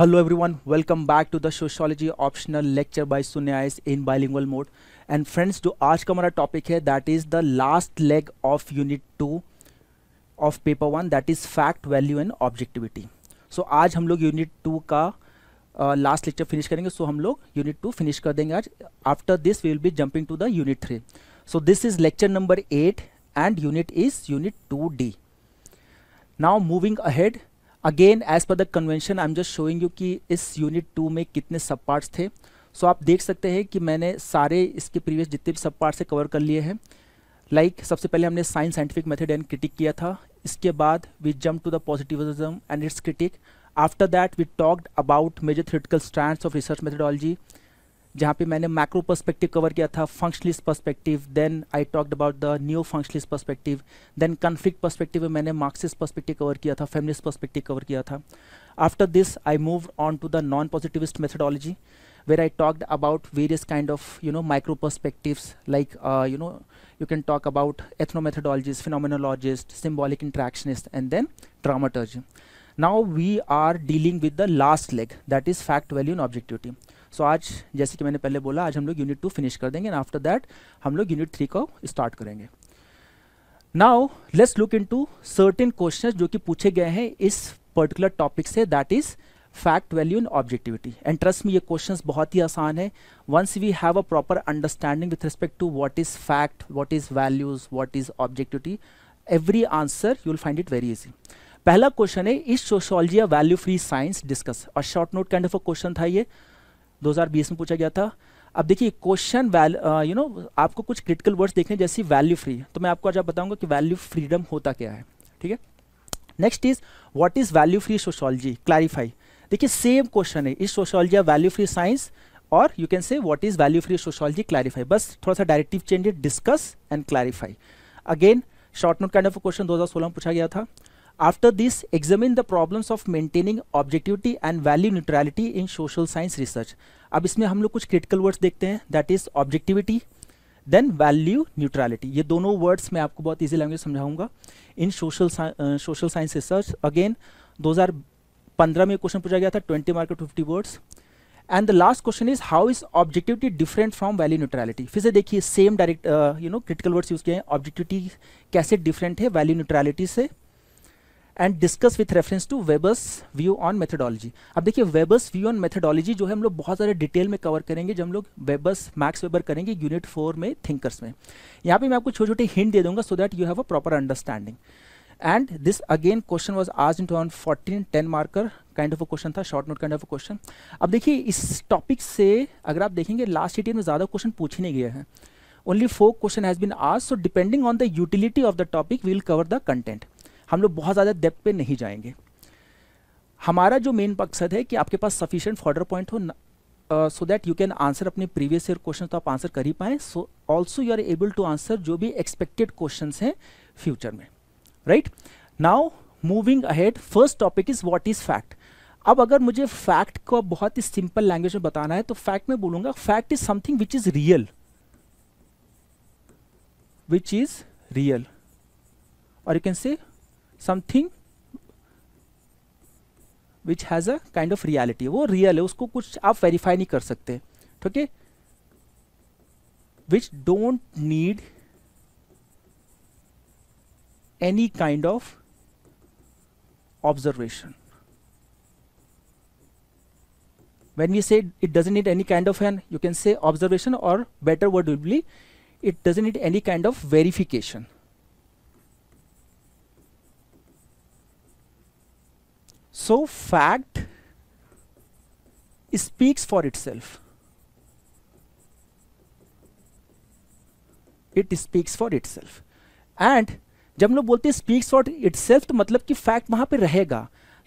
Hello everyone, welcome back to the Sociology optional lecture by Sunya in bilingual mode. And friends, to ask our topic here that is the last leg of unit 2 of paper 1 that is fact, value and objectivity. So, aaj hum log unit 2 ka last lecture finish karenge. So, hum log unit 2 finish kar After this, we will be jumping to the unit 3. So, this is lecture number 8 and unit is unit 2D. Now, moving ahead. Again as per the convention I am just showing you कि इस unit to में कितने सब parts थे सो so, आप देख सकते हैं कि मैंने सारे इसके प्रीवियस जितने भी सब पार्ट्स है कवर कर लिए हैं लाइक like, सबसे पहले हमने science scientific method and critique किया था इसके बाद we jump to the positivism and its critique after that we talked about major theoretical stand of research methodology जहाँ पे मैंने माइक्रो पर्सपेक्टिव कवर किया था functionalist perspective then I talked about the new functionalist perspective then conflict perspective में मैंने Marxist perspective cover किया था feminist perspective cover किया था after this I move on to the non positivist methodology where I talked about various kind of you know micro perspectives like you know you can talk about ethnomethodologist phenomenologist symbolic interactionist and then dramaturgy now we are dealing with the last leg that is fact value in objectivity so so, आज जैसे कि मैंने पहले बोला आज हम लोग unit to finish कर देंगे एंड आफ्टर दैट हम लोग यूनिट थ्री को स्टार्ट करेंगे now let's look in into certain question जो कि पूछे गए हैं इस पर्टिकुलर टॉपिक से that is fact value in objectivity and trust में ये क्वेश्चन बहुत ही आसान है once we have a proper understanding with respect to what is fact what is values what is objectivity every answer you will find it very easy पहला question है is sociology a value free science discuss और short note kind of a question था ये 2020 में पूछा गया था अब देखिए क्वेश्चन यू नो आपको कुछ क्रिटिकल वर्ड्स देखने जैसे वैल्यू फ्री तो मैं आपको आज आप बताऊंगा कि वैल्यू फ्रीडम होता क्या है ठीक है next is what is value free sociology clarify देखिए सेम क्वेश्चन है is sociology value free science और you can say what is value free sociology clarify बस थोड़ा सा डायरेक्टिव चेंज है discuss and clarify again short note kind of question दो में पूछा गया था After this, examine the problems of maintaining objectivity and value neutrality in social science research. अब इसमें हम लोग कुछ क्रिटिकल वर्ड्स देखते हैं that is objectivity then value neutrality ये दोनों वर्ड्स मैं आपको बहुत इजी लैंग्वेज समझाऊंगा in social social science research again 2015 में क्वेश्चन पूछा गया था 20 mark two fifty words and the last question is how is objectivity different from value neutrality फिर से देखिए same direct you know critical words use किए हैं ऑब्जेक्टिविटी कैसे डिफरेंट है वैल्यू न्यूट्रलिटी से and discuss with reference to Weber's view on methodology अब देखिए वेबस व्यू ऑन मेथडोलॉजी जो है हम लोग बहुत सारे डिटेल में कवर करेंगे जब हम लोग वेबस मैक्स वेबर करेंगे यूनिट फोर में थिंकर्स में यहाँ पे मैं आपको छोटे छोटे हिंट दे दूंगा so that you have a proper understanding and this again question was आज in two fourteen ten marker kind of a question था short note kind of a question अब देखिए इस टॉपिक से अगर आप देखेंगे लास्ट ईयर में ज़्यादा क्वेश्चन पूछे नहीं गए हैं only four question has been आज so depending on the utility of the topic will cover the content हम लोग बहुत ज़्यादा डेप्थ पे नहीं जाएंगे हमारा जो मेन मकसद है कि आपके पास सफिशियंट फॉर्डर पॉइंट हो so that you can answer अपने प्रीवियस ईयर क्वेश्चन तो आप आंसर कर ही पाएँ so also you are able to answer जो भी एक्सपेक्टेड क्वेश्चन हैं फ्यूचर में right now moving ahead first topic is what is fact अब अगर मुझे फैक्ट को बहुत ही सिंपल लैंग्वेज में बताना है तो फैक्ट में बोलूंगा fact is something which is real which is real और you can say something which has a kind of reality वो रियल है उसको कुछ आप वेरीफाई नहीं कर सकते ठीक है which don't need any kind of observation when you say it doesn't need any kind of an you can say observation और better word will be it doesn't need any kind of verification so fact speaks for itself it speaks for it and जब लोग बोलते हैं speaks for it तो मतलब कि fact वहां पे रहेगा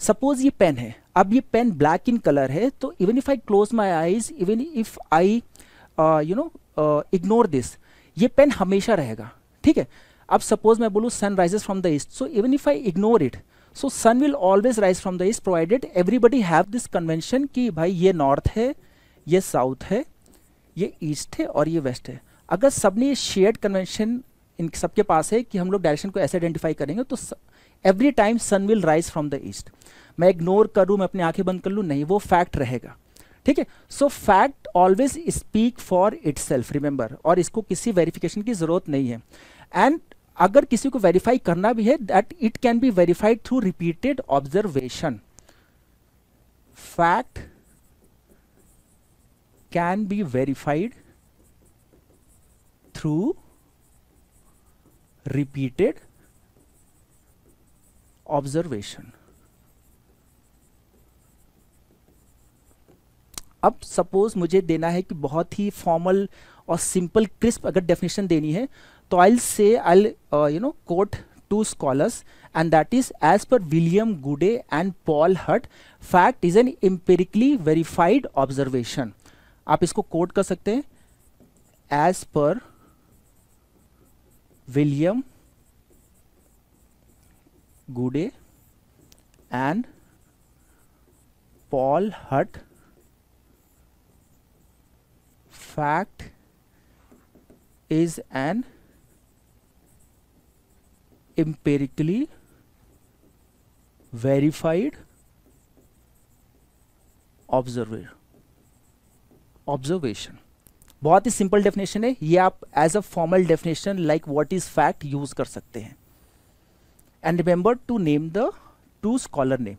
सपोज ये पेन है अब ये पेन ब्लैक इन कलर है तो even if I close my eyes even if I you know ignore this ये पेन हमेशा रहेगा ठीक है अब सपोज मैं बोलूँ sun rises from the east so even if I ignore it so sun will always rise from the east provided everybody have this convention कि भाई ये नॉर्थ है ये साउथ है ये ईस्ट है और ये वेस्ट है अगर सब ने ये शेयर्ड कन्वेंशन इन सबके पास है कि हम लोग डायरेक्शन को ऐसे आइडेंटिफाई करेंगे तो every time sun will rise from the east मैं इग्नोर करूँ मैं अपनी आंखें बंद कर लूँ नहीं वो फैक्ट रहेगा ठीक है so fact always speak for itself remember और इसको किसी वेरिफिकेशन की जरूरत नहीं है एंड अगर किसी को वेरीफाई करना भी है that it can be verified through repeated observation fact can be verified through repeated observation अब सपोज मुझे देना है कि बहुत ही फॉर्मल और सिंपल क्रिस्प अगर डेफिनेशन देनी है तो I say I you know quote two scholars and that is as per William Goode and Paul Hatt fact is an empirically verified observation आप इसको कोट कर सकते हैं as per William Goode and Paul Hatt fact is and empirically verified observer observation बहुत ही simple definition है ये आप as a formal definition like what is fact use कर सकते हैं and remember to name the two scholar name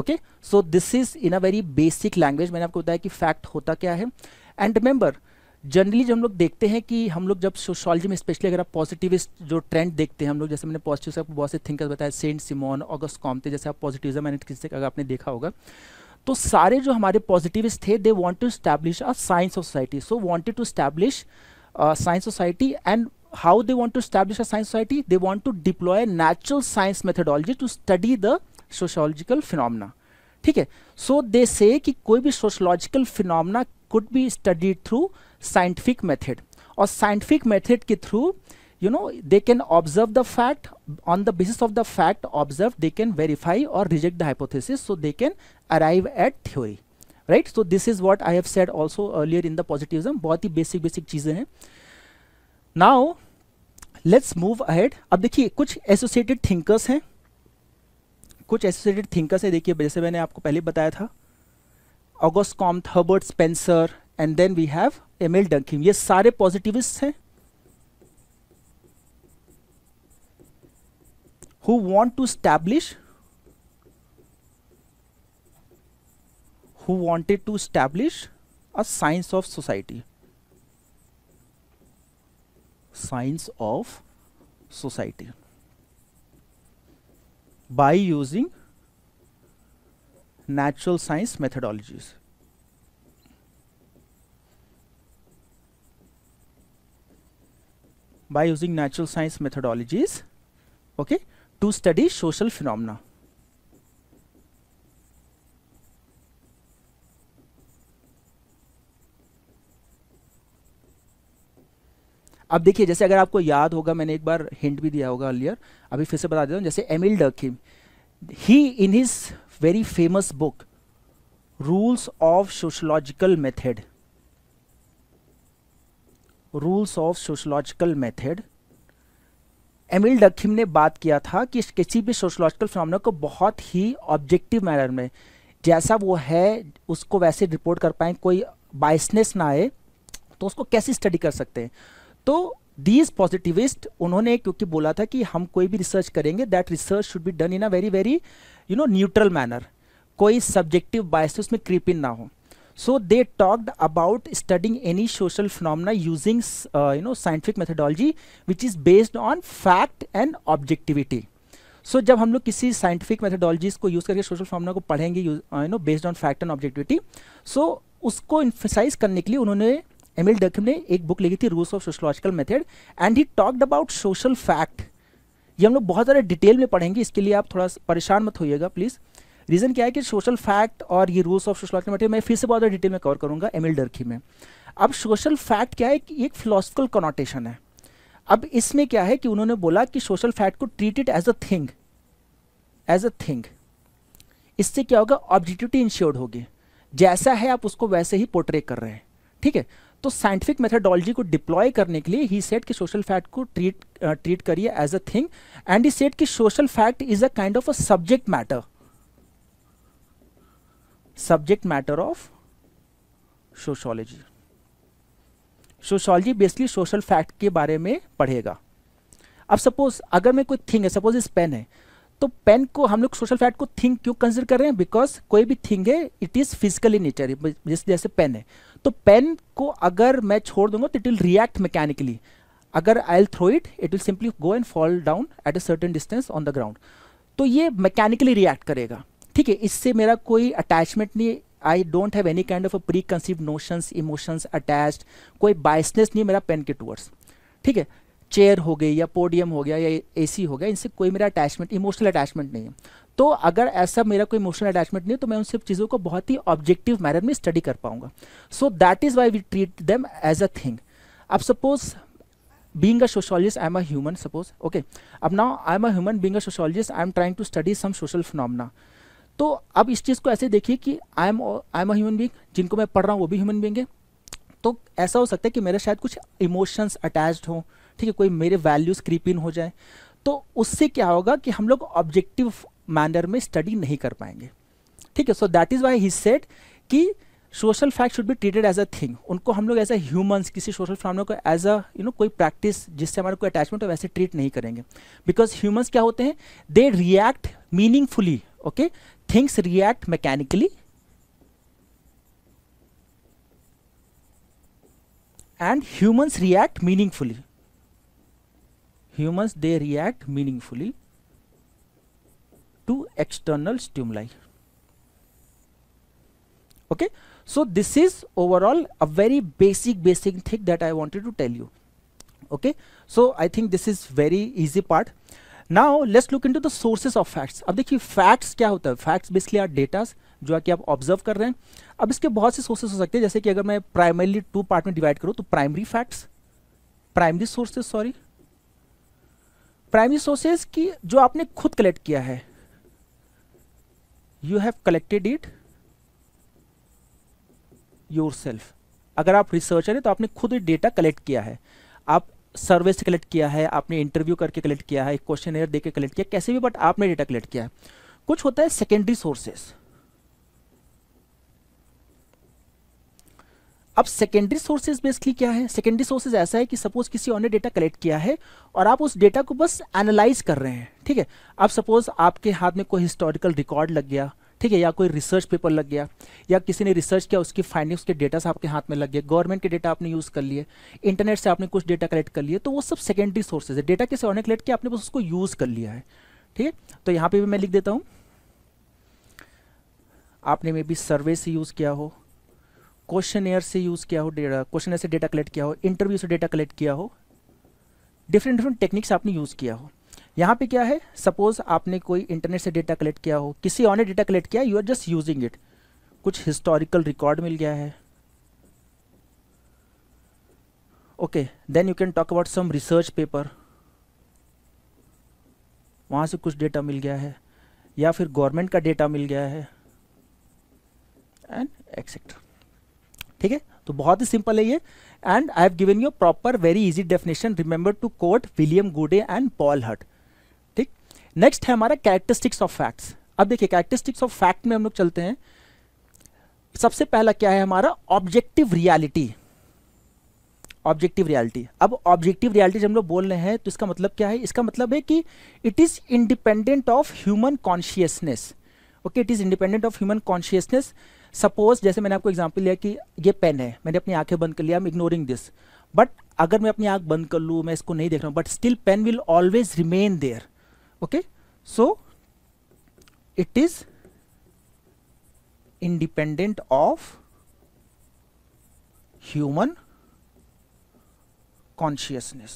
okay so this is in a very basic language मैंने आपको बताया कि फैक्ट होता क्या है एंड रिमेंबर जनरली जो हम लोग देखते हैं कि हम लोग जब सोशोलॉजी में स्पेशली अगर आप पॉजिटिविस्ट जो ट्रेंड देखते हैं हम लोग जैसे मैंने पॉजिटिव से बहुत से थिंकर्स बताए सेंट सिमोन ऑगस्ट कॉमते जैसे आप पॉजिटिविज्म एंड किसी अगर आपने देखा होगा तो सारे जो हमारे पॉजिटिविस्ट थे they want to establish a science society so wanted to establish science society and how they want to establish a science society they want to deploy natural science methodology to study the sociological phenomena ठीक है so they say कि कोई भी sociological phenomena could be studied through scientific method और scientific method के through you know they can observe the fact on the basis of the fact observe they can verify और reject the hypothesis so they can arrive at theory right so this is what I have said also earlier in the positivism बहुत ही basic basic चीजें हैं now let's move ahead अब देखिए कुछ associated thinkers हैं कुछ एसोसिएटेड थिंकर्स हैं देखिए जैसे मैंने आपको पहले बताया था August Comte Herbert Spencer and then we have Emile Durkheim ये सारे पॉजिटिविस्ट हैं who want to establish who wanted to establish a science of society science of society by using natural science methodologies by using natural science methodologies okay to study social phenomena अब देखिए जैसे अगर आपको याद होगा मैंने एक बार हिंट भी दिया होगा अलियर अभी फिर से बता देता हूँ जैसे Emile Durkheim he in his very famous book rules of sociological method rules of sociological method Emile Durkheim ने बात किया था कि किसी भी सोशलॉजिकल फिनोमिना को बहुत ही ऑब्जेक्टिव मैनर में जैसा वो है उसको वैसे रिपोर्ट कर पाए कोई बाइसनेस ना आए तो उसको कैसे स्टडी कर सकते हैं तो दीज पॉजिटिविस्ट उन्होंने क्योंकि बोला था कि हम कोई भी रिसर्च करेंगे that research should be done in a very very you know neutral manner कोई सब्जेक्टिव बायस उसमें क्रीपिन ना हो so they talked about studying any social phenomena using uh, you know scientific methodology which is based on fact and objectivity so so, जब हम लोग किसी scientific methodologies को use करके सोशल फॉर्मुला को पढ़ेंगे you know based on fact and objectivity so उसको emphasize करने के लिए उन्होंने एम एल डकम ने एक बुक लिखी थी rules of sociological method and he talked about social fact ये हम लोग बहुत ज़्यादा डिटेल में पढ़ेंगे इसके लिए आप थोड़ा परेशान मत होइएगा प्लीज़ रीज़न क्या है कि सोशल फैक्ट और ये रूल्स ऑफ सोशल ऑटोमेटिक मैं फिर से बहुत डिटेल में कवर करूंगा एम एल डरखी में अब सोशल फैक्ट क्या है कि एक फिलोसफिकल कॉनोटेशन है अब इसमें क्या है कि उन्होंने बोला कि सोशल फैक्ट को it as a thing as a thing इससे क्या होगा ऑब्जेक्टिविटी इंश्योर्ड होगी जैसा है आप उसको वैसे ही पोर्ट्रे कर रहे हैं ठीक है तो साइंटिफिक मेथडोलॉजी को डिप्लॉय करने के लिए ही सेट कि सोशल फैक्ट को ट्रीट ट्रीट करिए as a thing and he said कि social fact is a kind of a subject matter subject matter of sociology sociology basically social fact के बारे में पढ़ेगा अब सपोज अगर मैं कोई थिंग है सपोज इस पेन है तो पेन को हम लोग सोशल फैक्ट को थिंग क्यों कंसिडर कर रहे हैं बिकॉज कोई भी थिंग है इट इज़ फिजिकली नेचर जिस जैसे पेन है तो पेन को अगर मैं छोड़ दूंगा तो इट विल रिएक्ट मैकेनिकली अगर I will throw it it will simply go and fall down at a certain distance on the ground तो ये मैकेनिकली रिएक्ट करेगा ठीक है इससे मेरा कोई अटैचमेंट नहीं I don't have any kind of a pre conceive notions emotions attach कोई बाइसनेस नहीं मेरा पेन के टूवर्ड्स ठीक है चेयर हो गई या पोडियम हो गया या एसी हो गया इनसे कोई मेरा अटैचमेंट इमोशनल अटैचमेंट नहीं है तो अगर ऐसा मेरा कोई इमोशनल अटैचमेंट नहीं है तो मैं उन सब चीज़ों को बहुत ही ऑब्जेक्टिव मैनर में स्टडी कर पाऊंगा so that is why we treat them as a thing अब suppose being a sociologist I am a human suppose okay अब now I am a human being a sociologist I am trying to study some social phenomena तो अब इस चीज़ को ऐसे देखिए कि I am I am a human being जिनको मैं पढ़ रहा हूँ वो भी ह्यूमन बींग है तो ऐसा हो सकता है कि मेरे शायद कुछ इमोशंस अटैच्ड हों ठीक है कोई मेरे वैल्यूज़ क्रीप इन हो जाए तो उससे क्या होगा कि हम लोग ऑब्जेक्टिव मैनर में स्टडी नहीं कर पाएंगे ठीक है so that is why he said कि social fact should be treated as a thing उनको हम लोग एज अ ह्यूमन्स किसी सोशल फॉर्मला को एज अ यू नो कोई प्रैक्टिस जिससे हमारा कोई अटैचमेंट हो वैसे ट्रीट नहीं करेंगे बिकॉज ह्यूमन्स क्या होते हैं they react meaningfully okay things react mechanically and humans react meaningfully humans they react meaningfully to external stimuli okay so this is overall a very basic basic thing that i wanted to tell you okay so i think this is very easy part now let's look into the sources of facts अब देखिए facts क्या होता है facts basically are datas जो कि आप observe कर रहे हैं अब इसके बहुत से सोर्सेस हो सकते हैं जैसे कि अगर मैं प्राइमरी टू पार्ट में डिवाइड करूं तो primary facts primary sources sorry primary sources की जो आपने खुद कलेक्ट किया है you have collected it yourself अगर आप रिसर्चर हैं तो आपने खुद डेटा कलेक्ट किया है आप सर्वे से कलेक्ट किया है आपने इंटरव्यू करके कलेक्ट किया है क्वेश्चन एयर देकर कलेक्ट किया कैसे भी बट आपने डेटा कलेक्ट किया है कुछ होता है सेकेंडरी सोर्सेस अब सेकेंडरी सोर्सेज बेसिकली क्या है सेकेंडरी सोर्सेज ऐसा है कि सपोज किसी और ने डेटा कलेक्ट किया है और आप उस डेटा को बस एनालाइज कर रहे हैं ठीक है अब सपोज आपके हाथ में कोई हिस्टोरिकल रिकॉर्ड लग गया ठीक है या कोई रिसर्च पेपर लग गया या किसी ने रिसर्च किया उसकी फाइंडिंग्स के डेटा आपके हाथ में लग गए गवर्नमेंट के डेटा आपने यूज़ कर लिए इंटरनेट से आपने कुछ डेटा कलेक्ट कर लिए तो वो सब सेकेंडरी सोर्सेज है डेटा कैसे ऑनलाइन कलेक्ट किया आपने बस उसको यूज़ कर लिया है ठीक है तो यहाँ पर भी मैं लिख देता हूँ आपने मे बी सर्वे से यूज़ किया हो क्वेश्चन एयर से यूज़ किया हो डेटा क्वेश्चन एयर से डेटा कलेक्ट किया हो इंटरव्यू से डेटा कलेक्ट किया हो डिफरेंट डिफरेंट टेक्निक्स आपने यूज़ किया हो यहाँ पे क्या है सपोज आपने कोई इंटरनेट से डेटा कलेक्ट किया हो किसी और ने डेटा कलेक्ट किया you are just using it कुछ हिस्टोरिकल रिकॉर्ड मिल गया है okay then you can talk about some research paper वहां से कुछ डेटा मिल गया है या फिर गवर्नमेंट का डेटा मिल गया है एंड एक्सेट्रा ठीक है तो बहुत ही सिंपल है ये and I have given you proper very easy definition remember to quote William Goode and Paul Hatt next है हमारा कैरेक्टरिस्टिक्स ऑफ फैक्ट्स अब देखिए कैरेक्टरिस्टिक्स ऑफ फैक्ट में हम लोग चलते हैं सबसे पहला क्या है हमारा ऑब्जेक्टिव रियलिटी ऑब्जेक्टिव रियलिटी अब ऑब्जेक्टिव रियलिटी जब हम लोग बोल रहे हैं तो इसका मतलब क्या है इसका मतलब है कि it is independent of human consciousness okay it is independent of human consciousness suppose जैसे मैंने आपको एग्जाम्पल लिया कि ये पेन है मैंने अपनी आंखें बंद कर लिया I am ignoring this but अगर मैं अपनी आंख बंद कर लूँ मैं इसको नहीं देख रहा हूँ but still pen will always remain there okay so it is independent of human consciousness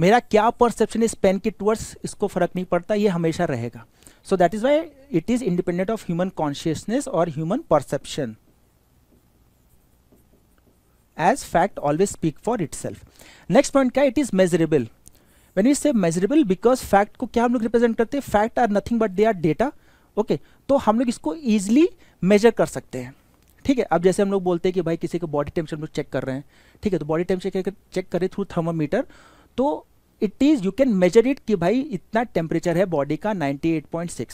मेरा क्या परसेप्शन इस पेन के टूवर्ड्स इसको फर्क नहीं पड़ता ये हमेशा रहेगा so that is why it is independent of human consciousness और human perception as fact always speak for itself. Next point क्या it is measurable. When we say measurable because fact को क्या हम लोग represent करते हैं fact are nothing but they are data. Okay okay, तो हम लोग इसको easily measure कर सकते हैं ठीक है अब जैसे हम लोग बोलते हैं कि भाई किसी का बॉडी टेम्परेचर हम लोग चेक कर रहे हैं ठीक है तो बॉडी टेम्परेचर चेक करें थ्रू थर्मोमीटर तो it is you can measure it कि भाई इतना टेम्परेचर है बॉडी का 98.6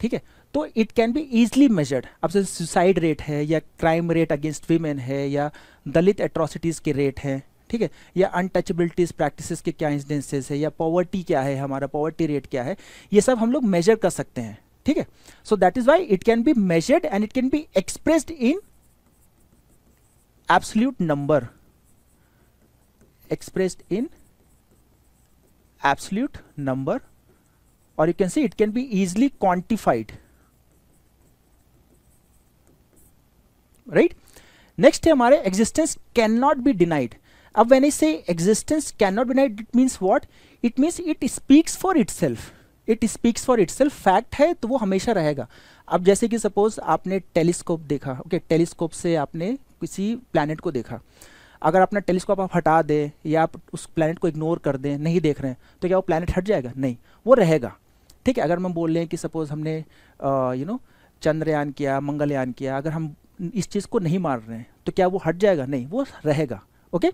ठीक है तो it can be easily measured अब जैसे सुसाइड रेट है या क्राइम रेट अगेंस्ट वीमेन है या दलित एट्रोसिटीज़ के रेट हैं ठीक है या अनटचबिलिटीज प्रैक्टिसेस के क्या इंसिडेंसेस है या पॉवर्टी क्या है हमारा पॉवर्टी रेट क्या है ये सब हम लोग मेजर कर सकते हैं ठीक है so that is why it can be measured and it can be expressed in absolute number expressed in absolute number और you can see it can be easily quantified right next है हमारे existence can not be denied अब when I say existence can not denied it means what it means it speaks for itself it speaks for itself fact है तो वो हमेशा रहेगा अब जैसे कि सपोज आपने टेलीस्कोप देखा ओके okay, टेलीस्कोप से आपने किसी प्लानट को देखा अगर अपना टेलीस्कोप आप हटा दें या आप उस प्लानट को इग्नोर कर दें नहीं देख रहे हैं तो क्या वो प्लानट हट जाएगा नहीं वो रहेगा ठीक है अगर हम बोल रहे हैं कि सपोज़ हमने यू uh, नो चंद्रयान किया मंगलयान किया अगर हम इस चीज़ को नहीं मार रहे हैं तो क्या वो हट जाएगा नहीं वो रहेगा ओके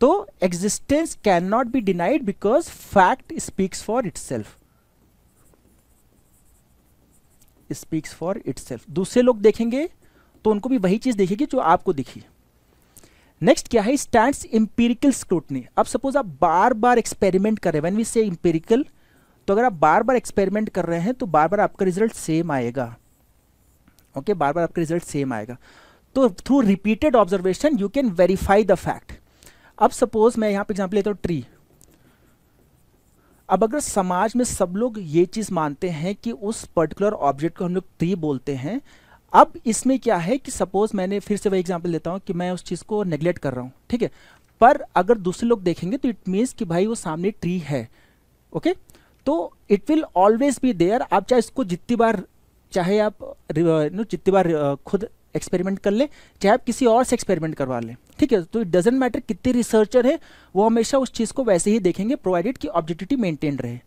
तो existence can not be denied because fact speaks for itself speaks for itself दूसरे लोग देखेंगे तो उनको भी वही चीज़ देखेगी जो आपको दिखी नेक्स्ट क्या है स्टैंड इंपेरिकल स्क्रूटनी अब सपोज आप बार बार एक्सपेरिमेंट कर रहे हैं वेन वी से इंपेरिकल तो अगर आप बार बार एक्सपेरिमेंट कर रहे हैं तो बार बार आपका रिजल्ट सेम आएगा ओके okay? बार बार आपका रिजल्ट सेम आएगा तो through repeated observation you can verify the fact अब सपोज मैं यहां पर एग्जाम्पल लेता हूँ ट्री अब अगर समाज में सब लोग ये चीज़ मानते हैं कि उस पर्टिकुलर ऑब्जेक्ट को हम लोग ट्री बोलते हैं अब इसमें क्या है कि सपोज मैंने फिर से वही एग्जाम्पल लेता हूँ कि मैं उस चीज़ को नेग्लेक्ट कर रहा हूँ ठीक है पर अगर दूसरे लोग देखेंगे तो इट मीन्स कि भाई वो सामने ट्री है ओके okay? तो it will always be there आप चाहे इसको जितनी बार चाहे आप नो जितनी बार खुद एक्सपेरिमेंट कर ले चाहे आप किसी और से एक्सपेरिमेंट करवा लें ठीक है तो इट डजेंट मैटर कितने रिसर्चर है वो हमेशा उस चीज़ को वैसे ही देखेंगे प्रोवाइडेड कि ऑब्जेक्टिविटी मेंटेन रहे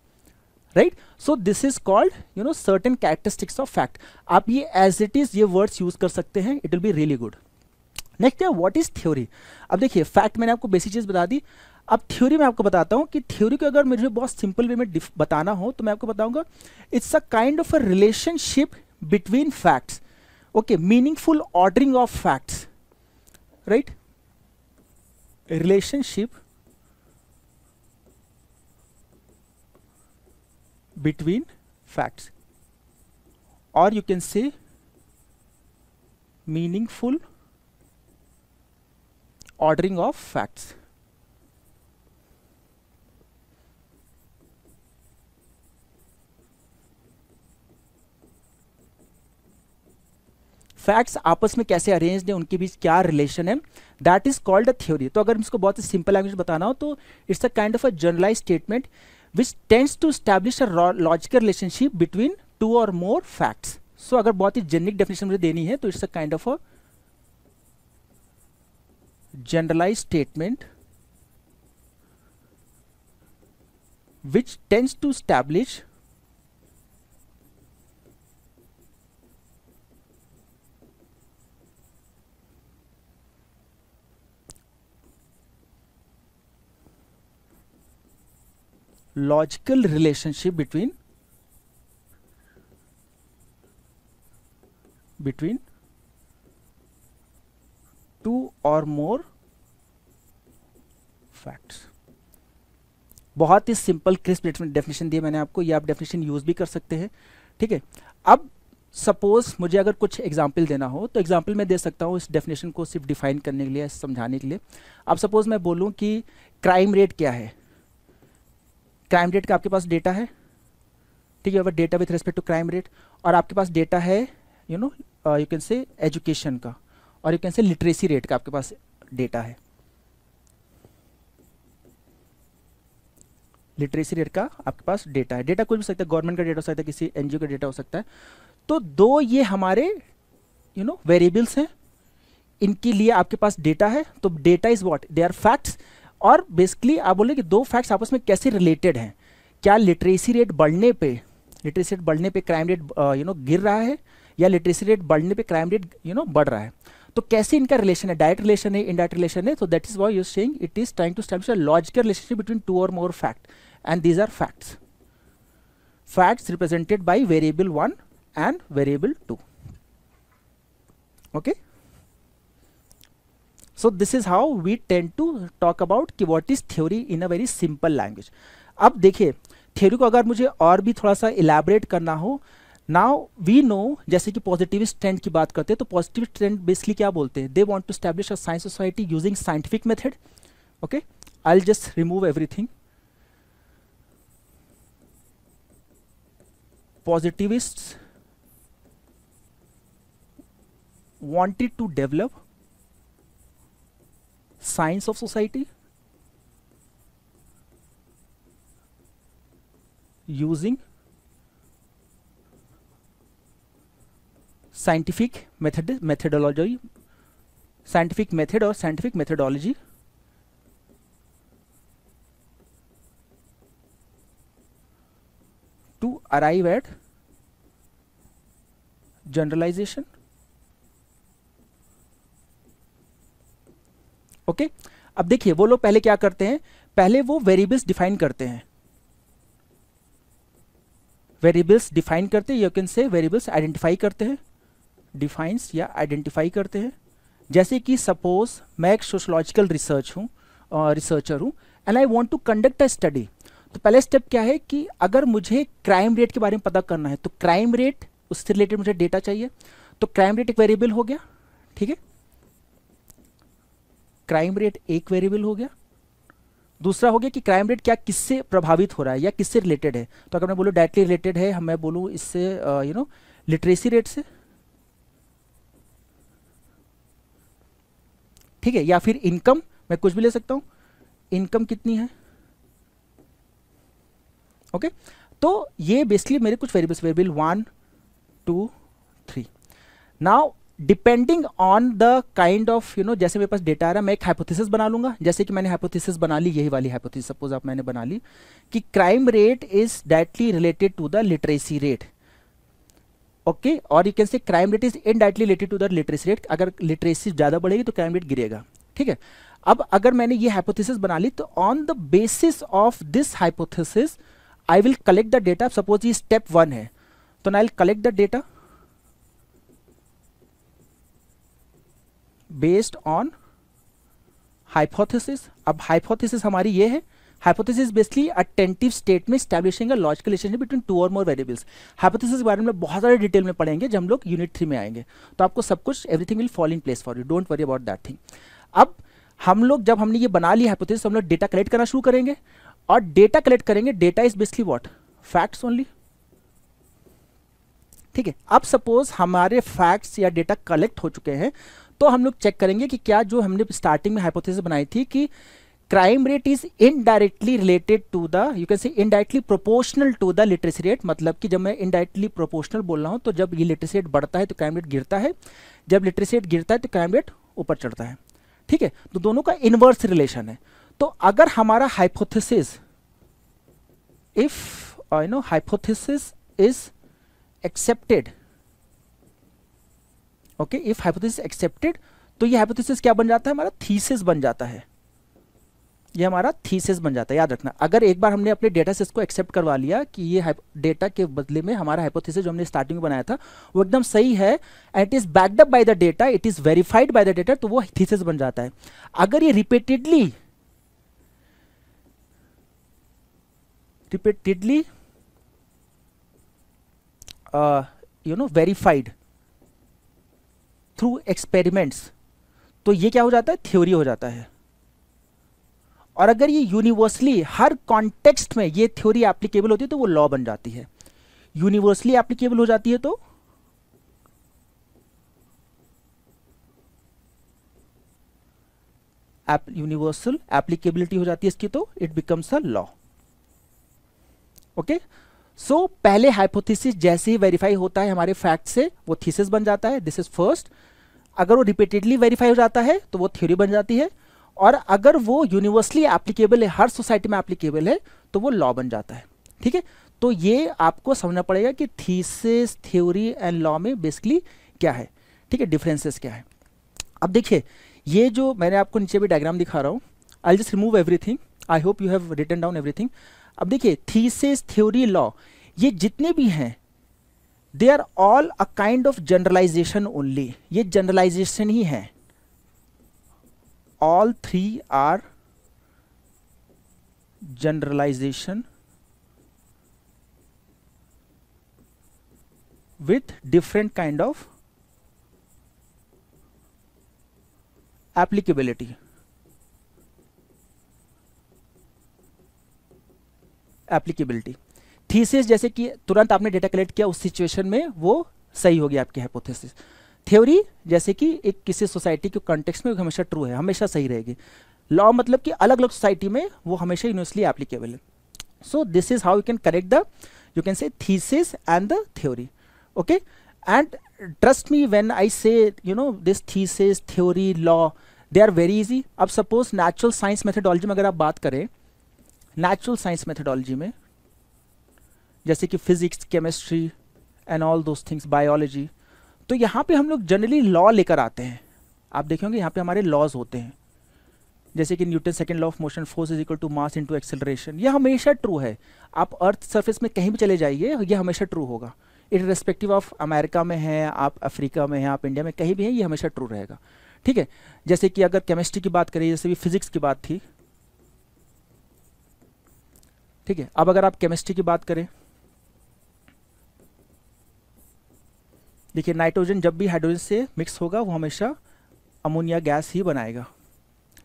right so this is called you know certain characteristics of fact आप ये एज इट इज ये वर्ड्स यूज कर सकते हैं it will be really good next है व्हाट इज थ्योरी अब देखिए फैक्ट मैंने आपको बेसिक चीज़ बता दी अब थ्योरी में आपको बताता हूँ कि थ्योरी को अगर मुझे बहुत सिंपल वे में बताना हो तो मैं आपको बताऊंगा it's a kind of a relationship between facts okay meaningful ordering of facts right relationship between facts और you can say meaningful ordering of facts facts आपस में कैसे अरेंज है उनके बीच क्या रिलेशन है that is called a theory तो अगर इसको बहुत ही सिंपल लैंग्वेज बताना हो तो it's a kind of a generalize statement which tends to establish a logical relationship between two और मोर फैक्ट्स सो अगर बहुत ही जेनिक डेफिनेशन मुझे देनी है तो it's a kind of a generalize statement which tends to establish logical relationship between between two or more facts बहुत ही simple crisp definition दी मैंने आपको ये आप डेफिनेशन यूज भी कर सकते हैं ठीक है अब सपोज मुझे अगर कुछ एग्जाम्पल देना हो तो एग्जाम्पल मैं दे सकता हूँ इस डेफिनेशन को सिर्फ डिफाइन करने के लिए समझाने के लिए अब सपोज मैं बोलूँ कि क्राइम रेट क्या है क्राइम रेट का आपके पास डेटा है ठीक है data with respect to crime rate और आपके पास डेटा है you know you can say education का और you can say literacy rate का आपके पास डेटा है लिटरेसी रेट का आपके पास डेटा है डेटा कुछ भी सकता है गवर्नमेंट का डेटा हो सकता है किसी एनजीओ का डेटा हो सकता है तो दो ये हमारे यू नो वेरिएबल्स हैं इनके लिए आपके पास डेटा है तो data is what they are facts और बेसिकली आप बोले कि दो फैक्ट्स आपस में कैसे रिलेटेड हैं क्या लिटरेसी रेट बढ़ने पे लिटरेसी रेट बढ़ने पे क्राइम रेट यू नो गिर रहा है या लिटरेसी रेट बढ़ने पे क्राइम रेट यू नो बढ़ रहा है तो कैसे इनका रिलेशन है डायरेक्ट रिलेशन है इनडायरेक्ट रिलेशन है तो that is why you're saying it is trying to establish a logical relationship between two और more fact and these are facts represented by variable one and variable two okay okay so this is how we tend to talk about कि what is theory in a very simple language अब देखिए theory को अगर मुझे और भी थोड़ा सा इलेबरेट करना हो नाउ वी नो जैसे कि पॉजिटिविस्ट ट्रेंड की बात करते हैं तो पॉजिटिव ट्रेंड बेसिकली क्या बोलते हैं they want to establish a science society using scientific method okay I just remove everything positivist wanted to develop science of society using scientific method methodology scientific method or scientific methodology to arrive at generalization okay अब देखिए वो लोग पहले क्या करते हैं पहले वो वेरिएबल्स डिफाइन करते हैं वेरिएबल्स डिफाइन करते हैं you can say variables identify करते हैं डिफाइंस या आइडेंटिफाई करते हैं जैसे कि सपोज मैं एक सोशोलॉजिकल रिसर्च हूँ रिसर्चर हूँ and I want to conduct a study तो पहला स्टेप क्या है कि अगर मुझे क्राइम रेट के बारे में पता करना है तो क्राइम रेट उससे रिलेटेड मुझे डेटा चाहिए तो क्राइम रेट एक वेरिएबल हो गया ठीक है क्राइम रेट एक वेरिएबल हो गया दूसरा हो गया कि क्राइम रेट क्या किससे प्रभावित हो रहा है या किससे रिलेटेड है तो अगर मैं बोलूँ डायरेक्टली रिलेटेड है मैं बोलूँ इससे यू नो लिटरेसी रेट से ठीक है या फिर इनकम मैं कुछ भी ले सकता हूं इनकम कितनी है ओके okay? तो ये बेसिकली मेरे कुछ variables variable one two three now depending on the kind of you know जैसे मेरे पास डेटा आ रहा है मैं एक हाइपोथेसिस बना लूंगा जैसे कि मैंने हाइपोथेसिस बना ली यही वाली हाइपोथेसिस सपोज आप मैंने बना ली कि crime rate is directly related to the literacy rate okay और you can say crime rate is indirectly related to the literacy rate अगर लिटरेसी ज़्यादा बढ़ेगी तो क्राइम रेट गिरेगा ठीक है अब अगर मैंने ये हाइपोथेसिस बना ली तो on the basis of this hypothesis I will collect the data suppose ये स्टेप वन है तो I will collect the data based on hypothesis अब हाइपोथेसिस हमारी ये है हाइपोथेसिस बेसिकली अटेंटिव स्टेट में establishing logical relationship between two और more variables hypothesis के बारे में बहुत सारे डिटेल में पढ़ेंगे जब हम लोग यूनिट थ्री में आएंगे तो आपको सब कुछ everything will fall in place for you don't worry about that thing अब हम लोग जब हमने ये बना ली हाइपोथेसिस हम लोग डेटा कलेक्ट करना शुरू करेंगे और डेटा कलेक्ट करेंगे data is basically what facts only ठीक है अब सपोज हमारे फैक्ट्स या डेटा कलेक्ट हो चुके हैं तो हम लोग चेक करेंगे कि क्या जो हमने स्टार्टिंग में हाइपोथेसिस बनाई थी कि crime rate is indirectly related to the you can say indirectly proportional to the literacy rate मतलब कि जब मैं इनडायरेक्टली प्रोपोर्शनल बोल रहा हूँ तो जब ये लिटरेसी रेट बढ़ता है तो क्राइम रेट गिरता है जब लिटरेसी रेट गिरता है तो क्राइम रेट ऊपर चढ़ता है ठीक है तो दोनों का इनवर्स रिलेशन है तो अगर हमारा hypothesis if I know hypothesis is accepted okay if hypothesis accepted तो ये हाइपोथेसिस क्या बन जाता है हमारा थीसिस बन जाता है ये हमारा थीसिस बन जाता है याद रखना अगर एक बार हमने अपने डेटा सेट को एक्सेप्ट करवा लिया कि ये डेटा के बदले में हमारा हाइपोथेसिस जो हमने स्टार्टिंग में बनाया था वो एकदम सही है and it is up by the data it is verified by the data तो वो थीसिस बन जाता है अगर ये repeatedly repeatedly you know verified through experiments तो ये क्या हो जाता है थ्योरी हो जाता है और अगर ये यूनिवर्सली हर कॉन्टेक्स्ट में ये थ्योरी एप्लीकेबल होती है तो वो लॉ बन जाती है यूनिवर्सली एप्लीकेबल हो जाती है तो यूनिवर्सल एप्लीकेबिलिटी हो जाती है इसकी तो it becomes a law okay so so, पहले हाइपोथेसिस जैसे ही वेरीफाई होता है हमारे फैक्ट से वो थीसिस बन जाता है दिस इज फर्स्ट अगर वो रिपीटेडली वेरीफाई हो जाता है तो वो थ्योरी बन जाती है और अगर वो यूनिवर्सली एप्लीकेबल है हर सोसाइटी में एप्लीकेबल है तो वो लॉ बन जाता है ठीक है तो ये आपको समझना पड़ेगा कि थीसिस थ्योरी एंड लॉ में बेसिकली क्या है ठीक है डिफरेंसेस क्या है अब देखिए ये जो मैंने आपको नीचे भी डायग्राम दिखा रहा हूँ I just remove everything I hope you have written down everything अब देखिए थीसिस थ्योरी लॉ ये जितने भी हैं they are all a kind of generalization only ये जनरलाइजेशन ही है all three are generalization with different kind of applicability applicability thesis जैसे कि तुरंत आपने डेटा कलेक्ट किया उस सिचुएशन में वो सही होगी आपकी हाइपोथेसिस थ्योरी जैसे कि एक किसी सोसाइटी के कॉन्टेक्स्ट में हमेशा ट्रू है हमेशा सही रहेगी लॉ मतलब कि अलग अलग सोसाइटी में वो हमेशा यूनिवर्सली एप्लीकेबल है so this is how you can correct the you can say thesis and the theory okay and trust me when I say you know this thesis theory law they are very easy अब suppose natural science methodology में अगर आप बात करें natural science methodology में जैसे कि physics chemistry and all those things biology तो यहाँ पे हम लोग जनरली लॉ लेकर आते हैं आप देखेंगे यहाँ पे हमारे लॉज होते हैं जैसे कि Newton second law of motion force is equal to mass into acceleration ये हमेशा ट्रू है आप अर्थ सरफेस में कहीं भी चले जाइए ये हमेशा ट्रू होगा इन रेस्पेक्टिव ऑफ अमेरिका में है आप अफ्रीका में हैं आप इंडिया में कहीं भी हैं ये हमेशा ट्रू रहेगा ठीक है जैसे कि अगर केमिस्ट्री की बात करें जैसे भी फिजिक्स की बात थी ठीक है अब अगर आप केमिस्ट्री की बात करें देखिए नाइट्रोजन जब भी हाइड्रोजन से मिक्स होगा वो हमेशा अमोनिया गैस ही बनाएगा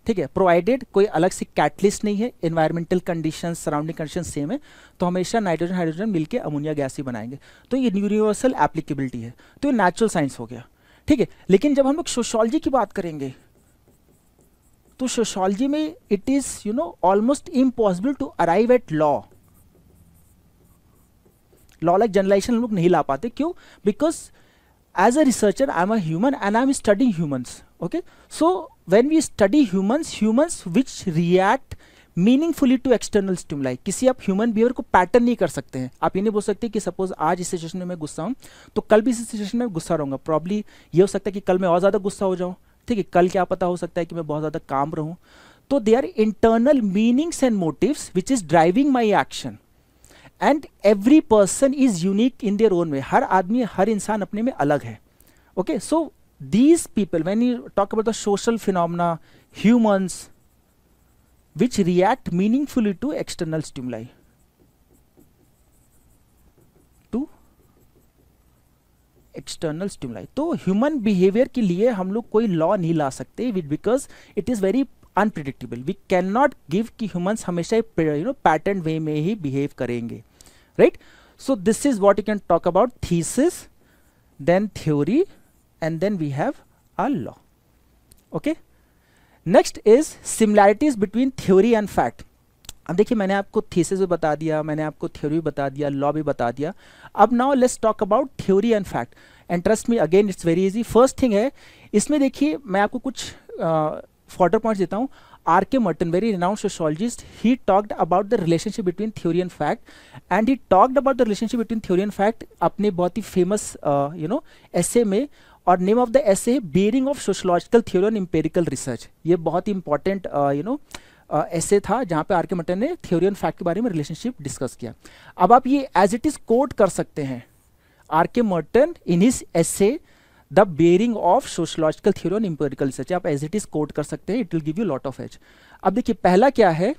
ठीक है प्रोवाइडेड कोई अलग से कैटलिस्ट नहीं है environmental condition surrounding condition same है तो हमेशा नाइट्रोजन हाइड्रोजन मिलके अमोनिया गैस ही बनाएंगे तो ये यूनिवर्सल एप्लीकेबिलिटी है तो ये नेचुरल साइंस हो गया ठीक है लेकिन जब हम लोग सोशोलॉजी की बात करेंगे तो सोशोलॉजी में it is you know almost impossible to arrive at law law like generalization हम लोग नहीं ला पाते क्यों because as a researcher I am a human and I am studying humans okay so when we study humans humans which react meaningfully to external stimuli किसी आप human behaviour को pattern नहीं कर सकते हैं आप ये नहीं बोल सकते कि सपोज आज इस सिचुएशन में मैं गुस्सा हूँ तो कल भी इस सिचुएशन में गुस्सा रहूंगा प्रॉब्ली ये हो सकता है कि कल मैं और ज़्यादा गुस्सा हो जाऊँ ठीक है कल क्या पता हो सकता है कि मैं बहुत ज़्यादा काम रहूं तो they are internal meanings and motives which is driving my action and every person is unique in their own way हर आदमी हर इंसान अपने में अलग है okay so these people when you talk about the social phenomena humans which react meaningfully to external stimuli external stimuli तो human behaviour के लिए हम लोग कोई लॉ नहीं ला सकते because it is very unpredictable we can not give कि ह्यूमन्स हमेशा यू नो पैटर्न वे में ही बिहेव करेंगे right so this is what you can talk about thesis then theory and then we have a law okay next is similarities between theory and fact अब देखिए मैंने आपको thesis भी बता दिया मैंने आपको थ्योरी भी बता दिया लॉ भी बता दिया अब now let's talk about theory and fact and trust me again it's very easy first thing है इसमें देखिए मैं आपको कुछ फॉर्डर पॉइंट्स देता हूँ R K Merton very renowned sociologist he talked about the relationship between theory and fact and he talked about the relationship between theory and fact अपने बहुत ही फेमस यू नो एसे में और name of the essay bearing of sociological theory and empirical research ये बहुत ही important you no ऐसे था जहां पे आर के मटन ने थ्योरी एंड फैक्ट के बारे में रिलेशनशिप डिस्कस किया अब आप ये एज इट इज कोट कर सकते हैं R K Merton in his essay the bearing of sociological theory on empirical research आप एज इट इज कोट कर सकते हैं it will give you lot of एच अब देखिए पहला क्या है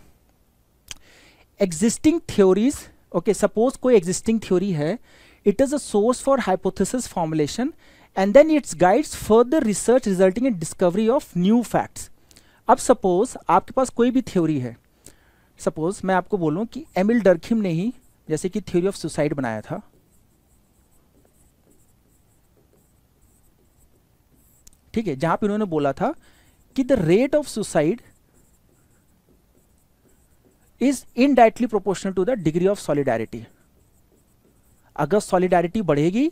एग्जिस्टिंग थ्योरीज ओके सपोज कोई एग्जिस्टिंग थ्योरी है it is a source for hypothesis formulation and then it's guides further research resulting in discovery of new facts अब suppose आपके पास कोई भी थ्योरी है सपोज मैं आपको बोलूं कि एमिल डरखिम ने ही जैसे कि थ्योरी ऑफ सुसाइड बनाया था ठीक है जहां पे उन्होंने बोला था कि the rate of suicide is indirectly proportional to the degree of solidarity अगर सॉलिडारिटी बढ़ेगी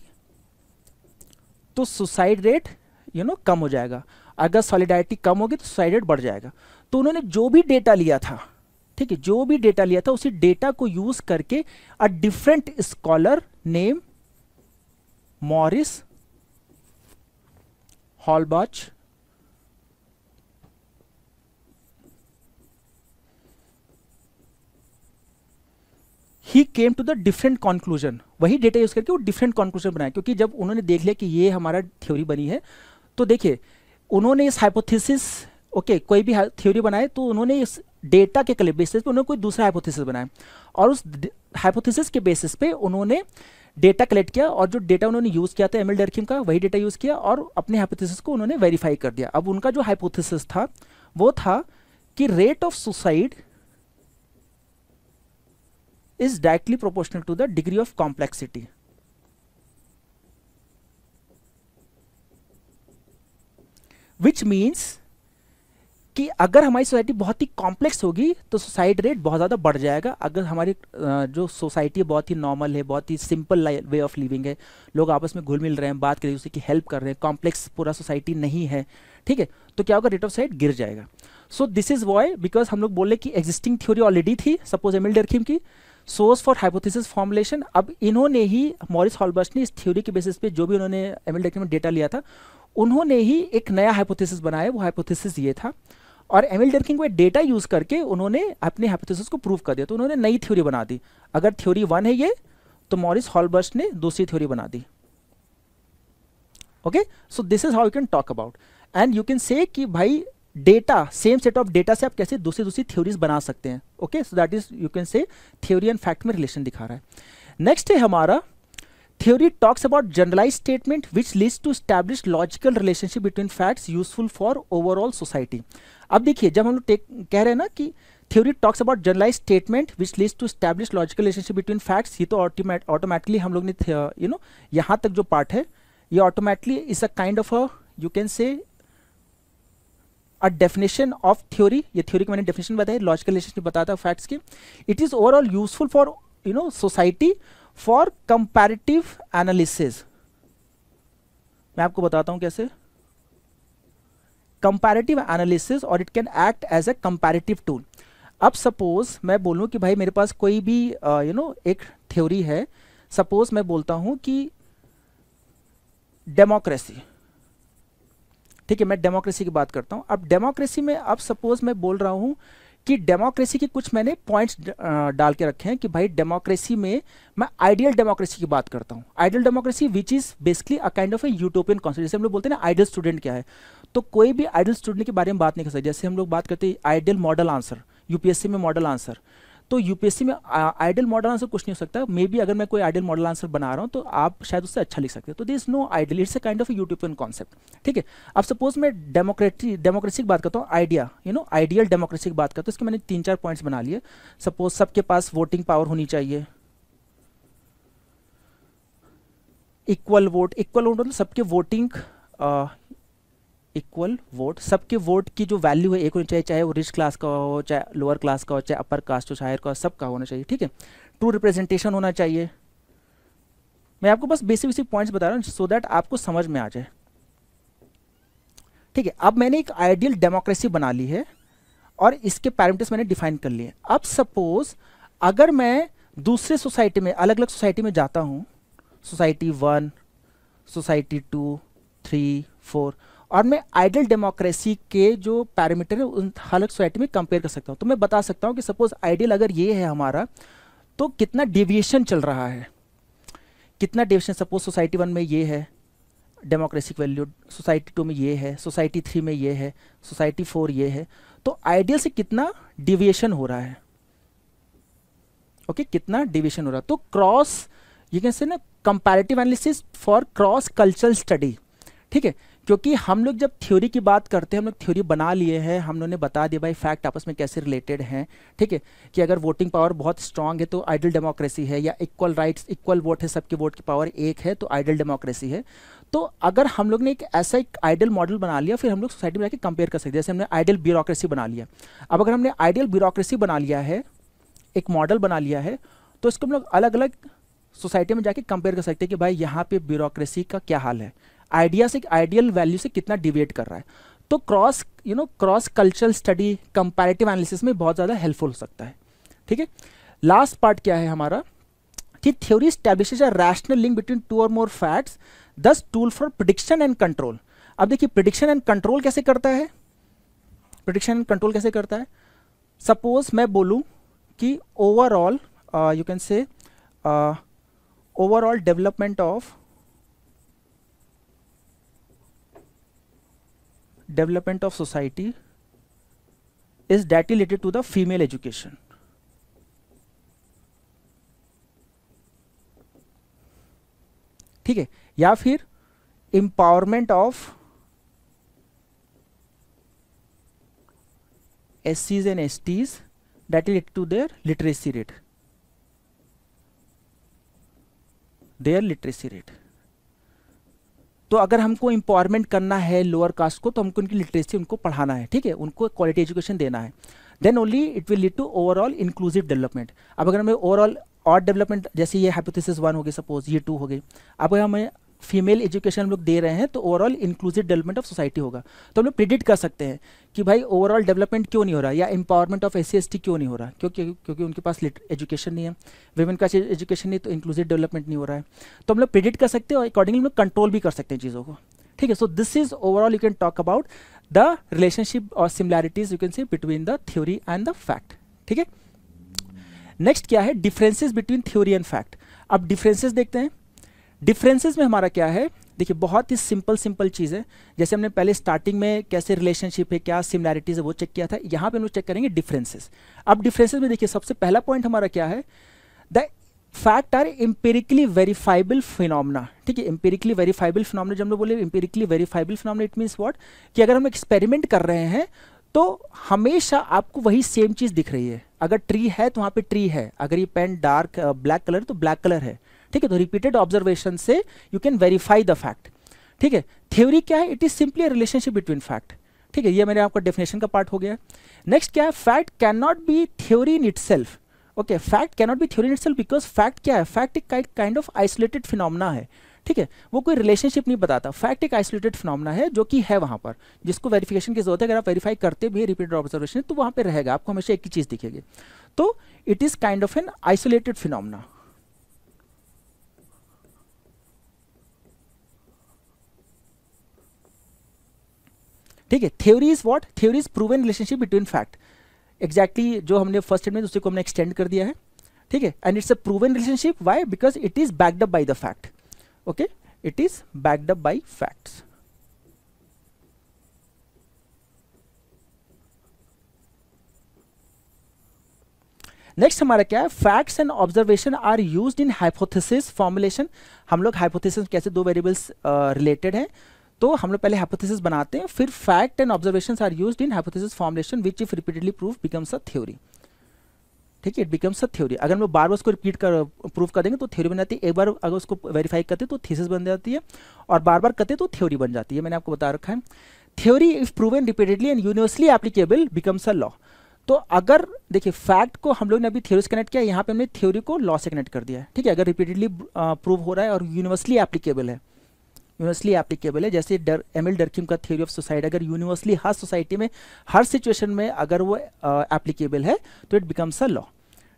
तो सुसाइड रेट यू नो कम हो जाएगा अगर सॉलिडारिटी कम होगी तो सॉलिडेट बढ़ जाएगा तो उन्होंने जो भी डेटा लिया था ठीक है जो भी डेटा लिया था उसी डेटा को यूज करके a different scholar name Maurice Halbwachs he came to the different conclusion वही डेटा यूज करके वो डिफरेंट कॉन्क्लूजन बनाया क्योंकि जब उन्होंने देख लिया कि ये हमारा थ्योरी बनी है तो देखिए उन्होंने इस हाइपोथेसिस ओके okay, कोई भी थ्योरी बनाए तो उन्होंने इस डेटा के कले बेसिस पे उन्होंने कोई दूसरा हाइपोथेसिस बनाया और उस हाइपोथेसिस के बेसिस पे उन्होंने डेटा कलेक्ट किया और जो डेटा उन्होंने यूज़ किया था एम एल डरकिम का वही डेटा यूज़ किया और अपने हाइपोथेसिस को उन्होंने वेरीफाई कर दिया अब उनका जो हाइपोथेसिस था वो था कि rate of suicide is directly proportional to the degree of complexity which means कि अगर हमारी सोसाइटी बहुत ही कॉम्प्लेक्स होगी तो सुसाइड रेट बहुत ज़्यादा बढ़ जाएगा अगर हमारी जो सोसाइटी बहुत ही नॉर्मल है बहुत ही सिंपल वे ऑफ लिविंग है लोग आपस में घुल मिल रहे हैं बात कर रहे हैं उसी की हेल्प कर रहे हैं कॉम्प्लेक्स पूरा सोसाइटी नहीं है ठीक है तो क्या होगा रेट ऑफ साइड गिर जाएगा so this is why because हम लोग बोले कि एग्जिस्टिंग थ्योरी ऑलरेडी थी सपोज एमिल डरखीम की सोर्स फॉर हाइपोथिस फॉर्मुलेशन अब इन्होंने ही मॉरिस हॉलबर्स ने इस थ्योरी के बेसिस पे जो भी उन्होंने एमिल एल में डेटा लिया था उन्होंने ही एक नया हाइपोथेसिस बनाया वो हाइपोथेसिस ये था और एमिल डर्किंग को डेटा यूज करके उन्होंने अपने हाइपोथेसिस को प्रूव कर दिया तो उन्होंने नई थ्योरी बना दी अगर थ्योरी वन है ये तो मॉरिस हॉलबर्स ने दूसरी थ्योरी बना दी okay so this is how you can talk about and you can say कि भाई data same set of data से आप कैसे दूसरी दूसरी थ्योरीज बना सकते हैं okay so that is you can say theory and fact में रिलेशन दिखा रहा है नेक्स्ट है हमारा theory talks about generalized statement which leads to establish logical relationship between facts useful for overall society अब देखिए जब हम लोग कह रहे हैं ना कि theory talks about generalize statement which leads to establish logical relationship between facts ये तो ऑटोमेटिकली हम लोग ने यू नो यहाँ तक जो पार्ट है ये automatically is a kind of a you can say a definition of theory ये थ्योरी की मैंने डेफिनेशन बताई लॉजिकल रिलेशनशिप बताता फैक्ट्स की it is overall useful for you know society for comparative analysis मैं आपको बताता हूं कैसे कंपैरेटिव एनालिसिस और it can act as a comparative tool अब सपोज मैं बोलूं कि भाई मेरे पास कोई भी you uh, know you know, एक थ्योरी है सपोज मैं बोलता हूं कि डेमोक्रेसी ठीक है मैं डेमोक्रेसी की बात करता हूं अब डेमोक्रेसी में अब सपोज मैं बोल रहा हूं कि डेमोक्रेसी के कुछ मैंने पॉइंट्स डाल के रखे हैं कि भाई डेमोक्रेसी में मैं आइडियल डेमोक्रेसी की बात करता हूँ ideal democracy which is basically a kind of a utopian concept जैसे हम लोग बोलते हैं ना आइडियल स्टूडेंट क्या है तो कोई भी आइडियल स्टूडेंट के बारे में बात नहीं कर सकते जैसे हम लोग बात करते हैं आइडियल मॉडल आंसर यूपीएससी में मॉडल आंसर तो यूपीएससी में आइडियल मॉडल आंसर कुछ नहीं हो सकता मे बी अगर मैं कोई आइडियल मॉडल आंसर बना रहा हूँ तो आप शायद उससे अच्छा लिख सकते हो तो this no ideal it's a kind of utopian concept ठीक है अब सपोज मैं डेमोक्रेटी डेमोक्रेसी की बात करता हूँ idea you know ideal democracy की बात करता हूँ इसके मैंने तीन चार पॉइंट्स बना लिए सपोज सबके पास वोटिंग पावर होनी चाहिए इक्वल वोट इक्वल वोट मतलब सबके वोटिंग इक्वल वोट सबके वोट की जो वैल्यू है एक होनी चाहिए चाहे वो रिच क्लास का हो चाहे लोअर क्लास का हो चाहे अपर कास्ट हो शायर का हो सबका होना चाहिए ठीक है ट्रू रिप्रेजेंटेशन होना चाहिए मैं आपको बस बेसिक बेसिक पॉइंट्स बता रहा हूँ सो दैट आपको समझ में आ जाए ठीक है अब मैंने एक आइडियल डेमोक्रेसी बना ली है और इसके पैरामीटर्स मैंने डिफाइन कर लिए अब सपोज अगर मैं दूसरे सोसाइटी में अलग अलग सोसाइटी में जाता हूँ society one society two three four और मैं आइडियल डेमोक्रेसी के जो पैरामीटर है उन हालत सोसाइटी में कंपेयर कर सकता हूँ तो मैं बता सकता हूँ कि सपोज आइडियल अगर ये है हमारा तो कितना डिविएशन चल रहा है कितना डिविएशन सपोज सोसाइटी वन में ये है डेमोक्रेसिक वैल्यू सोसाइटी टू में ये है सोसाइटी थ्री में ये है सोसाइटी फोर ये है तो आइडियल से कितना डिविएशन हो रहा है ओके okay, कितना डिविएशन हो रहा है तो क्रॉस यू कैन से ना comparative analysis for cross cultural study ठीक है क्योंकि हम लोग जब थ्योरी की बात करते हैं हम लोग थ्योरी बना लिए हैं हम लोगों ने बता दिया भाई फैक्ट आपस में कैसे रिलेटेड हैं ठीक है कि अगर वोटिंग पावर बहुत स्ट्रांग है तो आइडल डेमोक्रेसी है या इक्वल राइट्स इक्वल वोट है सबके वोट की पावर एक है तो आइडल डेमोक्रेसी है तो अगर हम लोग ने एक ऐसा एक आइडियल मॉडल बना लिया फिर हम लोग सोसाइटी में जाकर कंपेयर कर सकते जैसे हमने आइडियल ब्यूरोक्रेसी बना लिया अब अगर हमने आइडियल ब्यूरोक्रेसी बना लिया है एक मॉडल बना लिया है तो इसको हम लोग अलग अलग सोसाइटी में जाके कंपेयर कर सकते हैं कि भाई यहाँ पे ब्यूरोक्रेसी का क्या हाल है आइडिया से आइडियल वैल्यू से कितना डिवेट कर रहा है तो cross you know cross cultural study comparative analysis में बहुत ज़्यादा हेल्पफुल हो सकता है ठीक है लास्ट पार्ट क्या है हमारा कि theory establishes a rational link between two और more facts thus tool for prediction and control अब देखिए प्रिडिक्शन एंड कंट्रोल कैसे करता है प्रिडिक्शन एंड कंट्रोल कैसे करता है सपोज मैं बोलूँ कि overall you can say overall development of development of society is that related to the female education. ठीक है या फिर एम्पावरमेंट ऑफ एससीज and STs that is to their literacy rate their literacy rate तो अगर हमको इंपॉवरमेंट करना है लोअर कास्ट को तो हमको उनकी लिटरेसी उनको पढ़ाना है ठीक है उनको क्वालिटी एजुकेशन देना है then only it will lead to overall inclusive development अब अगर हमें ओवरऑल और डेवलपमेंट जैसे ये हाइपोथेसिस वन हो गई सपोज ये टू हो गई अब हमें फीमेल एजुकेशन हम लोग दे रहे हैं तो overall inclusive development of society होगा तो हम लोग प्रिडिक्ट कर सकते हैं कि भाई ओवरऑल डेवलपमेंट क्यों नहीं हो रहा या एम्पावरमेंट ऑफ एस सी क्यों नहीं हो रहा क्योंकि क्योंकि उनके पास एजुकेशन नहीं है वेमेन का एजुकेशन नहीं तो इंक्लूसिव डेवलपमेंट नहीं हो रहा है तो हम लोग प्रिडिक्ट कर सकते हैं और अकॉर्डिंगली हम लोग कंट्रोल भी कर सकते हैं चीज़ों को ठीक है so this is overall you can talk about the relationship और similarities you can see between the theory and the fact ठीक है नेक्स्ट क्या है differences between theory and fact अब डिफरेंसेस देखते हैं डिफरेंसेस में हमारा क्या है देखिए बहुत ही सिंपल सिंपल चीज़ है जैसे हमने पहले स्टार्टिंग में कैसे रिलेशनशिप है क्या सिमिलैरिटीज़ है वो चेक किया था यहाँ पे हम लोग चेक करेंगे डिफरेंसेस अब डिफरेंसेस में देखिए सबसे पहला पॉइंट हमारा क्या है the fact are empirically verifiable phenomena ठीक है एम्पेरिकली वेरीफाइबल फिनोमना जब हम लोग बोले empirically verifiable phenomena it means what कि अगर हम एक्सपेरिमेंट कर रहे हैं तो हमेशा आपको वही सेम चीज़ दिख रही है अगर ट्री है तो वहाँ पे ट्री है अगर ये पेन डार्क ब्लैक कलर तो ब्लैक कलर है ठीक है तो रिपीटेड ऑब्जर्वेशन से you can verify the fact ठीक है थ्योरी क्या है it is simply relationship between fact ठीक है ये मेरे आपका डेफिनेशन का पार्ट हो गया नेक्स्ट क्या है fact can not be theory in itself okay fact can not be theory in it because fact क्या है फैक्ट एक काइंड ऑफ आइसोलेटेड फिनोमना है ठीक है वो कोई रिलेशनशिप नहीं बताता फैक्ट एक आइसोलेटेड फिनोमना है जो कि है वहां पर जिसको वेरिफिकेशन की जरूरत है अगर आप वेरीफाई करते भी रिपीटेड ऑब्जर्वेशन तो वहां पर रहेगा आपको हमेशा एक ही चीज़ दिखेगी तो it is kind of an isolated phenomena ठीक है theory is what theory is prove relationship between fact exactly जो हमने फर्स्ट स्टेट में उसी को हमने एक्सटेंड कर दिया है ठीक है and it's a prove relationship why because it is backed up by the fact okay it is backed up by fact next हमारा क्या है facts and observation are used in hypothesis formulation हम लोग हाइपोथेसिस कैसे दो वेरिएबल्स रिलेटेड uh, हैं तो हम लोग पहले हाइपोथेसिस बनाते हैं फिर fact and observation are use in hypothesis formulation which if repeatedly proof becomes a theory ठीक है इट बिकम्स अ थ्योरी अगर हम लोग बार बार उसको रिपीट कर प्रूव कर देंगे तो थ्योरी बन जाती है एक बार अगर उसको वेरीफाई करते तो थीसिस बन जाती है और बार बार करते तो थ्योरी बन जाती है मैंने आपको बता रखा है theory if proven repeatedly and universally applicable becomes a law तो अगर देखिए फैक्ट को हम लोग ने अभी थ्योरी से कनेक्ट किया यहाँ पे हमने थ्योरी को लॉ से कनेक्ट कर दिया है ठीक है अगर रिपीटेडली प्रूव हो रहा है और यूनिवर्सली एप्लीकेबल है यूनिवर्सली एप्लीकेबल है जैसे डर एम एल डरकिम का थ्योरी ऑफ सोसाइटी अगर यूनिवर्सली हर सोसाइटी में हर सिचुएशन में अगर वो एप्लीकेबल है तो इट बिकम्स अ लॉ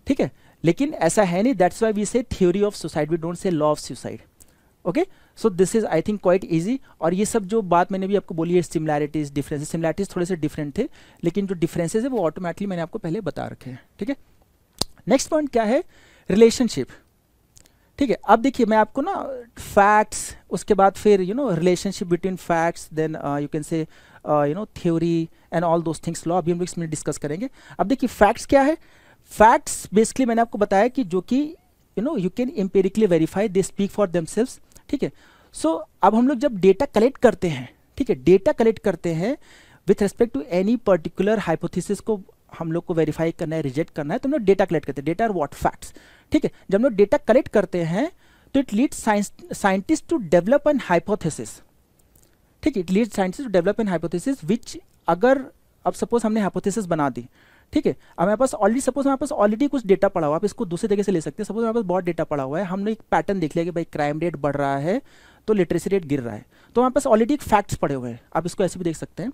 ठीक है लेकिन ऐसा है नहीं that's why we say theory of suicide we don't say law of suicide okay so this is I think quite easy और ये सब जो बात मैंने भी आपको बोली है सिमिलैरिटीज डिफरेंसेस सिमिलैरिटीज थोड़े से डिफरेंट थे लेकिन जो डिफरेंसेस है वो ऑटोमेटिकली मैंने आपको पहले बता रखे हैं ठीक है नेक्स्ट पॉइंट क्या है रिलेशनशिप ठीक है अब देखिए मैं आपको ना फैक्ट्स उसके बाद फिर you know relationship between facts then you can say you know theory and all those things law अभी हम लोग डिस्कस करेंगे अब देखिए फैक्ट्स क्या है फैक्ट्स बेसिकली मैंने आपको बताया कि जो कि you know you can empirically verify they speak for them ठीक है सो अब हम लोग जब डेटा कलेक्ट करते हैं ठीक है डेटा कलेक्ट करते हैं with respect to any particular hypothesis को हम लोग को वेरीफाई करना है रिजेक्ट करना है तो हम लोग डेटा कलेक्ट करते हैं डेटा आर वॉट फैक्ट्स ठीक है जब लोग डेटा कलेक्ट करते हैं तो it lead scientist to develop an hypothesis ठीक है it lead scientist to develop an hypothesis which अगर अब सपोज हमने हाइपोथेसिस बना दी ठीक है अब हमारे पास ऑलरेडी सपोज हमारे पास ऑलरेडी कुछ डेटा पड़ा हुआ आप इसको दूसरे तरीके से ले सकते हैं सपोज हमारे पास बहुत डेटा पड़ा हुआ है हमने एक पैटर्न देख लिया कि भाई क्राइम रेट बढ़ रहा है तो लिटरेसी रेट गिर रहा है तो हमारे पास ऑलरेडी एक फैक्ट्स पड़े हुए हैं आप इसको ऐसे भी देख सकते हैं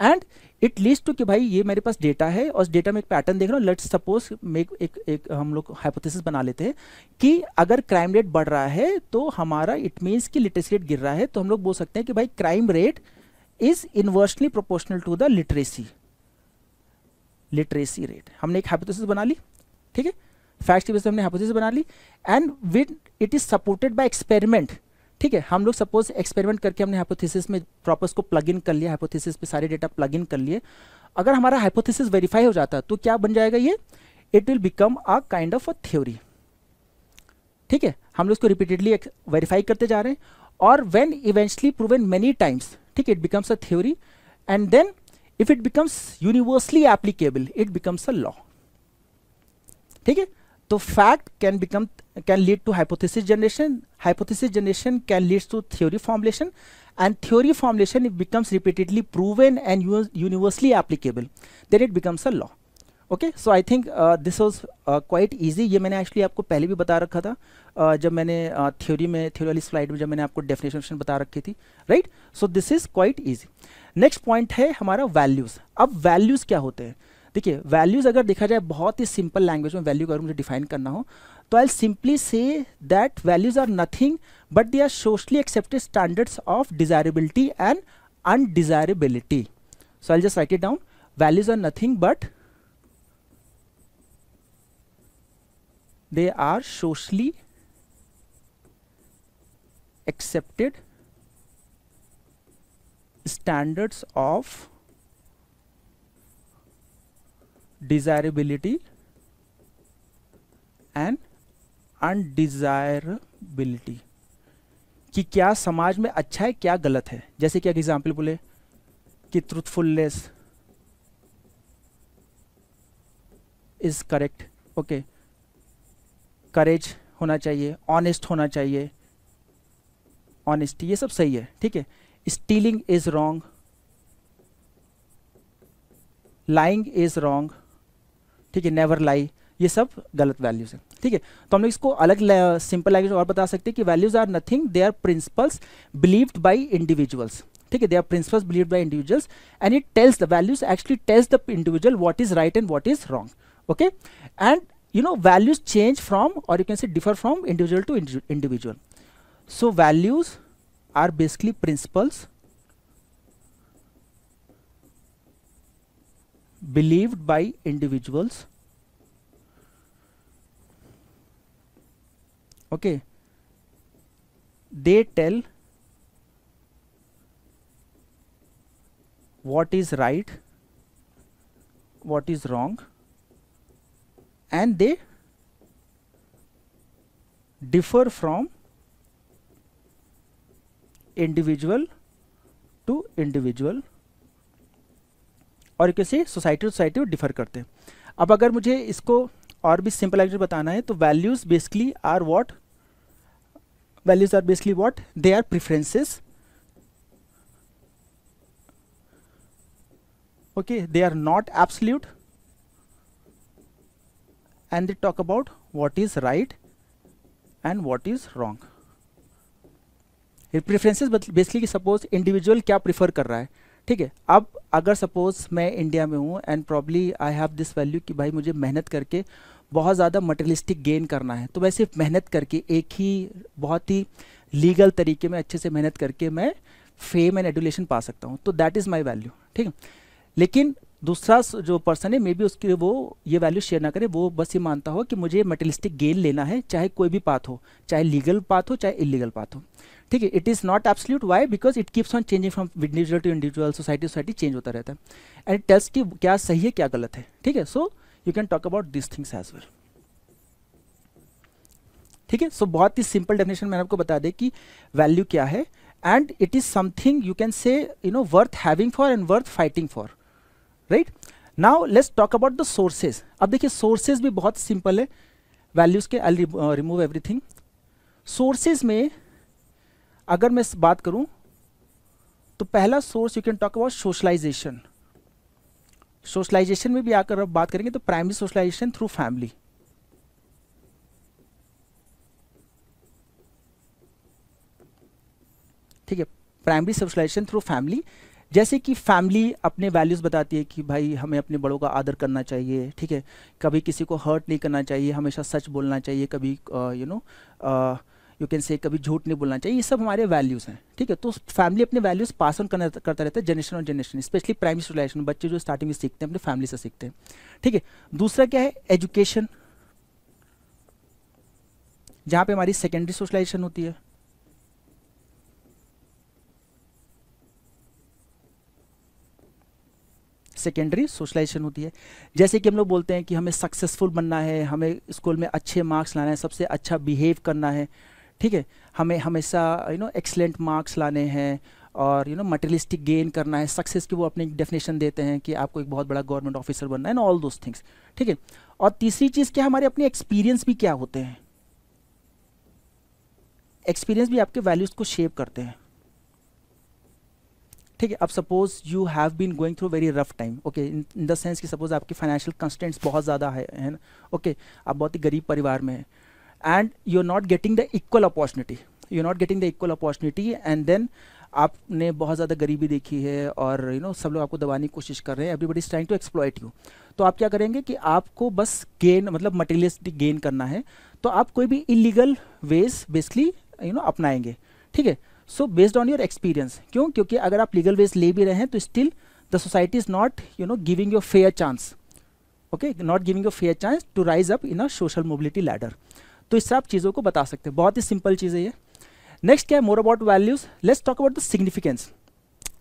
एंड इट लीस्ट टू कि भाई ये मेरे पास डेटा है और डेटा में एक पैटर्न देख रहा हूँ लेट्स सपोज मेक एक एक हम लोग हाइपोथेसिस बना लेते हैं कि अगर क्राइम रेट बढ़ रहा है तो हमारा इट मीन्स कि लिटरेसी रेट गिर रहा है तो हम लोग बोल सकते हैं कि भाई crime rate is inversely proportional to the literacy literacy rate हमने एक हाइपोथेसिस बना ली ठीक है फैक्ट्री वजह से हमने हाइपोथेसिस बना ली and with it is supported by experiment ठीक है हम लोग सपोज एक्सपेरिमेंट करके हमने हाइपोथेसिस में प्रॉपर्स को प्लग इन कर लिया हाइपोथेसिस पे सारे डेटा प्लग इन कर लिए अगर हमारा हाइपोथेसिस वेरीफाई हो जाता तो क्या बन जाएगा ये it will become a kind of a theory ठीक है हम लोग इसको रिपीटेडली वेरीफाई करते जा रहे हैं और when eventually proven many times ठीक है it becomes a theory and then if it becomes universally applicable it becomes a law ठीक है तो fact can become can lead to hypothesis generation hypothesis generation can lead to theory formulation and theory formulation it becomes repeatedly proven and universally applicable then it becomes a law okay so I think this was quite easy ये मैंने actually आपको पहले भी बता रखा था uh, जब मैंने थ्योरी uh, में थ्योरी वाली स्लाइड में जब मैंने आपको डेफिनेशन बता रखी थी right so this is quite easy next point है हमारा वैल्यूज़ अब वैल्यूज़ क्या होते हैं देखिए वैल्यूज़ अगर देखा जाए बहुत ही सिंपल लैंग्वेज में वैल्यू अगर मुझे डिफाइन करना हो तो I simply say that values are nothing but they are socially accepted standards of desirability and undesirability so I just write it down values are nothing but they are socially accepted standards of desirability and undesirability कि क्या समाज में अच्छा है क्या गलत है जैसे कि एग्जाम्पल बोले कि truthfulness is correct okay courage होना चाहिए ऑनेस्ट होना चाहिए ऑनेस्टी ये सब सही है ठीक है stealing is wrong lying is wrong ठीक है नेवर लाई ये सब गलत वैल्यूज़ है ठीक है तो हम लोग इसको अलग सिंपल लैंग्वेज और बता सकते हैं कि values are nothing they are principles believed by individuals ठीक है they are principles believe by individuals and it tells the values actually tells the individual what is right and what is wrong okay and you know values change from or you can say differ from individual to individual so values are basically principles believed by individuals okay they tell what is right what is wrong and they differ from individual to individual और कैसे society society differ करते हैं अब अगर मुझे इसको और भी सिंपल एक्टर बताना है तो values basically are what values are basically what they are preferences okay they are not absolute and they talk about what is right and what is wrong preferences basically suppose individual क्या prefer कर रहा है ठीक है अब अगर suppose मैं India में हूँ and probably I have this value कि भाई मुझे मेहनत करके बहुत ज़्यादा मटेरियलिस्टिक गेन करना है तो मैं सिर्फ मेहनत करके एक ही बहुत ही लीगल तरीके में अच्छे से मेहनत करके मैं फेम एंड एडुलेशन पा सकता हूँ तो दैट इज़ माई वैल्यू ठीक है लेकिन दूसरा जो पर्सन है मे बी उसके वो ये वैल्यू शेयर ना करे वो बस ये मानता हो कि मुझे मटेरियलिस्टिक गेन लेना है चाहे कोई भी पाथ हो चाहे लीगल पाथ हो चाहे इलीगल पाथ हो ठीक है it is not absolute why because it keeps on changing from individual to individual society society change होता रहता है एंड इट टेल्स क्या सही है क्या गलत है ठीक है so you can talk about this things as well ठीक है सो बहुत ही सिंपल डेफिनेशन मैंने आपको बता दें कि वैल्यू क्या है and it is something you can say you know worth having for and worth fighting for right now let's talk about the sources अब देखिए सोर्सेज भी बहुत सिंपल है वैल्यूज के आई रिमूव एवरीथिंग सोर्सेज में अगर मैं बात करूं तो पहला source you can talk about socialization socialization में भी आकर अब बात करेंगे तो प्राइमरी सोशलाइजेशन थ्रू फैमिली ठीक है प्राइमरी सोशलाइजेशन थ्रू फैमिली जैसे कि फैमिली अपने वैल्यूज़ बताती है कि भाई हमें अपने बड़ों का आदर करना चाहिए ठीक है कभी किसी को हर्ट नहीं करना चाहिए हमेशा सच बोलना चाहिए कभी you uh, know uh, you can say कभी झूठ नहीं बोलना चाहिए ये सब हमारे वैल्यूज़ हैं ठीक है तो फैमिली अपने वैल्यूज़ पास ऑन करना करता रहता है जनरेशन और जनरेशन स्पेशली प्राइमरी रिलेशन बच्चे जो स्टार्टिंग में सीखते हैं अपने फैमिली से सीखते हैं ठीक है दूसरा क्या है एजुकेशन जहाँ पे हमारी सेकेंडरी सोशलाइजेशन होती है सेकेंडरी सोशलाइजेशन होती है जैसे कि हम लोग बोलते हैं कि हमें सक्सेसफुल बनना है हमें स्कूल में अच्छे मार्क्स लाना है सबसे अच्छा बिहेव करना है ठीक है हमें हमेशा यू नो एक्सलेंट मार्क्स लाने हैं और यू नो मटेरियलिस्टिक गेन करना है सक्सेस की वो अपनी डेफिनेशन देते हैं कि आपको एक बहुत बड़ा गवर्नमेंट ऑफिसर बनना है ऑल दोज थिंग्स ठीक है और तीसरी चीज़ क्या हमारे अपने एक्सपीरियंस भी क्या होते हैं एक्सपीरियंस भी आपके वैल्यूज़ को शेप करते हैं ठीक है अब suppose you have been going through very rough time okay in the sense कि सपोज आपकी फाइनेंशियल कंस्टेंट्स बहुत ज़्यादा है है ना ओके okay, आप बहुत ही गरीब परिवार में हैं and and you're not getting the equal opportunity you're not getting the equal opportunity and then आपने बहुत ज़्यादा गरीबी देखी है और यू you नो know, सब लोग आपको दबाने की कोशिश कर रहे हैं everybody trying to exploit you तो आप क्या करेंगे कि आपको बस गेन मतलब मटेरियलिस्टिक गेन करना है तो आप कोई भी illegal ways basically you know अपनाएंगे ठीक है so based on your experience क्यों क्योंकि अगर आप लीगल वेज ले भी रहे हैं तो still the society is not you know giving your fair chance okay not giving your fair chance to rise up in a social mobility ladder तो इससे आप चीज़ों को बता सकते हैं बहुत ही सिंपल चीज़ है ये नेक्स्ट क्या है more about values let's talk about the significance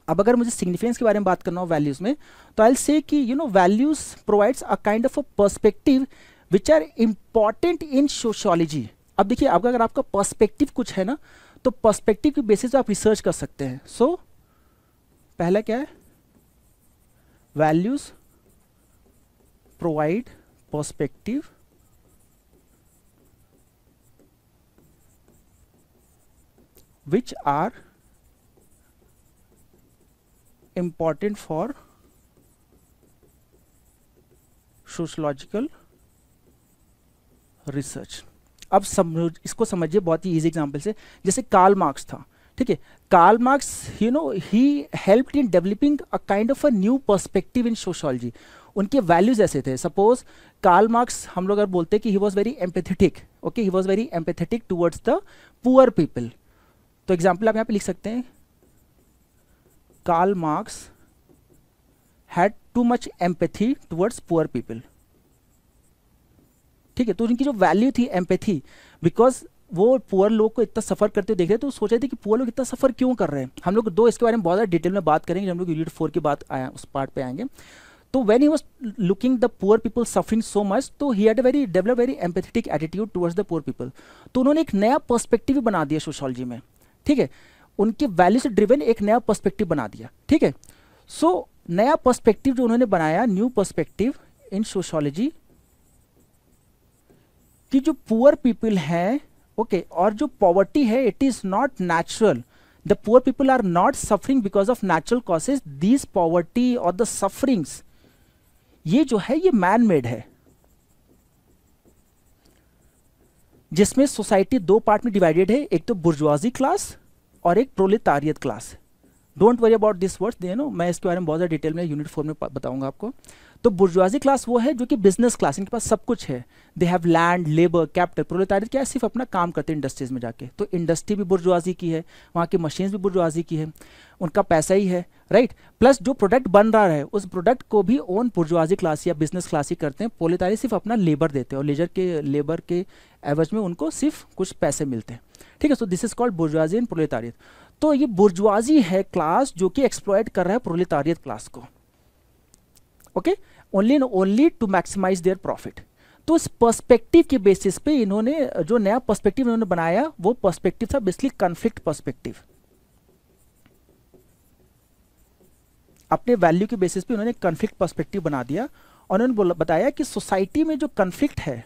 अब अगर मुझे सिग्निफिकेंस के बारे में बात करना हो वैल्यूज़ में तो आई से कि you know values provides a kind of a perspective which are important in sociology अब देखिए अब अगर आपका पर्सपेक्टिव कुछ है ना तो पर्सपेक्टिव के बेसिस पे आप रिसर्च कर सकते हैं सो so, पहला क्या है values provide perspective which are important for sociological research अब समझ इसको समझिए बहुत ही इजी एग्जांपल से जैसे कार्ल मार्क्स था ठीक है Karl Marx you know he helped in developing a kind of a new perspective in sociology उनके वैल्यूज ऐसे थे सपोज कार्ल मार्क्स हम लोग अगर बोलते कि he was very empathetic okay he was very empathetic towards the poor people तो example आप यहाँ पे लिख सकते हैं Karl Marx had too much empathy towards poor people ठीक है तो उनकी जो वैल्यू थी एम्पेथी बिकॉज वो पुअर लोग को इतना सफ़र करते देख रहे तो सोच रहे थे कि पुअर लोग इतना सफ़र क्यों कर रहे हैं हम लोग दो इसके बारे में बहुत ज़्यादा डिटेल में बात करेंगे हम लोग यूनिट फोर की बात आया उस पार्ट पे आएंगे तो when he was looking the poor people suffering so much तो he had a very develop very empathetic attitude towards the poor people तो उन्होंने एक नया पर्स्पेक्टिव बना दिया सोशोलॉजी में ठीक है उनके वैल्यू से ड्रिवेन एक नया पर्सपेक्टिव बना दिया ठीक है सो नया पर्सपेक्टिव जो उन्होंने बनाया न्यू पर्सपेक्टिव इन सोशोलॉजी कि जो पुअर पीपल हैं ओके और जो पॉवर्टी है it is not natural the poor people are not suffering because of natural causes these poverty और द सफरिंग्स ये जो है ये मैन मेड है जिसमें सोसाइटी दो पार्ट में डिवाइडेड है एक तो बुर्जुआजी क्लास और एक proletariat class don't worry about this words they know मैं इसके बारे में बहुत ज़्यादा डिटेल में यूनिट फोर में बताऊंगा आपको तो बुर्जुआजी क्लास वो है जो कि बिजनेस क्लास इनके पास सब कुछ है they have land labour capital proletariat क्या है सिर्फ अपना काम करते हैं इंडस्ट्रीज में जाके तो इंडस्ट्री भी बुर्जुआजी की है वहाँ की मशीन्स भी बुर्जुआजी की है उनका पैसा ही है राइट प्लस जो प्रोडक्ट बन रहा है उस प्रोडक्ट को भी ओन बुर्जुआजी क्लास या बिजनेस क्लास ही करते हैं प्रोलेतारियत सिर्फ अपना लेबर देते हैं और लेजर के लेबर के एवज में उनको सिर्फ कुछ पैसे मिलते हैं ठीक है so this is called bourgeoisie in proletariat तो ये बुर्जुआजी है क्लास जो कि एक्सप्लॉयट कर रहा है प्रोलेतारियत क्लास को okay only and only to maximise their profit तो इस पर्सपेक्टिव के बेसिस पे इन्होंने जो नया पर्सपेक्टिव इन्होंने बनाया वो पर्सपेक्टिव था बेसिकली कन्फ्लिक्ट पर्सपेक्टिव अपने वैल्यू के बेसिस पे उन्होंने कन्फ्लिक्ट पर्सपेक्टिव बना दिया और उन्होंने बताया कि सोसाइटी में जो कन्फ्लिक्ट है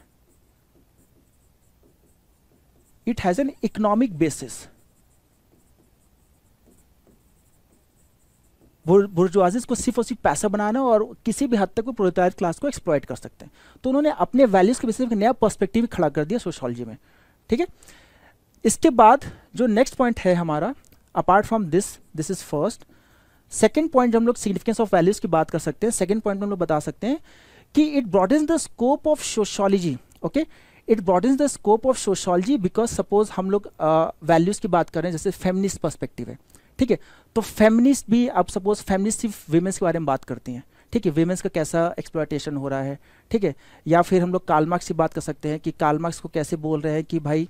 it has an economic basis. बुर्जुआजिस को सिर्फ और सिर्फ पैसा बनाना और किसी भी हद तक वो प्रोलेटारियत क्लास को एक्सप्लॉयट कर सकते हैं तो उन्होंने अपने वैल्यूज़ के बेसिस पर नया पर्सपेक्टिव खड़ा कर दिया सोशोलॉजी में ठीक है इसके बाद जो नेक्स्ट पॉइंट है हमारा apart from this this is first second point हम लोग सिग्निफिकेंस ऑफ वैल्यूज़ की बात कर सकते हैं सेकेंड पॉइंट हम लोग बता सकते हैं कि it broad the scope of sociology okay it broadens the scope of sociology because suppose हम लोग वैल्यूज़ uh, की बात करें जैसे फेमनिस्ट परस्पेक्टिव है ठीक है तो फेमनिस्ट भी आप सपोज फेमनिस्ट सिर्फ वीमेंस के बारे में बात करती हैं ठीक है वीमेंस का कैसा एक्सप्लाटेशन हो रहा है ठीक है या फिर हम लोग कालमार्क्स की बात कर सकते हैं कि कालमार्क्स को कैसे बोल रहे हैं कि भाई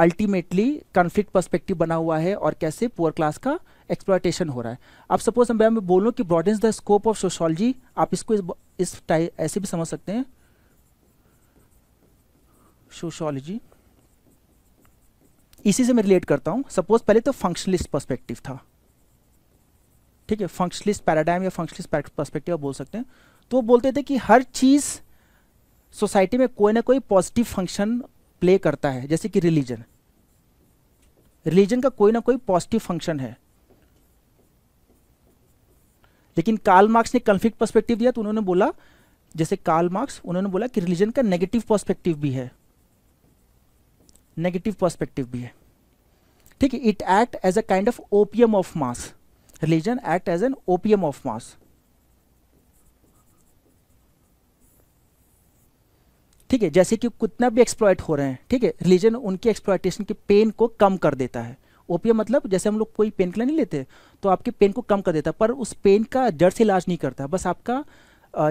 अल्टीमेटली कन्फ्लिक्ट परस्पेक्टिव बना हुआ है और कैसे पुअर क्लास का एक्सप्लॉयटेशन हो रहा है अब सपोज मैं बोलूँ कि broadens the scope of sociology आप इसको इस, इस ऐसे भी समझ सकते हैं सोशोलॉजी इसी से मैं रिलेट करता हूं सपोज पहले तो फंक्शनलिस्ट पर्सपेक्टिव था ठीक है फंक्शनलिस्ट पैराडाइम या फंक्शनलिस्ट पर्सपेक्टिव आप बोल सकते हैं तो वो बोलते थे कि हर चीज़ सोसाइटी में कोई ना कोई पॉजिटिव फंक्शन प्ले करता है जैसे कि रिलीजन रिलीजन का कोई ना कोई पॉजिटिव फंक्शन है लेकिन कार्ल मार्क्स ने कन्फ्लिक्ट पर्सपेक्टिव दिया तो उन्होंने बोला जैसे कार्ल मार्क्स उन्होंने बोला कि रिलीजन का नेगेटिव पर्सपेक्टिव भी है नेगेटिव पर्सपेक्टिव भी है ठीक है it act as a kind of opium of mass religion act as an opium of mass ठीक है जैसे कि कितना भी एक्सप्लॉयट हो रहे हैं ठीक है रिलीजन उनकी एक्सप्लॉयटेशन की पेन को कम कर देता है ओपीएम मतलब जैसे हम लोग कोई पेन किलर नहीं लेते तो आपके पेन को कम कर देता है पर उस पेन का जड़ से इलाज नहीं करता बस आपका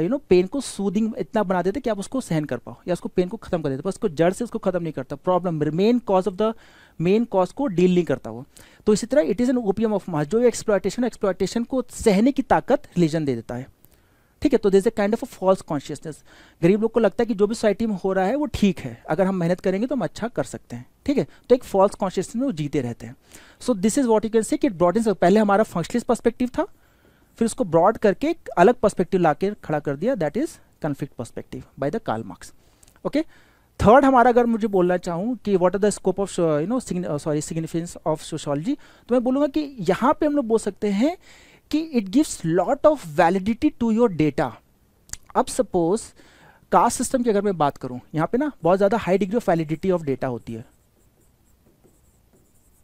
यू नो पेन को सूदिंग इतना बना देते कि आप उसको सहन कर पाओ या उसको पेन को खत्म कर देते बस उसको जड़ से उसको खत्म नहीं करता problem main cause of the main cause को डील नहीं करता वो तो इसी तरह it is an opium of mass जो एक्सप्लाइटेशन एक्सप्लाइटेशन को सहने की ताकत रिलीजन दे देता है ठीक है तो this a kind of a false consciousness गरीब लोग को लगता है कि जो भी सोसाइटी में हो रहा है वो ठीक है अगर हम मेहनत करेंगे तो हम अच्छा कर सकते हैं ठीक है तो एक फॉल्स कॉन्शियसनेस में वो जीते रहते हैं so this is what you can say कि इट ब्रॉड इन पहले हमारा फंक्शनलिस्ट पर्सपेक्टिव था फिर उसको ब्रॉड करके एक अलग पर्सपेक्टिव ला खड़ा कर दिया that is conflict perspective by the Karl Marx okay third हमारा अगर मुझे बोलना चाहूँ कि what are the scope of you know sorry significance of sociology तो मैं बोलूँगा कि यहाँ पे हम लोग बोल सकते हैं कि it gives lot of validity to your data अब सपोज कास्ट सिस्टम की अगर मैं बात करूँ यहाँ पे ना बहुत ज़्यादा high degree of validity of data होती है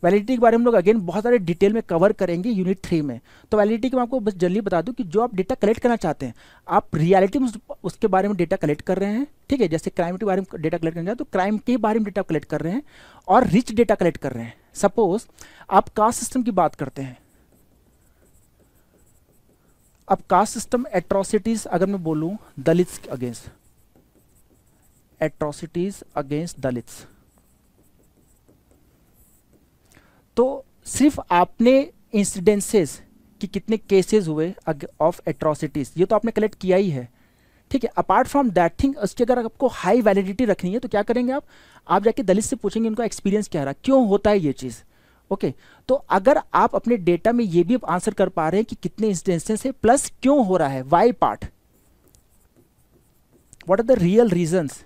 वैलिडिटी के बारे में हम लोग अगेन बहुत सारे डिटेल में कवर करेंगे यूनिट थ्री में तो वैलिडिटी के मैं आपको बस जल्दी बता दूं कि जो आप डेटा कलेक्ट करना चाहते हैं आप रियलिटी में उसके बारे में डेटा कलेक्ट कर रहे हैं ठीक है जैसे क्राइम के बारे में डेटा कलेक्ट करना चाहते तो क्राइम के बारे में डेटा कलेक्ट कर रहे हैं और रिच डेटा कलेक्ट कर रहे हैं सपोज आप कास्ट सिस्टम की बात करते हैं अब कास्ट सिस्टम एट्रोसिटीज अगर मैं बोलूं Dalits against atrocities against Dalits तो सिर्फ आपने इंसिडेंसेस कि कितने केसेस हुए ऑफ एट्रोसिटीज ये तो आपने कलेक्ट किया ही है ठीक है अपार्ट फ्रॉम दैट थिंग उसकी अगर आपको हाई वैलिडिटी रखनी है तो क्या करेंगे आप आप जाके दलित से पूछेंगे इनका एक्सपीरियंस क्या रहा क्यों होता है ये चीज़ ओके okay, तो अगर आप अपने डेटा में ये भी आंसर कर पा रहे हैं कि कितने इंसिडेंसेस है प्लस क्यों हो रहा है why part what are the real reasons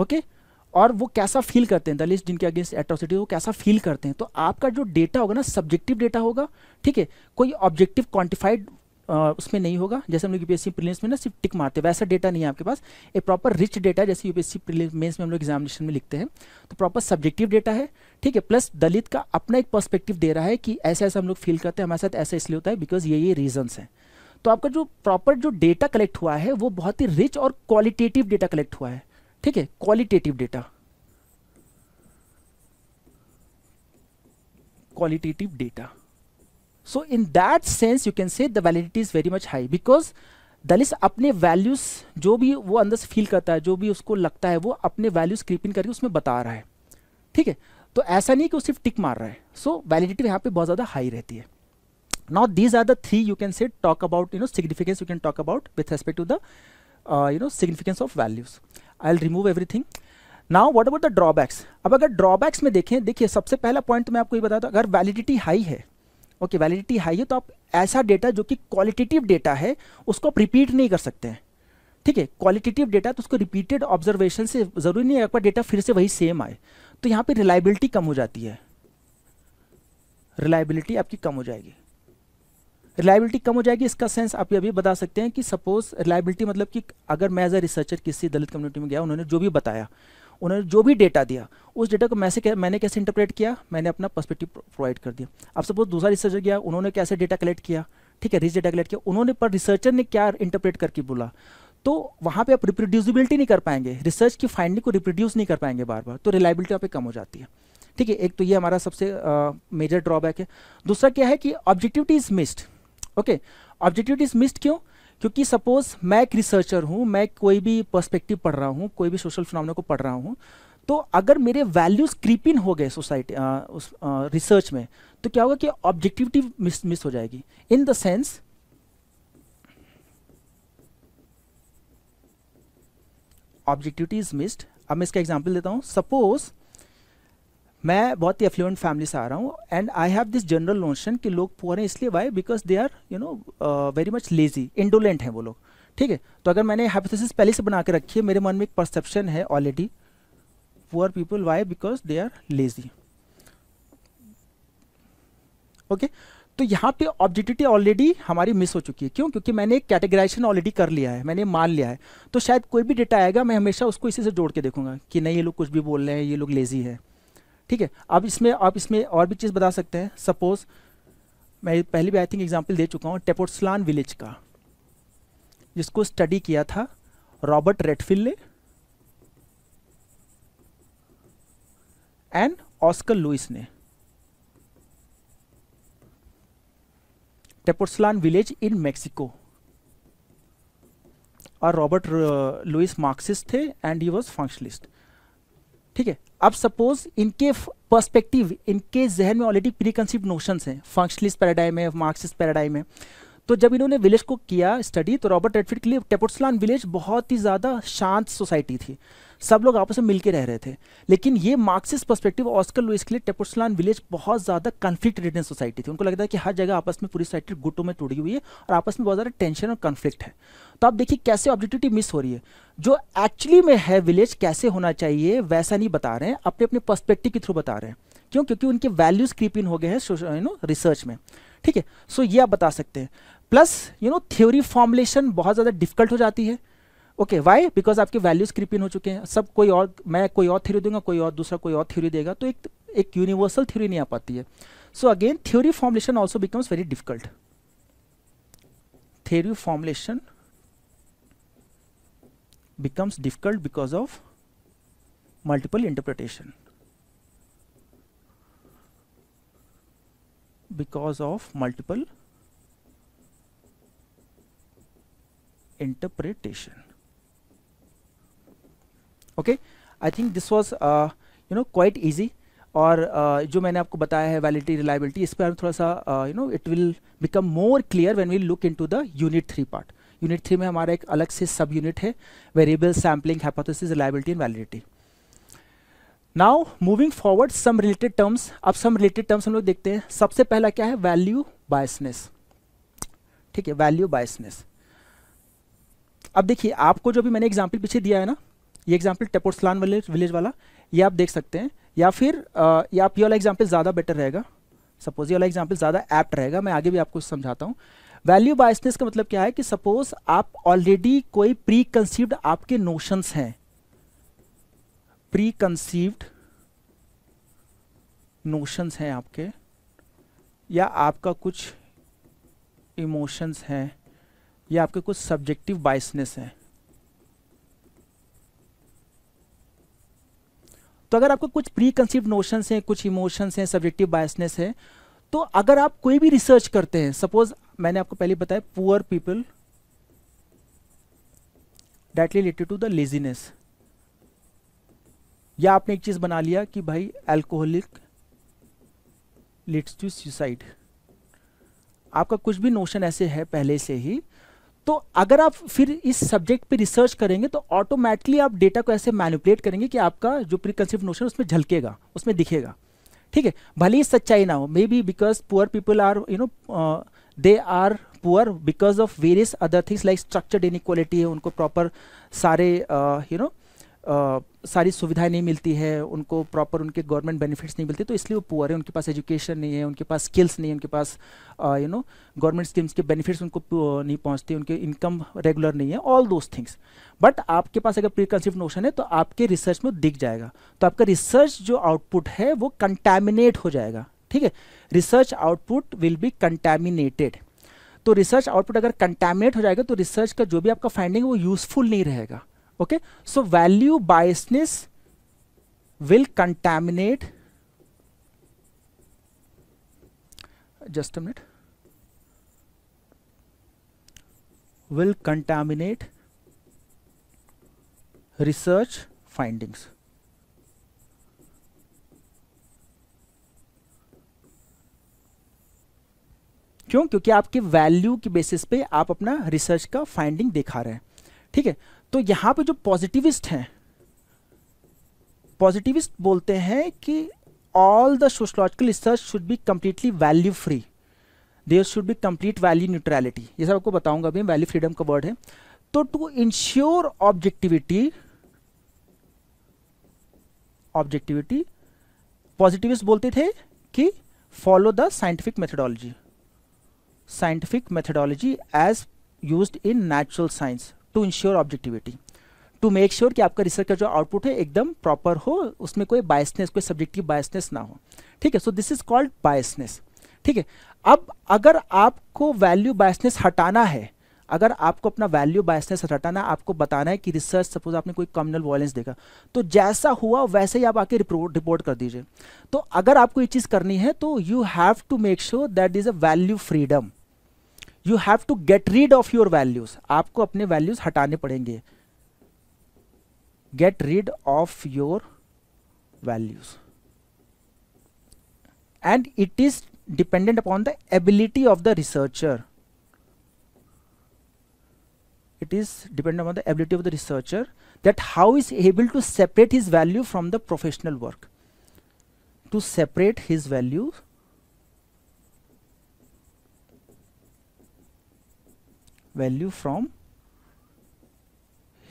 okay और वो कैसा फील करते हैं दलित जिनके अगेंस्ट एट्रोसिटी वो कैसा फील करते हैं तो आपका जो डेटा होगा ना सब्जेक्टिव डेटा होगा ठीक है कोई ऑब्जेक्टिव क्वान्टिफाइड उसमें नहीं होगा जैसे हम लोग यूपीएससी प्रीलिम्स में ना सिर्फ टिक मारते हैं वैसा डेटा नहीं है आपके पास एक प्रॉपर रिच डेटा जैसे यूपीएससी प्रीलिम्स मेंस में हम लोग एग्जामिनेशन में लिखते हैं तो प्रॉपर सब्जेक्टिव डेटा है ठीक है प्लस दलित का अपना एक पर्सपेक्टिव दे रहा है कि ऐसा ऐसा हम लोग फील करते हैं हमारे साथ ऐसा इसलिए होता है बिकॉज ये ये रीजन्स हैं तो आपका जो प्रॉपर जो डेटा कलेक्ट हुआ है वो बहुत ही रिच और क्वालिटेटिव डेटा कलेक्ट हुआ है ठीक है qualitative data qualitative data so in that sense you can say the validity is very much high because Dalits अपने वैल्यूज जो भी वो अंदर से फील करता है जो भी उसको लगता है वो अपने वैल्यूज क्रीप इन करके उसमें बता रहा है ठीक है तो ऐसा नहीं कि वो सिर्फ टिक मार रहा है सो तो वैलिडिटी यहाँ पे बहुत ज़्यादा हाई रहती है not these are the three you can say talk about you know significance you can talk about with respect to the you know significance of values I remove everything now what about the drawbacks अब अगर drawbacks में देखें देखिए सबसे पहला point तो मैं आपको ये बताता हूँ अगर वैलिडिटी हाई है ओके वैलिडिटी हाई है तो आप ऐसा डेटा जो कि क्वालिटेटिव डेटा है उसको आप रिपीट नहीं कर सकते हैं ठीक है क्वालिटेटिव डेटा तो उसको रिपीटेड ऑब्जर्वेशन से ज़रूरी नहीं है आपका डेटा फिर से वही सेम आए तो यहाँ पे रिलायबिलिटी कम हो जाती है रिलायबिलिटी आपकी कम हो जाएगी रिलायबिलिटी कम हो जाएगी इसका सेंस आप ये बता सकते हैं कि सपोज रिलायबिलिटी मतलब कि अगर मैं एज अ रिसर्चर किसी दलित कम्युनिटी में गया उन्होंने जो भी बताया उन्होंने जो भी डेटा दिया उस डेटा को मैं मैंने कैसे इंटरप्रेट किया मैंने अपना पर्सपेक्टिव प्रोवाइड कर दिया अब सपोज दूसरा रिसर्चर गया उन्होंने कैसे डेटा कलेक्ट किया ठीक है रिच डेटा कलेक्ट किया उन्होंने पर रिसर्चर ने क्या इंटरप्रेट करके बोला तो वहाँ पे आप रिप्रोड्यूसिबिलिटी नहीं कर पाएंगे रिसर्च की फाइंडिंग को रिप्रोड्यूस नहीं कर पाएंगे बार बार तो रिलायबिलिटी वहाँ पे कम हो जाती है ठीक है एक तो ये हमारा सबसे मेजर ड्रॉबैक है दूसरा क्या है कि objectivity is missed okay objectivity is missed क्यों क्योंकि सपोज मैं एक रिसर्चर हूं मैं कोई भी पर्सपेक्टिव पढ़ रहा हूं कोई भी सोशल फिनोमिना को पढ़ रहा हूं तो अगर मेरे वैल्यूज क्रीपिन हो गए सोसाइटी उस रिसर्च में तो क्या होगा कि ऑब्जेक्टिविटी मिस मिस हो जाएगी in the sense objectivity is missed अब मैं इसका एग्जाम्पल देता हूं सपोज मैं बहुत ही एफ्लुएंट फैमिली से आ रहा हूँ and I have this general notion कि लोग पुअर हैं इसलिए why because they are you know very much lazy indolent हैं वो लोग ठीक है तो अगर मैंने हाइपोथेसिस पहले से बना के रखी है मेरे मन में एक परसेप्शन है already poor people why because they are lazy okay तो यहाँ पे ऑब्जेक्टिविटी ऑलरेडी हमारी मिस हो चुकी है क्यों क्योंकि मैंने एक कैटेगराइजेशन ऑलरेडी कर लिया है मैंने मान लिया है तो शायद कोई भी डेटा आएगा मैं हमेशा उसको इसी से जोड़ के देखूंगा कि नहीं ये लोग कुछ भी बोल रहे हैं ये लोग लेजी है ठीक है अब इसमें आप इसमें और भी चीज़ बता सकते हैं सपोज मैं पहले भी आई थिंक एग्जाम्पल दे चुका हूँ टेपोट्सलान विलेज का जिसको स्टडी किया था रॉबर्ट रेडफिल ने एंड ऑस्कर लुइस ने टेपोट्सलान विलेज इन मेक्सिको और रॉबर्ट लुइस मार्क्सिस्ट थे एंड ही वॉज फंक्शनलिस्ट ठीक है अब सपोज इनके पर्सपेक्टिव इनके जहन में ऑलरेडी प्री कंसीव नोशन हैं फंक्शनलिस्ट पैराडाइम है मार्क्सिस्ट पैराडाइम है तो जब इन्होंने विलेज को किया स्टडी तो रॉबर्ट एडफिट के लिए टेपोटसलान विलेज बहुत ही ज़्यादा शांत सोसाइटी थी सब लोग आपस में मिलकर रह रहे थे लेकिन ये मार्क्सिस्ट पर्सपेक्टिव ऑस्कर लुइस के लिए टेपोस्लान विलेज बहुत ज़्यादा कन्फ्लिक्ट रिटेन सोसाइटी थी उनको लगता है कि हर जगह आपस में पूरी सोसाइटी गुटों में टूटी हुई है और आपस में बहुत ज़्यादा टेंशन और कन्फ्लिक्ट है तो आप देखिए कैसे ऑब्जेक्टिविटी मिस हो रही है जो एक्चुअली में है विलेज कैसे होना चाहिए वैसा नहीं बता रहे हैं अपने अपने पर्सपेक्टिव के थ्रू बता रहे हैं क्यों क्योंकि उनके वैल्यूज क्रीप इन हो गए हैं यू नो रिसर्च में ठीक है सो ये आप बता सकते हैं plus you know theory formulation बहुत ज़्यादा डिफिकल्ट हो जाती है ओके वाई बिकॉज आपके वैल्यूज क्रिपिन हो चुके हैं सब कोई और मैं कोई और थ्योरी दूंगा कोई और दूसरा कोई और थ्योरी देगा तो एक एक यूनिवर्सल थ्योरी नहीं आ पाती है so again theory formulation also becomes very difficult theory formulation becomes difficult because of multiple interpretation because of multiple interpretation okay I think this was you know quite easy और uh, जो मैंने आपको बताया है वैलिडिटी रिलायबिलिटी इस पर हम थोड़ा सा you know it will become more clear when we look in into the unit three part unit three में हमारा एक अलग से सब यूनिट है variable sampling hypothesis reliability and validity now moving forward some related terms अब some related terms हम लोग देखते हैं सबसे पहला क्या है वैल्यू बायसनेस ठीक है वैल्यू बायसनेस अब देखिए आपको जो भी मैंने एग्जाम्पल पीछे दिया है ना ये एग्जाम्पल टेपोर्सलान वाले विलेज वाला ये आप देख सकते हैं या फिर ये आप ये वाला एग्जाम्पल ज़्यादा बेटर रहेगा सपोज ये वाला एग्जाम्पल ज़्यादा एप्ट रहेगा मैं आगे भी आपको समझाता हूँ वैल्यू बायसनेस का मतलब क्या है कि सपोज आप ऑलरेडी कोई प्री कंसीव्ड आपके नोशंस हैं प्री कंसीव्ड नोशंस हैं आपके या आपका कुछ इमोशंस हैं या आपके कुछ सब्जेक्टिव बाइसनेस हैं तो अगर आपको कुछ प्री कंसीव नोशन हैं कुछ इमोशंस हैं सब्जेक्टिव बायसनेस है तो अगर आप कोई भी रिसर्च करते हैं सपोज मैंने आपको पहले बताया poor people directly related to the laziness या आपने एक चीज़ बना लिया कि भाई एल्कोहलिक लीड्स टू सुसाइड आपका कुछ भी नोशन ऐसे है पहले से ही तो अगर आप फिर इस सब्जेक्ट पे रिसर्च करेंगे तो ऑटोमेटिकली आप डेटा को ऐसे मैनिपुलेट करेंगे कि आपका जो प्रिकंसिव नोशन उसमें झलकेगा उसमें दिखेगा ठीक है भले ही सच्चाई ना हो maybe because poor people are you know they are poor because of various other things like structured inequality है उनको प्रॉपर सारे यू uh, नो uh, सारी सुविधाएं नहीं मिलती है उनको प्रॉपर उनके गवर्नमेंट बेनिफिट्स नहीं मिलते तो इसलिए वो पुअर है उनके पास एजुकेशन नहीं है उनके पास स्किल्स नहीं है उनके पास यू नो गवर्नमेंट स्कीम्स के बेनिफिट्स उनको uh, नहीं पहुंचते उनके इनकम रेगुलर नहीं है ऑल दोज थिंग्स बट आपके पास अगर प्री कंसिव नोशन है तो आपके रिसर्च में दिख जाएगा तो आपका रिसर्च जो आउटपुट है वो कंटेमिनेट हो जाएगा ठीक है research output will be contaminated तो रिसर्च आउटपुट अगर कंटेमिनेट हो जाएगा तो रिसर्च का जो भी आपका फाइंडिंग है वो यूजफुल नहीं रहेगा okay so value biasness will contaminate just a minute will contaminate research findings क्यों क्योंकि आपके वैल्यू की बेसिस पे आप अपना रिसर्च का फाइंडिंग दिखा रहे हैं ठीक है तो यहां पे जो पॉजिटिविस्ट हैं पॉजिटिविस्ट बोलते हैं कि all the sociological research should be completely value free there should be complete value neutrality ये सब आपको बताऊंगा अभी वैल्यू फ्रीडम का वर्ड है तो to ensure objectivity objectivity positivist बोलते थे कि follow the scientific methodology scientific methodology as use in natural science to ensure objectivity to make sure कि आपका रिसर्च का जो आउटपुट है एकदम प्रॉपर हो उसमें कोई बायसनेस कोई सब्जेक्टिव बायसनेस ना हो ठीक है so this is called biasness ठीक है अब अगर आपको वैल्यू बायसनेस हटाना है अगर आपको अपना वैल्यू बायसनेस हटाना है आपको बताना है कि रिसर्च सपोज आपने कोई कम्युनल वायलेंस देखा तो जैसा हुआ वैसे ही आप आके रिपोर्ट रिपोर्ट कर दीजिए तो अगर आपको ये चीज़ करनी है तो you have to make sure that is a value freedom You have to get rid of your values. आपको अपने वैल्यूज हटाने पड़ेंगे get rid of your values and it is dependent upon the ability of the researcher it is dependent upon the ability of the researcher that how is able to separate his value from the professional work to separate his value value from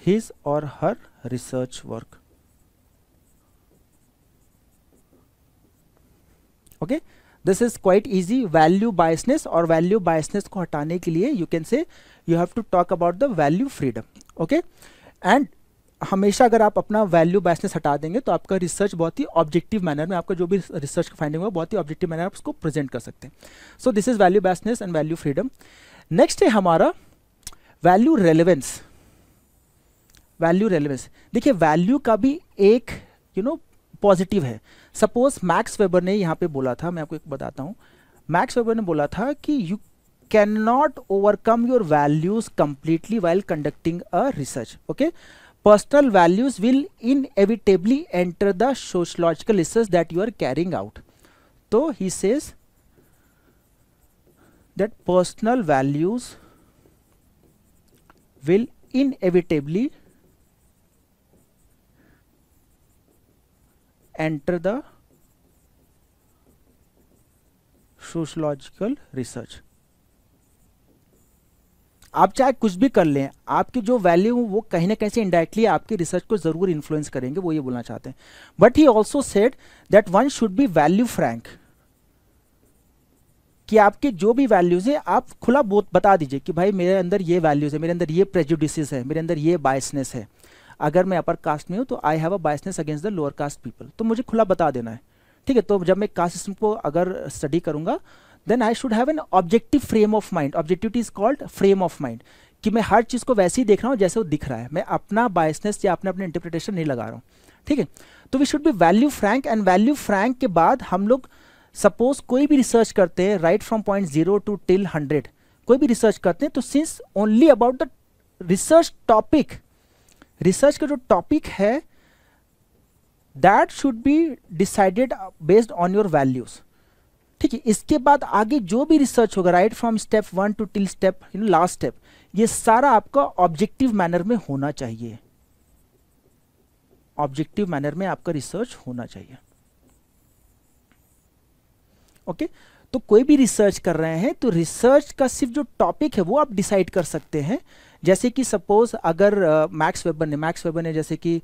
his or her research work. Okay, this is quite easy value biasness or value biasness को हटाने के लिए you can say you have to talk about the value freedom. Okay, and हमेशा अगर आप अपना value बैसनेस हटा देंगे तो आपका रिसर्च बहुत ही ऑब्जेक्टिव मैनर में आपका जो भी रिसर्च का फाइंडिंग होगा बहुत ही ऑब्जेक्टिव मैनर आप उसको प्रेजेंट कर सकते हैं so this is value biasness and value freedom next है हमारा वैल्यू रेलिवेंस वैल्यू रेलिवेंस देखिए वैल्यू का भी एक यू नो पॉजिटिव है सपोज मैक्स वेबर ने यहां पे बोला था मैं आपको एक बताता हूं मैक्स वेबर ने बोला था कि you can not overcome your values completely while conducting a research okay values will inevitably enter the sociological research that you are carrying out तो he says that personal values will inevitably enter the sociological research आप चाहे कुछ भी कर लें आपकी जो value वो कहीं ना कहीं से इंडायरेक्टली आपकी रिसर्च को जरूर इन्फ्लुएंस करेंगे वो ये बोलना चाहते हैं but he also said that one should be value frank कि आपके जो भी वैल्यूज़ है आप खुला बहुत बता दीजिए कि भाई मेरे अंदर ये वैल्यूज़ है मेरे अंदर ये प्रेजुडिसेस है मेरे अंदर ये बायसनेस है अगर मैं अपर कास्ट में हूँ तो I have a biasness against the lower caste people तो मुझे खुला बता देना है ठीक है तो जब मैं कास्ट सिस्टम को अगर स्टडी करूंगा then I should have an objective frame of mind objectivity is called frame of mind कि मैं हर चीज़ को वैसे ही देख रहा हूँ जैसे वो दिख रहा है मैं अपना बायसनेस या अपने अपने इंटरप्रिटेशन नहीं लगा रहा हूँ ठीक है तो we should be value frank and value frank के बाद हम लोग सपोज कोई भी रिसर्च करते हैं right from point zero to till hundred कोई भी रिसर्च करते हैं तो since only about the research topic research का जो टॉपिक है that should be decided based on your values ठीक है इसके बाद आगे जो भी रिसर्च होगा right from step one to till step you know last step ये सारा आपका ऑब्जेक्टिव मैनर में होना चाहिए ऑब्जेक्टिव मैनर में आपका रिसर्च होना चाहिए ओके तो कोई भी रिसर्च कर रहे हैं तो रिसर्च का सिर्फ जो टॉपिक है वो आप डिसाइड कर सकते हैं जैसे कि सपोज अगर मैक्स uh, वेबर ने मैक्स वेबर ने जैसे कि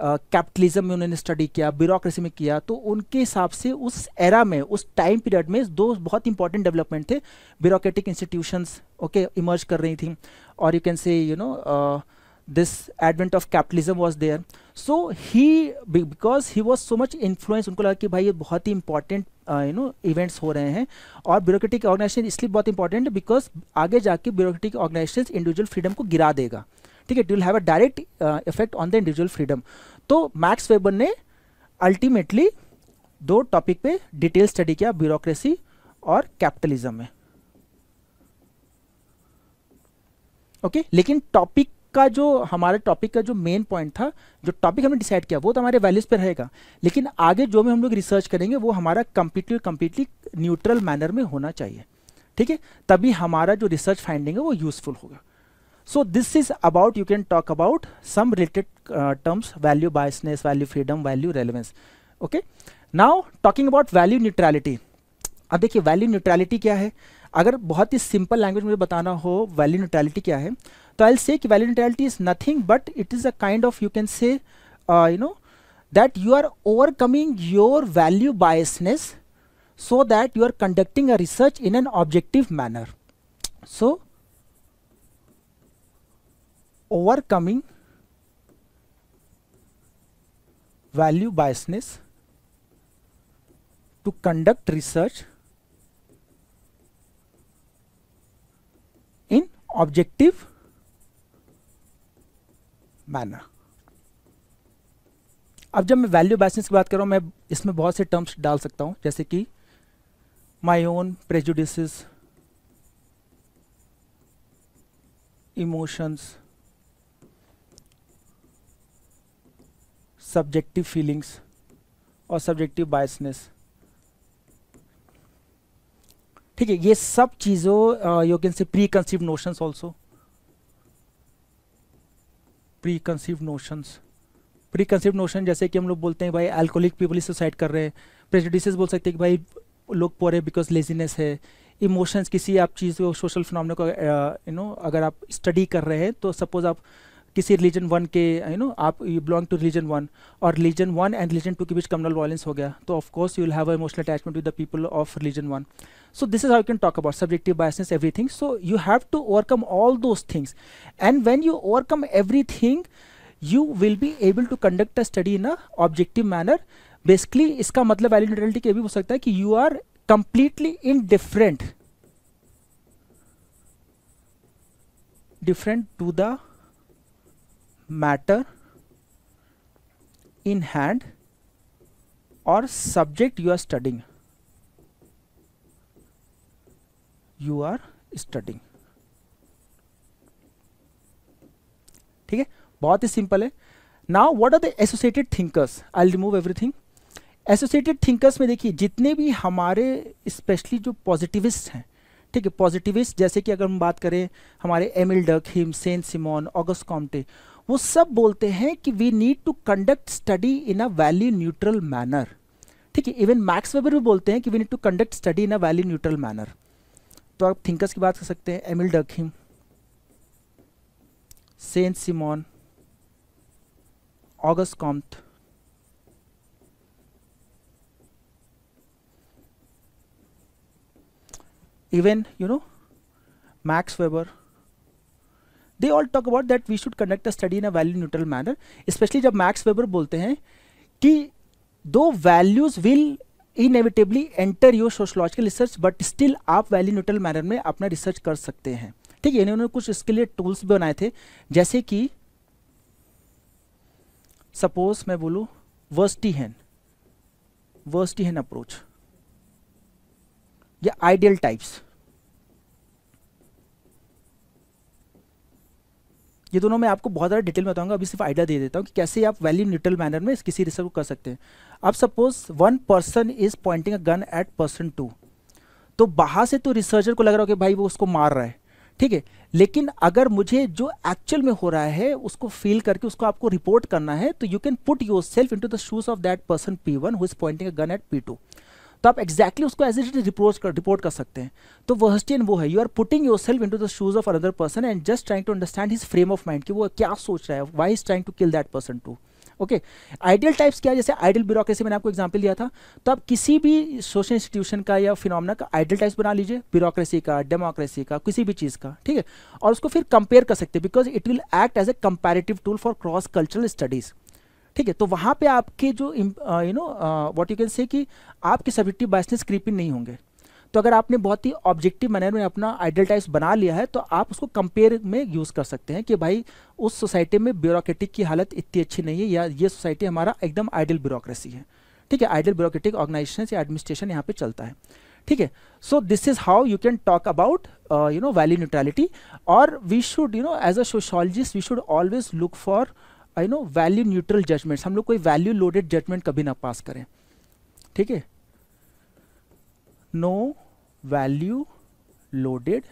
कैपिटलिज्म uh, में उन्होंने स्टडी किया ब्यूरोक्रेसी में किया तो उनके हिसाब से उस एरा में उस टाइम पीरियड में दो बहुत इंपॉर्टेंट डेवलपमेंट थे ब्यूरोक्रेटिक इंस्टीट्यूशंस ओके इमर्ज कर रही थी और you can say you know this advent of capitalism was there so he because he was so much influence उनको लगा कि भाई ये बहुत ही इंपॉर्टेंट यू नो इवेंट्स हो रहे हैं और ब्यूरोक्रेटिक ऑर्गेनाइजेशन इसलिए बहुत इंपॉर्टेंट है बिकॉज आगे जाके ब्यूरोक्रेटिक ऑर्गेनाइजेशन इंडिविजुअल फ्रीडम को गिरा देगा ठीक है it will have a direct effect on the individual freedom तो मैक्स वेबर ने अल्टीमेटली दो टॉपिक पे डिटेल स्टडी किया ब्यूरोक्रेसी और कैपिटलिज्म में ओके okay? लेकिन टॉपिक का जो हमारे टॉपिक का जो मेन पॉइंट था जो टॉपिक हमने डिसाइड किया वो तो हमारे वैल्यूज पे रहेगा लेकिन आगे जो भी हम लोग रिसर्च करेंगे वो हमारा कंप्लीटली कंप्लीटली न्यूट्रल मैनर में होना चाहिए ठीक है तभी हमारा जो रिसर्च फाइंडिंग है वो यूजफुल होगा so this is about you can talk about some related terms value biasness value freedom value relevance okay now talking about value neutrality अब देखिए वैल्यू न्यूट्रैलिटी क्या है अगर बहुत ही सिंपल लैंग्वेज मुझे बताना हो वैल्यू न्यूट्रैलिटी क्या है So I'll say value neutrality is nothing but it is a kind of you can say uh, you know that you are overcoming your value biasness so that you are conducting a research in an objective manner. So overcoming value biasness to conduct research in objective manner अब जब मैं value बैसनेस की बात कर रहा हूँ मैं इसमें बहुत से टर्म्स डाल सकता हूँ जैसे कि my own prejudice emotions subjective feelings और सब्जेक्टिव बायसनेस ठीक है ये सब चीज़ों you can say pre conceive notions also pre conceive notions pre conceive notion जैसे कि हम लोग बोलते हैं भाई अल्कोहलिक पीपल ही सुसाइड कर रहे हैं प्रेजिस बोल सकते हैं कि भाई लोग पोरे बिकॉज लेजीनेस है इमोशंस किसी आप चीज़ को सोशल फिनमिना को यू uh, नो अगर आप स्टडी कर रहे हैं तो सपोज आप किसी रिलीजन वन के यू नो आप you belong to religion one और religion one and religion two के बीच कम्युनल वायलेंस हो गया तो of course you will have emotional attachment with the people of religion one so this is how can talk about subjective biasness everything so you have to overcome all those things and when you overcome everything you will be able to conduct a study in a objective manner basically इसका मतलब value neutrality के भी हो सकता है कि you are completely indifferent different to the matter in hand or subject you are studying you are studying ठीक है बहुत ही सिंपल है now what are the associated thinkers I remove everything associated thinkers में देखिए जितने भी हमारे स्पेशली जो पॉजिटिविस्ट हैं ठीक है पॉजिटिविस्ट जैसे कि अगर हम बात करें हमारे Emile Durkheim Saint Simon Auguste Comte वो सब बोलते हैं कि we need to conduct study in a value neutral manner ठीक है इवन मैक्स वेबर भी बोलते हैं कि we need to conduct study in a value neutral manner तो आप थिंकर्स की बात कर सकते हैं Emile Durkheim Saint Simon Auguste Comte even you know Max Weber they all talk about that we should conduct a study in a value neutral manner specially जब Max Weber बोलते हैं कि though values will inevitably enter your sociological research but still आप value neutral manner में अपना research कर सकते हैं ठीक है इन्होंने कुछ इसके लिए टूल्स भी बनाए थे जैसे कि सपोज मैं बोलूँ Verstehen Verstehen approach या आइडियल टाइप्स ये दोनों मैं आपको बहुत ज़्यादा डिटेल में बताऊंगा अभी सिर्फ आइडिया दे देता हूँ कि कैसे आप वैल्यू न्यूट्रल मैनर में किसी रिसर्व कर सकते हैं अब suppose one person is pointing a gun at person two तो बाहर से तो रिसर्चर को लग रहा हो कि भाई वो उसको मार रहा है ठीक है लेकिन अगर मुझे जो एक्चुअल में हो रहा है उसको फील करके उसको आपको रिपोर्ट करना है तो you can put yourself into the shoes of that person P one who is pointing a gun at P two तो आप एक्जैक्टली exactly उसको एज इट रिपोर्ट कर रिपोर्ट कर सकते हैं तो वर्स्टियन वो है you are putting yourself into the shoes of other person and just trying to understand his frame of mind कि वो क्या सोच रहा है Y is trying to kill that person two okay ideal types क्या है जैसे ideal bureaucracy मैंने आपको एग्जाम्पल दिया था तो आप किसी भी सोशल इंस्टीट्यूशन का या फिनोमना का आइडियल टाइप्स बना लीजिए ब्यूरोक्रेसी का डेमोक्रेसी का किसी भी चीज़ का ठीक है और उसको फिर कंपेयर कर सकते हैं because it will act as a comparative tool for cross cultural studies ठीक है तो वहां पे आपके जो you know what you can say कि आपके सब्जेक्टिव बाइसनेस क्रीपिंग नहीं होंगे तो अगर आपने बहुत ही ऑब्जेक्टिव मैनर में अपना आइडियल टाइप्स बना लिया है तो आप उसको कंपेयर में यूज़ कर सकते हैं कि भाई उस सोसाइटी में ब्यूरोक्रेटिक की हालत इतनी अच्छी नहीं है या ये सोसाइटी हमारा एकदम आइडियल ब्यूरोक्रेसी है ठीक है आइडियल ब्यूरोक्रेटिक ऑर्गेनाइजेशन या एडमिनिस्ट्रेशन यहाँ पे चलता है ठीक है so this is how you can talk about you know value neutrality और we should you know as a sociologist we should always look for I know value neutral judgments हम लोग कोई वैल्यू लोडेड जजमेंट कभी ना पास करें ठीक है no value loaded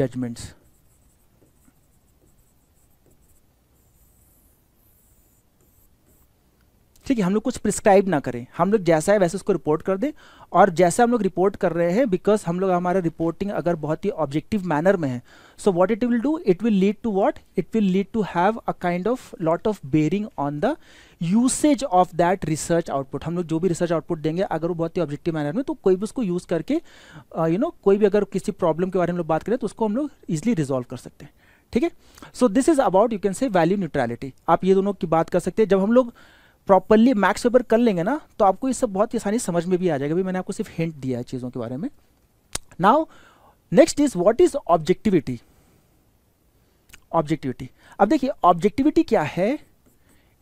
judgements ठीक है हम लोग कुछ प्रिस्क्राइब ना करें हम लोग जैसा है वैसे उसको रिपोर्ट कर दें और जैसे हम लोग रिपोर्ट कर रहे हैं बिकॉज हम लोग हमारा रिपोर्टिंग अगर बहुत ही ऑब्जेक्टिव मैनर में है so what it will do it will lead to what it will lead to have a kind of lot of bearing on the usage of that research output हम लोग जो भी research output देंगे अगर वो बहुत ही ऑब्जेक्टिव मैनर में तो कोई भी उसको यूज़ करके you uh, know you know, कोई भी अगर किसी प्रॉब्लम के बारे में लोग बात करें तो उसको हम लोग इजिली रिजोल्व कर सकते हैं ठीक है so this is about you can say value neutrality आप ये दोनों की बात कर सकते हैं जब हम लोग प्रॉपरली मैक्स पेपर कर लेंगे ना तो आपको ये सब बहुत आसानी समझ में भी आ जाएगा भी मैंने आपको सिर्फ हिंट दिया है चीज़ों के बारे में now next is what is objectivity objectivity अब देखिए ऑब्जेक्टिविटी क्या है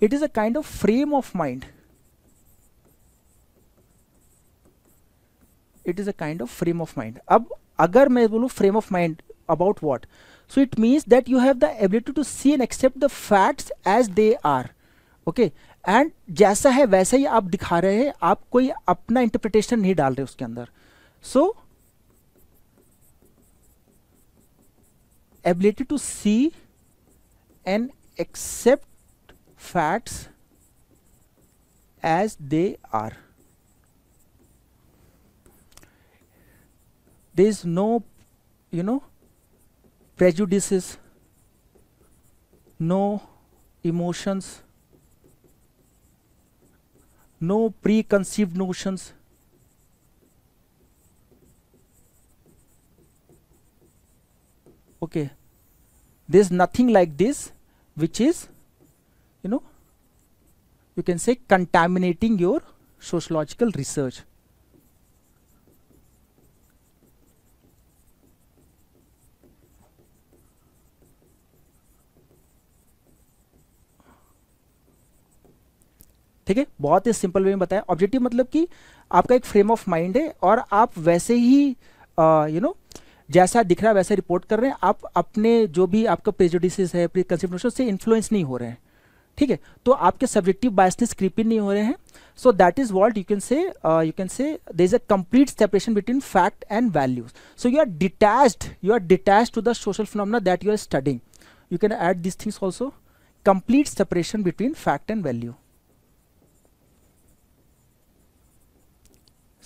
it is a kind of frame of mind it is a kind of frame of mind अब अगर मैं बोलू frame of mind about what so it means that you have the ability to see and accept the facts as they are okay and जैसा है वैसा ही आप दिखा रहे हैं आप कोई अपना इंटरप्रिटेशन नहीं डाल रहे उसके अंदर so ability to see and accept facts as they are there is no you know prejudice no emotions no preconceived notions okay there's nothing like this which is you know you can say contaminating your sociological research ठीक है बहुत ही simple वे में बताया objective मतलब कि आपका एक फ्रेम ऑफ माइंड है और आप वैसे ही यू नो जैसा दिख रहा है वैसा रिपोर्ट कर रहे हैं आप अपने जो भी आपका प्रेजोडिस है कंसिप्ट से इन्फ्लुएंस नहीं हो रहे हैं ठीक है तो आपके सब्जेक्टिव बायसनेस क्रिपिन नहीं हो रहे हैं so that is what you can say you can say there is a complete separation between fact and values so you are detached you are detach to the social phenomena that you are studying you can add this things also complete separation between fact and value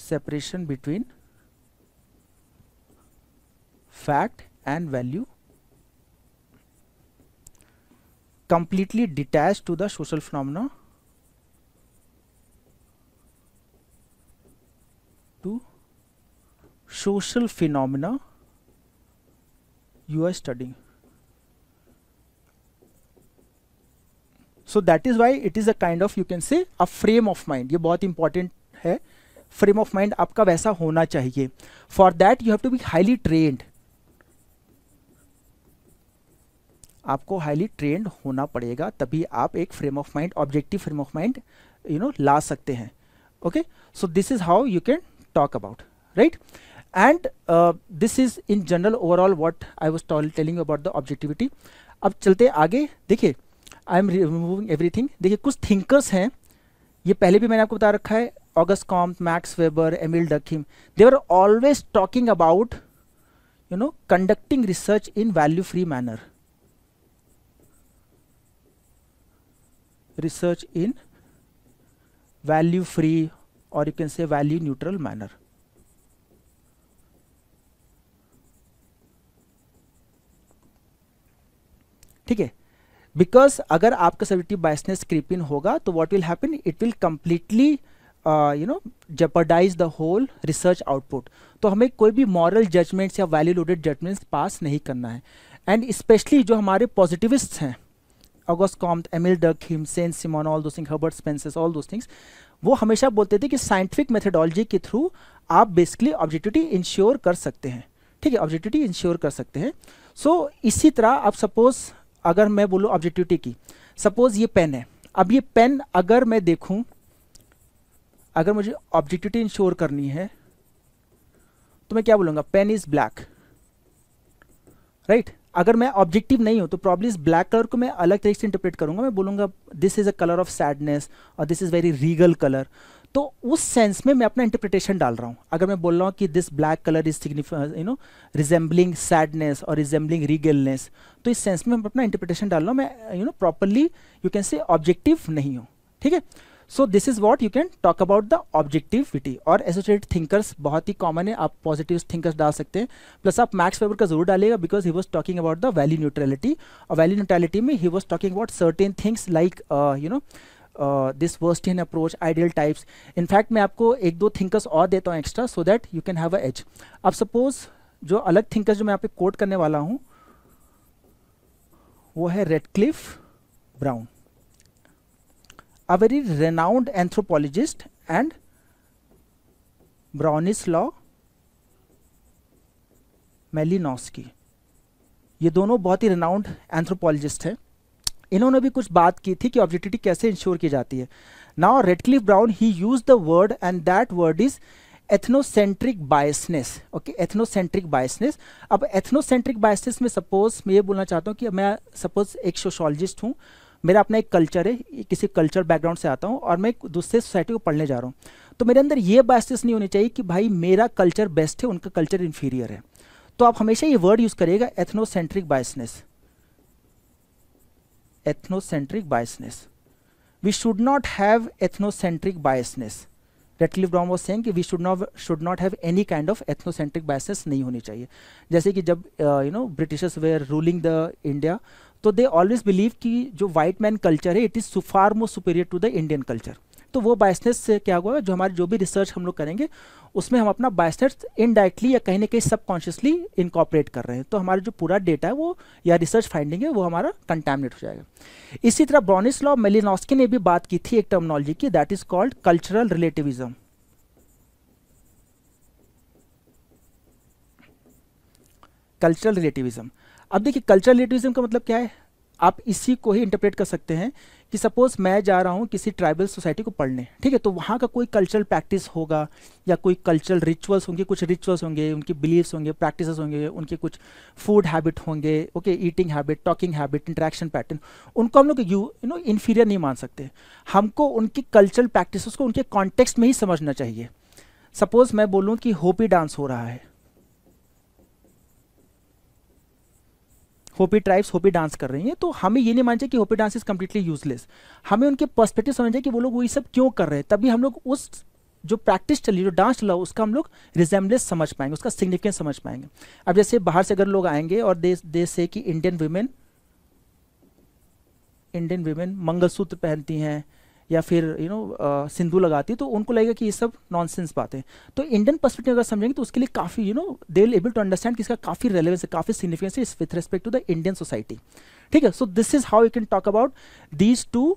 separation between fact and value completely detached to the social phenomena to social phenomena you are studying so that is why it is a kind of you can say a frame of mind ये बहुत important है frame of mind आपका वैसा होना चाहिए for that you have to be highly trained आपको highly trained होना पड़ेगा तभी आप एक frame of mind objective frame of mind you know ला सकते हैं okay so this is how you can talk about right and this is in general overall what I was telling about the objectivity अब चलते आगे देखिए I am removing everything देखिए कुछ thinkers हैं ये पहले भी मैंने आपको बता रखा है August Comte, Max Weber, Emil Durkheim, they were always talking about, you know, conducting research in value-free manner. Research in value-free or you can say value-neutral manner. ठीक है बिकॉज अगर आपका सब्जेक्टिव बायसनेस क्रीप इन होगा तो what will happen it will completely you know jeopardize the whole research output तो हमें कोई भी मॉरल जजमेंट्स या वैल्यू लोडेड जजमेंट्स पास नहीं करना है एंड स्पेशली जो हमारे पॉजिटिविस्ट हैं ऑगस्ट कॉम्ट एमिल डक हिमसेन Simon all those thing Herbert Spencer all those things वो हमेशा बोलते थे कि साइंटिफिक मेथडोलॉजी के थ्रू आप बेसिकली ऑब्जेक्टिविटी इंश्योर कर सकते हैं ठीक है ऑब्जेक्टिविटी इंश्योर कर सकते हैं सो so, इसी तरह आप सपोज अगर मैं बोलूँ ऑब्जेक्टिविटी की सपोज ये पेन है अब ये पेन अगर मैं देखूँ अगर मुझे ऑब्जेक्टिविटी इंश्योर करनी है तो मैं क्या बोलूंगा पेन इज़ ब्लैक राइट अगर मैं ऑब्जेक्टिव नहीं हूं तो प्रॉब्लम इस ब्लैक कलर को मैं अलग तरीके से इंटरप्रेट करूंगा मैं बोलूंगा this is a colour of sadness और this is very regal colour तो उस सेंस में मैं अपना इंटरप्रिटेशन डाल रहा हूं अगर मैं बोल रहा हूं कि this black colour is you know resembling sadness और रिजेंबलिंग रीगलनेस तो इस सेंस में मैं अपना इंटरप्रिटेशन डाल रहा हूं मैं you know properly you can say objective नहीं हूं ठीक है so this is what you can talk about the objectivity और एसोसिएटेड थिंकर्स बहुत ही कॉमन है आप पॉजिटिव थिंकर्स डाल सकते हैं प्लस आप मैक्स फेबर का जरूर डालेगा because he was talking about the value neutrality और वैल्यू न्यूट्रलिटी में he was talking about certain things like you know this Verstehen approach ideal types in fact मैं आपको एक दो थिंकर्स और देता हूँ extra so that you can have a edge अब सपोज जो अलग थिंकर्स जो मैं आपको कोट करने वाला हूँ वो है Radcliffe Brown a very renowned anthropologist and Bronislaw Malinowski ये दोनों बहुत ही रिनाउंड एंथ्रोपोलॉजिस्ट हैं इन्होंने भी कुछ बात की थी कि ऑब्जेक्टिविटी कैसे इंश्योर की जाती है now Radcliffe Brown he use the word and that word is ethnocentric biasness okay ethnocentric biasness अब एथनोसेंट्रिक बायसनेस में सपोज मैं ये बोलना चाहता हूँ कि मैं सपोज एक सोशोलॉजिस्ट हूँ मेरा अपना एक कल्चर है किसी कल्चर बैकग्राउंड से आता हूँ और मैं एक दूसरे सोसाइटी को पढ़ने जा रहा हूँ तो मेरे अंदर ये बाइसिस नहीं होनी चाहिए कि भाई मेरा कल्चर बेस्ट है उनका कल्चर इन्फीरियर है तो आप हमेशा ये वर्ड यूज़ करिएगा ethnocentric biasness ethnocentric biasness we should not have ethnocentric biasness Radcliffe Brown was saying कि we should not should not have any kind of ethnocentric biasness नहीं होनी चाहिए जैसे कि जब you know Britishers were ruling the India तो they always believe कि जो वाइट मैन कल्चर है it is so far more superior to the Indian culture तो वो बायसनेस से क्या हुआ जो हमारी जो भी रिसर्च हम लोग करेंगे उसमें हम अपना बायसनेस इनडायरेक्टली या कहीं ना कहीं सबकॉन्शियसली इनकॉपरेट कर रहे हैं तो हमारा जो पूरा डेटा है वो या रिसर्च फाइंडिंग है वो हमारा कंटेमिनेट हो जाएगा इसी तरह ब्रॉनिस लॉ मेलिनॉस्की ने भी बात की थी एक टर्मनोलॉजी की that is called cultural relativism cultural relativism अब देखिए कल्चरल रिलेटिविज्म का मतलब क्या है आप इसी को ही इंटरप्रेट कर सकते हैं कि सपोज मैं जा रहा हूँ किसी ट्राइबल सोसाइटी को पढ़ने ठीक है तो वहाँ का कोई कल्चरल प्रैक्टिस होगा या कोई कल्चरल रिचुअल्स होंगे कुछ रिचुअल्स होंगे उनकी बिलीव्स होंगे प्रैक्टिस होंगे उनके कुछ फूड हैबिट होंगे okay eating habit talking habit interaction pattern उनको हम लोग यू यू नो इन्फीरियर नहीं मान सकते हमको उनकी कल्चरल प्रैक्टिस को उनके कॉन्टेक्स्ट में ही समझना चाहिए सपोज मैं बोलूँ कि होपी डांस हो रहा है होपी ट्राइब्स होपी डांस कर रही हैं तो हमें ये नहीं मानना चाहिए कि Hopi dance is completely useless हमें उनके पर्सपेक्टिव समझना कि वो लोग वही सब क्यों कर रहे हैं तभी हम लोग उस जो प्रैक्टिस चली जो डांस चला उसका हम लोग रिजेमलेस समझ पाएंगे उसका सिग्निफिकेंस समझ पाएंगे अब जैसे बाहर से अगर लोग आएंगे और देश देश से कि Indian women Indian women mangalsutra पहनती हैं या फिर यू नो सिंधु लगाती तो उनको लगेगा कि ये सब नॉनसेंस बातें तो इंडियन पर्सपेक्टिव अगर समझेंगे तो उसके लिए काफ़ी you know they will able to understand कि इसका काफ़ी रेलेवेंस है काफ़ी सिग्निफिकेंस है with respect to the Indian society ठीक है so this is how you can talk about these two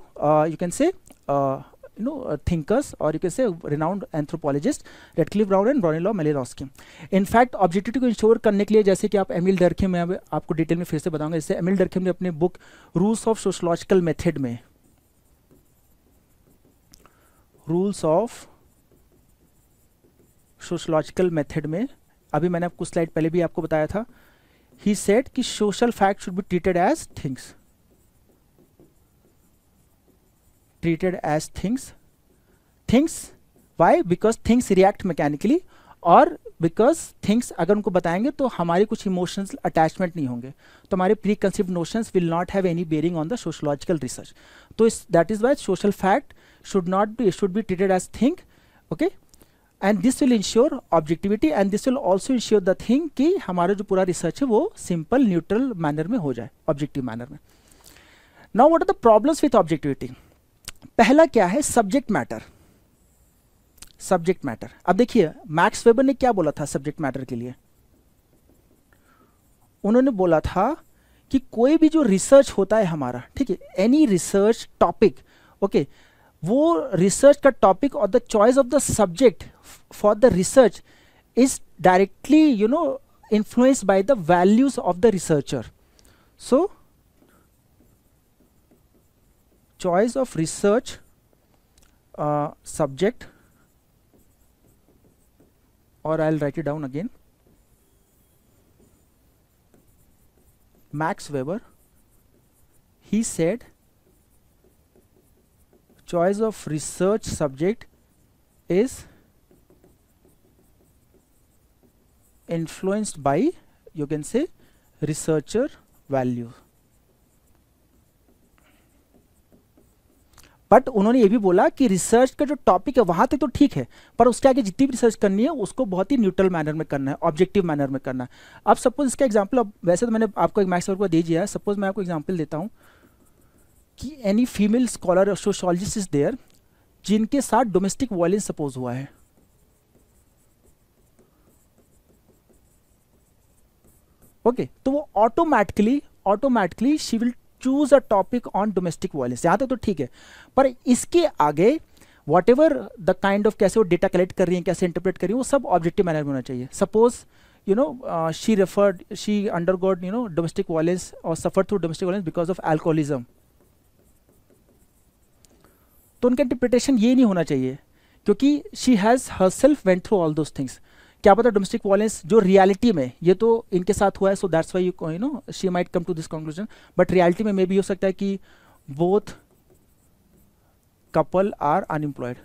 you can say you know uh, thinkers or you can say renowned anthropologist Radcliffe Brown and Bronislaw Malinowski. In fact, objectivity को ensure करने के लिए जैसे कि आप Emil डरखेम मैं आपको detail में फिर से बताऊंगा जैसे एमिल डरखेम ने अपने book rules of sociological method में रूल्स ऑफ सोशोलॉजिकल मेथड में अभी मैंने आपको स्लाइड पहले भी आपको बताया था ही सेट कि social fact should be treated as things treated as things things why because things react mechanically और बिकॉज थिंग्स अगर उनको बताएंगे तो हमारे कुछ इमोशनल अटैचमेंट नहीं होंगे तो हमारे preconceived notions will not have any bearing on the sociological research तो इस that is why social fact should not be should be treated as thing okay and this will ensure objectivity and this will also ensure the thing कि हमारा जो पूरा research है वो simple neutral manner में हो जाए ऑब्जेक्टिव मैनर में now what are the problems with objectivity पहला क्या है सब्जेक्ट मैटर सब्जेक्ट मैटर अब देखिए मैक्स वेबर ने क्या बोला था सब्जेक्ट मैटर के लिए उन्होंने बोला था कि कोई भी जो रिसर्च होता है हमारा ठीक है एनी रिसर्च टॉपिक ओके वो research का टॉपिक और the choice of the subject for the research is directly you influenced by the values of the researcher. So, choice of research uh, subject or I will write it down again Max Weber he said choice of research subject is influenced by you can say researcher value but उन्होंने ये भी बोला कि research का जो topic है वहाँ तक तो ठीक है पर उसके आगे जितनी भी रिसर्च करनी है उसको बहुत ही न्यूट्रल मैनर में करना है ऑब्जेक्टिव मैनर में करना है अब सपोज इसका एग्जांपल अब वैसे तो मैंने आपको एक मैक्स वर्क दे दिया है सपोज मैं आपको एग्जाम्पल देता हूँ कि any female scholar sociologist is there जिनके साथ डोमेस्टिक वायलेंस सपोज हुआ है ओके okay, तो वो automatically automatically she will choose a topic on domestic violence यहाँ तक तो ठीक है पर इसके आगे whatever the kind of कैसे वो डेटा कलेक्ट कर रही है कैसे इंटरप्रेट कर रही है वो सब ऑब्जेक्टिव मैनर में होना चाहिए suppose you know she referred she under you know domestic violence और suffer through domestic violence because of alcoholism तो उनका इंटरप्रिटेशन ये नहीं होना चाहिए क्योंकि she has herself went through all those things क्या पता डोमेस्टिक वॉयलेंस जो रियलिटी में ये तो इनके साथ हुआ है so that's why you know she might come to this conclusion but reality में मे भी हो सकता है कि बोथ कपल आर अनएम्प्लॉयड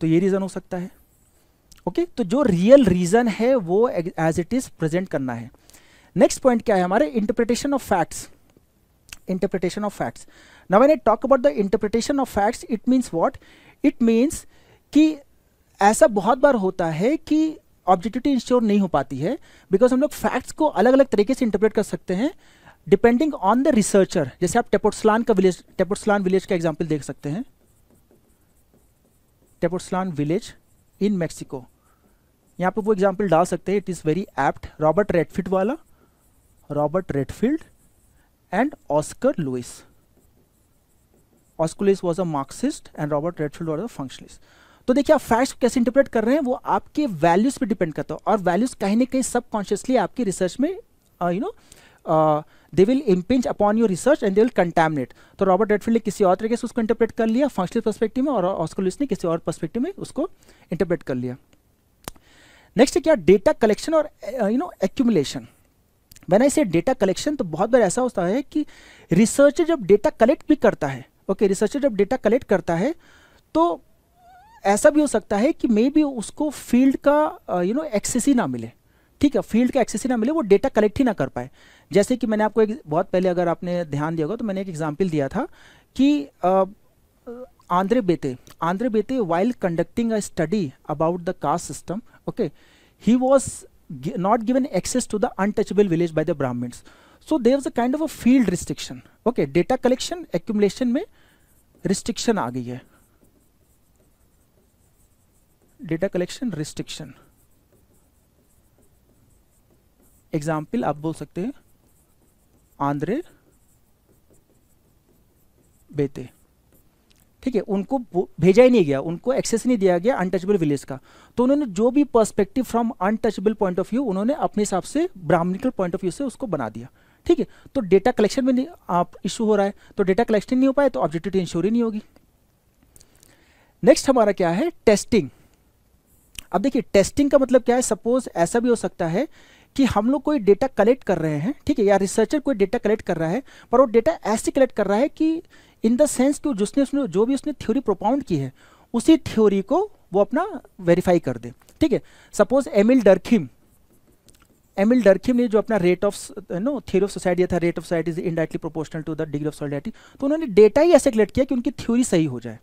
तो ये रीज़न हो सकता है ओके okay? तो जो रियल रीज़न है वो एज इट इज़ प्रेजेंट करना है नेक्स्ट पॉइंट क्या है हमारे interpretation of facts interpretation of facts. Now when I talk about the interpretation of facts, it means what? It means कि ऐसा बहुत बार होता है कि ऑब्जेक्टिविटी इंश्योर नहीं हो पाती है बिकॉज हम लोग फैक्ट्स को अलग अलग तरीके से इंटरप्रेट कर सकते हैं डिपेंडिंग ऑन द रिसर्चर जैसे आप टेपोटस्लान का विलेज टेपोटस्लान विलेज का एग्जाम्पल देख सकते हैं टेपोटस्लान विलेज इन मैक्सिको यहाँ पे वो एग्जाम्पल डाल सकते हैं it is very apt Robert Redfield वाला Robert Redfield and Oscar Lewis. Oscar Lewis was a Marxist and Robert Redfield was a functionalist. तो देखिए आप फैक्ट्स कैसे इंटरप्रेट कर रहे हैं वो आपके वैल्यूज पे डिपेंड करता है और वैल्यूज कहीं ना कहीं सबकॉन्शियसली आपकी रिसर्च में you know they will impinge upon your research and they will contaminate तो रॉबर्ट रेडफील्ड ने किसी और तरीके से उसको इंटरप्रेट कर लिया फंक्शनल परस्पेक्टिव में और ऑस्कर ने किसी और परस्पेक्टिव में उसको इंटरप्रेट कर लिया नेक्स्ट क्या डेटा कलेक्शन और you know accumulation when I say data collection तो बहुत बार ऐसा होता है कि रिसर्चर जब डेटा कलेक्ट भी करता है ओके रिसर्चर जब डेटा कलेक्ट करता है तो ऐसा भी हो सकता है कि मे बी उसको फील्ड का यू नो एक्सेस ही ना मिले ठीक है फील्ड का एक्सेस ही ना मिले वो डेटा कलेक्ट ही ना कर पाए जैसे कि मैंने आपको एक बहुत पहले अगर आपने ध्यान दिया होगा तो मैंने एक एग्जाम्पल दिया था कि uh, Andre Beteille Andre Beteille while conducting a study about the caste system okay he was not given access to the untouchable village by the Brahmins. So there was a kind of a field restriction. Okay, data collection, accumulation mein restriction aa gayi hai data collection restriction example aap bol sakte hain andre Beteille ठीक है उनको भेजा ही नहीं गया उनको access नहीं दिया गया अनटचेबल विलेज का तो उन्होंने जो भी perspective from untouchable point of view उन्होंने अपने हिसाब से ब्राह्मणिकल पॉइंट ऑफ व्यू से उसको बना दिया ठीक है तो डेटा कलेक्शन में आप इशू हो रहा है तो डेटा कलेक्शन नहीं हो पाए तो ऑब्जेक्टिविटी इंश्योर ही नहीं होगी नेक्स्ट हमारा क्या है टेस्टिंग अब देखिए टेस्टिंग का मतलब क्या है सपोज ऐसा भी हो सकता है कि हम लोग कोई डेटा कलेक्ट कर रहे हैं ठीक है या रिसर्चर कोई डेटा कलेक्ट कर रहा है पर वो डेटा ऐसे कलेक्ट कर रहा है कि इन द सेंस कि जिसने उसने जो भी उसने थ्योरी प्रोपाउंड की है उसी थ्योरी को वो अपना वेरीफाई कर दे ठीक है suppose Emile Durkheim Emile Durkheim ने जो अपना rate of know theory of society था rate of society is indirectly proportional to the degree of solidarity तो उन्होंने डेटा ही ऐसे कलेक्ट किया कि उनकी थ्योरी सही हो जाए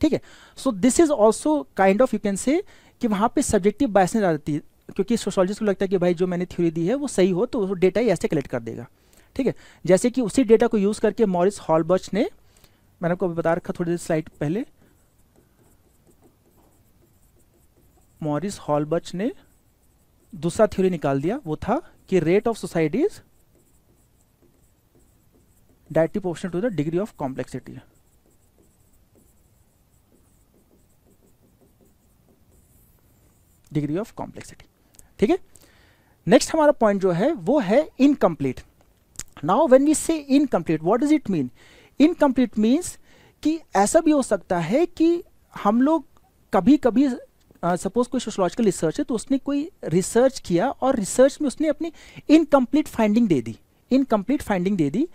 ठीक है so this is also kind of you can say कि वहाँ पे सब्जेक्टिव बायसनेस आ जाती है क्योंकि सोशोलॉजिस्ट को लगता है कि भाई जो मैंने थ्योरी दी है वो सही हो तो डेटा ही ऐसे कलेक्ट कर देगा ठीक है जैसे कि उसी डेटा को यूज करके मॉरिस हॉलबर्च ने मैंने आपको बता रखा थोड़ी देर स्लाइड पहले मॉरिस हॉलबर्च ने दूसरा थ्योरी निकाल दिया वो था कि rate of societies directly proportional to the degree of complexity degree of complexity ठीक है नेक्स्ट हमारा पॉइंट जो है वो है incomplete now when we say incomplete what does it mean incomplete means कि ऐसा भी हो सकता है कि हम लोग कभी कभी सपोज कोई सोशोलॉजिकल रिसर्च है तो उसने कोई रिसर्च किया और रिसर्च में उसने अपनी इनकम्प्लीट फाइंडिंग दे दी इनकम्प्लीट फाइंडिंग दे दी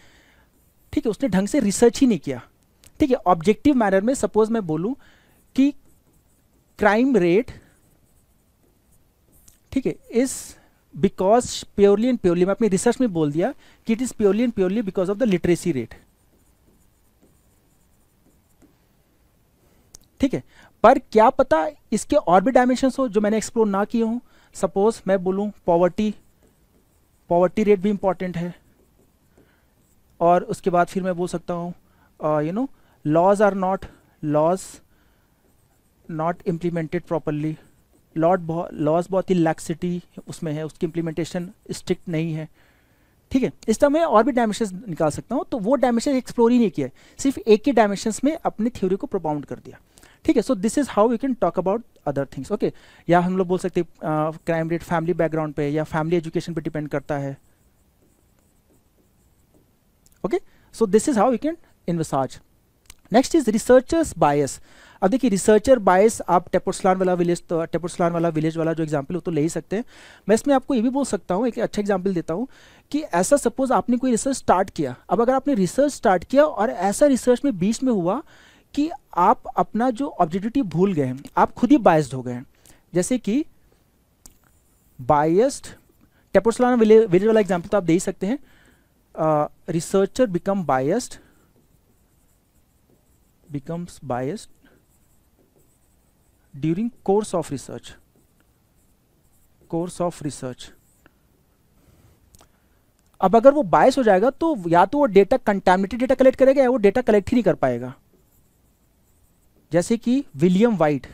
ठीक है उसने ढंग से रिसर्च ही नहीं किया ठीक है ऑब्जेक्टिव मैनर में सपोज मैं बोलूं कि क्राइम रेट ठीक है इस बिकॉज प्योरली एंड प्योरली मैं अपनी रिसर्च में बोल दिया कि it is purely and purely because of the literacy rate ठीक है पर क्या पता इसके और भी डायमेंशन हो जो मैंने एक्सप्लोर ना किए हूं सपोज मैं बोलूं पॉवर्टी पॉवर्टी रेट भी इंपॉर्टेंट है और उसके बाद फिर मैं बोल सकता हूं you know laws are not laws not implemented properly lot बहुत लॉज बहुत ही लैक्सिटी उसमें है उसकी इम्प्लीमेंटेशन स्ट्रिक्ट नहीं है ठीक है इस तरह मैं और भी डायमेंशन निकाल सकता हूँ तो वो डायमेंशन एक्सप्लोर ही नहीं किया सिर्फ एक ही डायमेंशन में अपनी थ्योरी को प्रोपाउंड कर दिया ठीक है so this is how you can talk about other things okay या हम लोग बोल सकते हैं क्राइम रेट फैमिली बैकग्राउंड पे या फैमिली एजुकेशन पे डिपेंड करता है okay so this is how you can envisage next is researchers bias अब देखिए रिसर्चर बायस आप टेपोर्सलान वाला विलेज तो टेपोर्सलान वाला विलेज वाला जो एग्जाम्पल हो तो ले ही सकते हैं मैं इसमें आपको ये भी बोल सकता हूँ एक अच्छा एग्जाम्पल देता हूँ कि ऐसा सपोज आपने कोई रिसर्च स्टार्ट किया अब अगर आपने रिसर्च स्टार्ट किया और ऐसा रिसर्च में बीच में हुआ कि आप अपना जो ऑब्जेक्टिविटी भूल गए हैं आप खुद ही बायस्ड हो गए हैं जैसे कि बायस्ड टेपोर्सलान विलेज वाला एग्जाम्पल तो आप दे ही सकते हैं researcher become biased becomes biased during course of research course of research अब अगर वो बायस हो जाएगा तो या तो वो डेटा कंटेमिनेटेड डेटा कलेक्ट करेगा या वो डेटा कलेक्ट ही नहीं कर पाएगा जैसे कि William Whyte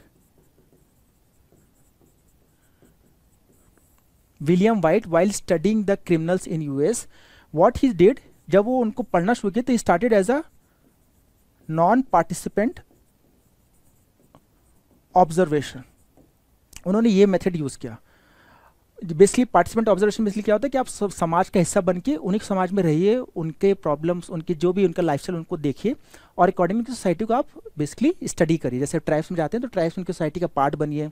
William Whyte while studying the criminals in US what he did जब वो उनको पढ़ना शुरू किया तो started as a non-participant observation उन्होंने ये मेथड यूज़ किया बेसिकली पार्टिसिपेंट ऑब्जर्वेशन बेसिकली क्या होता है कि आप सब समाज का हिस्सा बन के उन्हीं समाज में रहिए उनके प्रॉब्लम्स उनके जो भी उनका लाइफ उनको देखिए और अकॉर्डिंग टू सोसाइटी को आप बेसिकली स्टडी करिए जैसे ट्राइब्स में जाते हैं तो ट्राइब्स उनकी सोसाइटी का पार्ट बनिए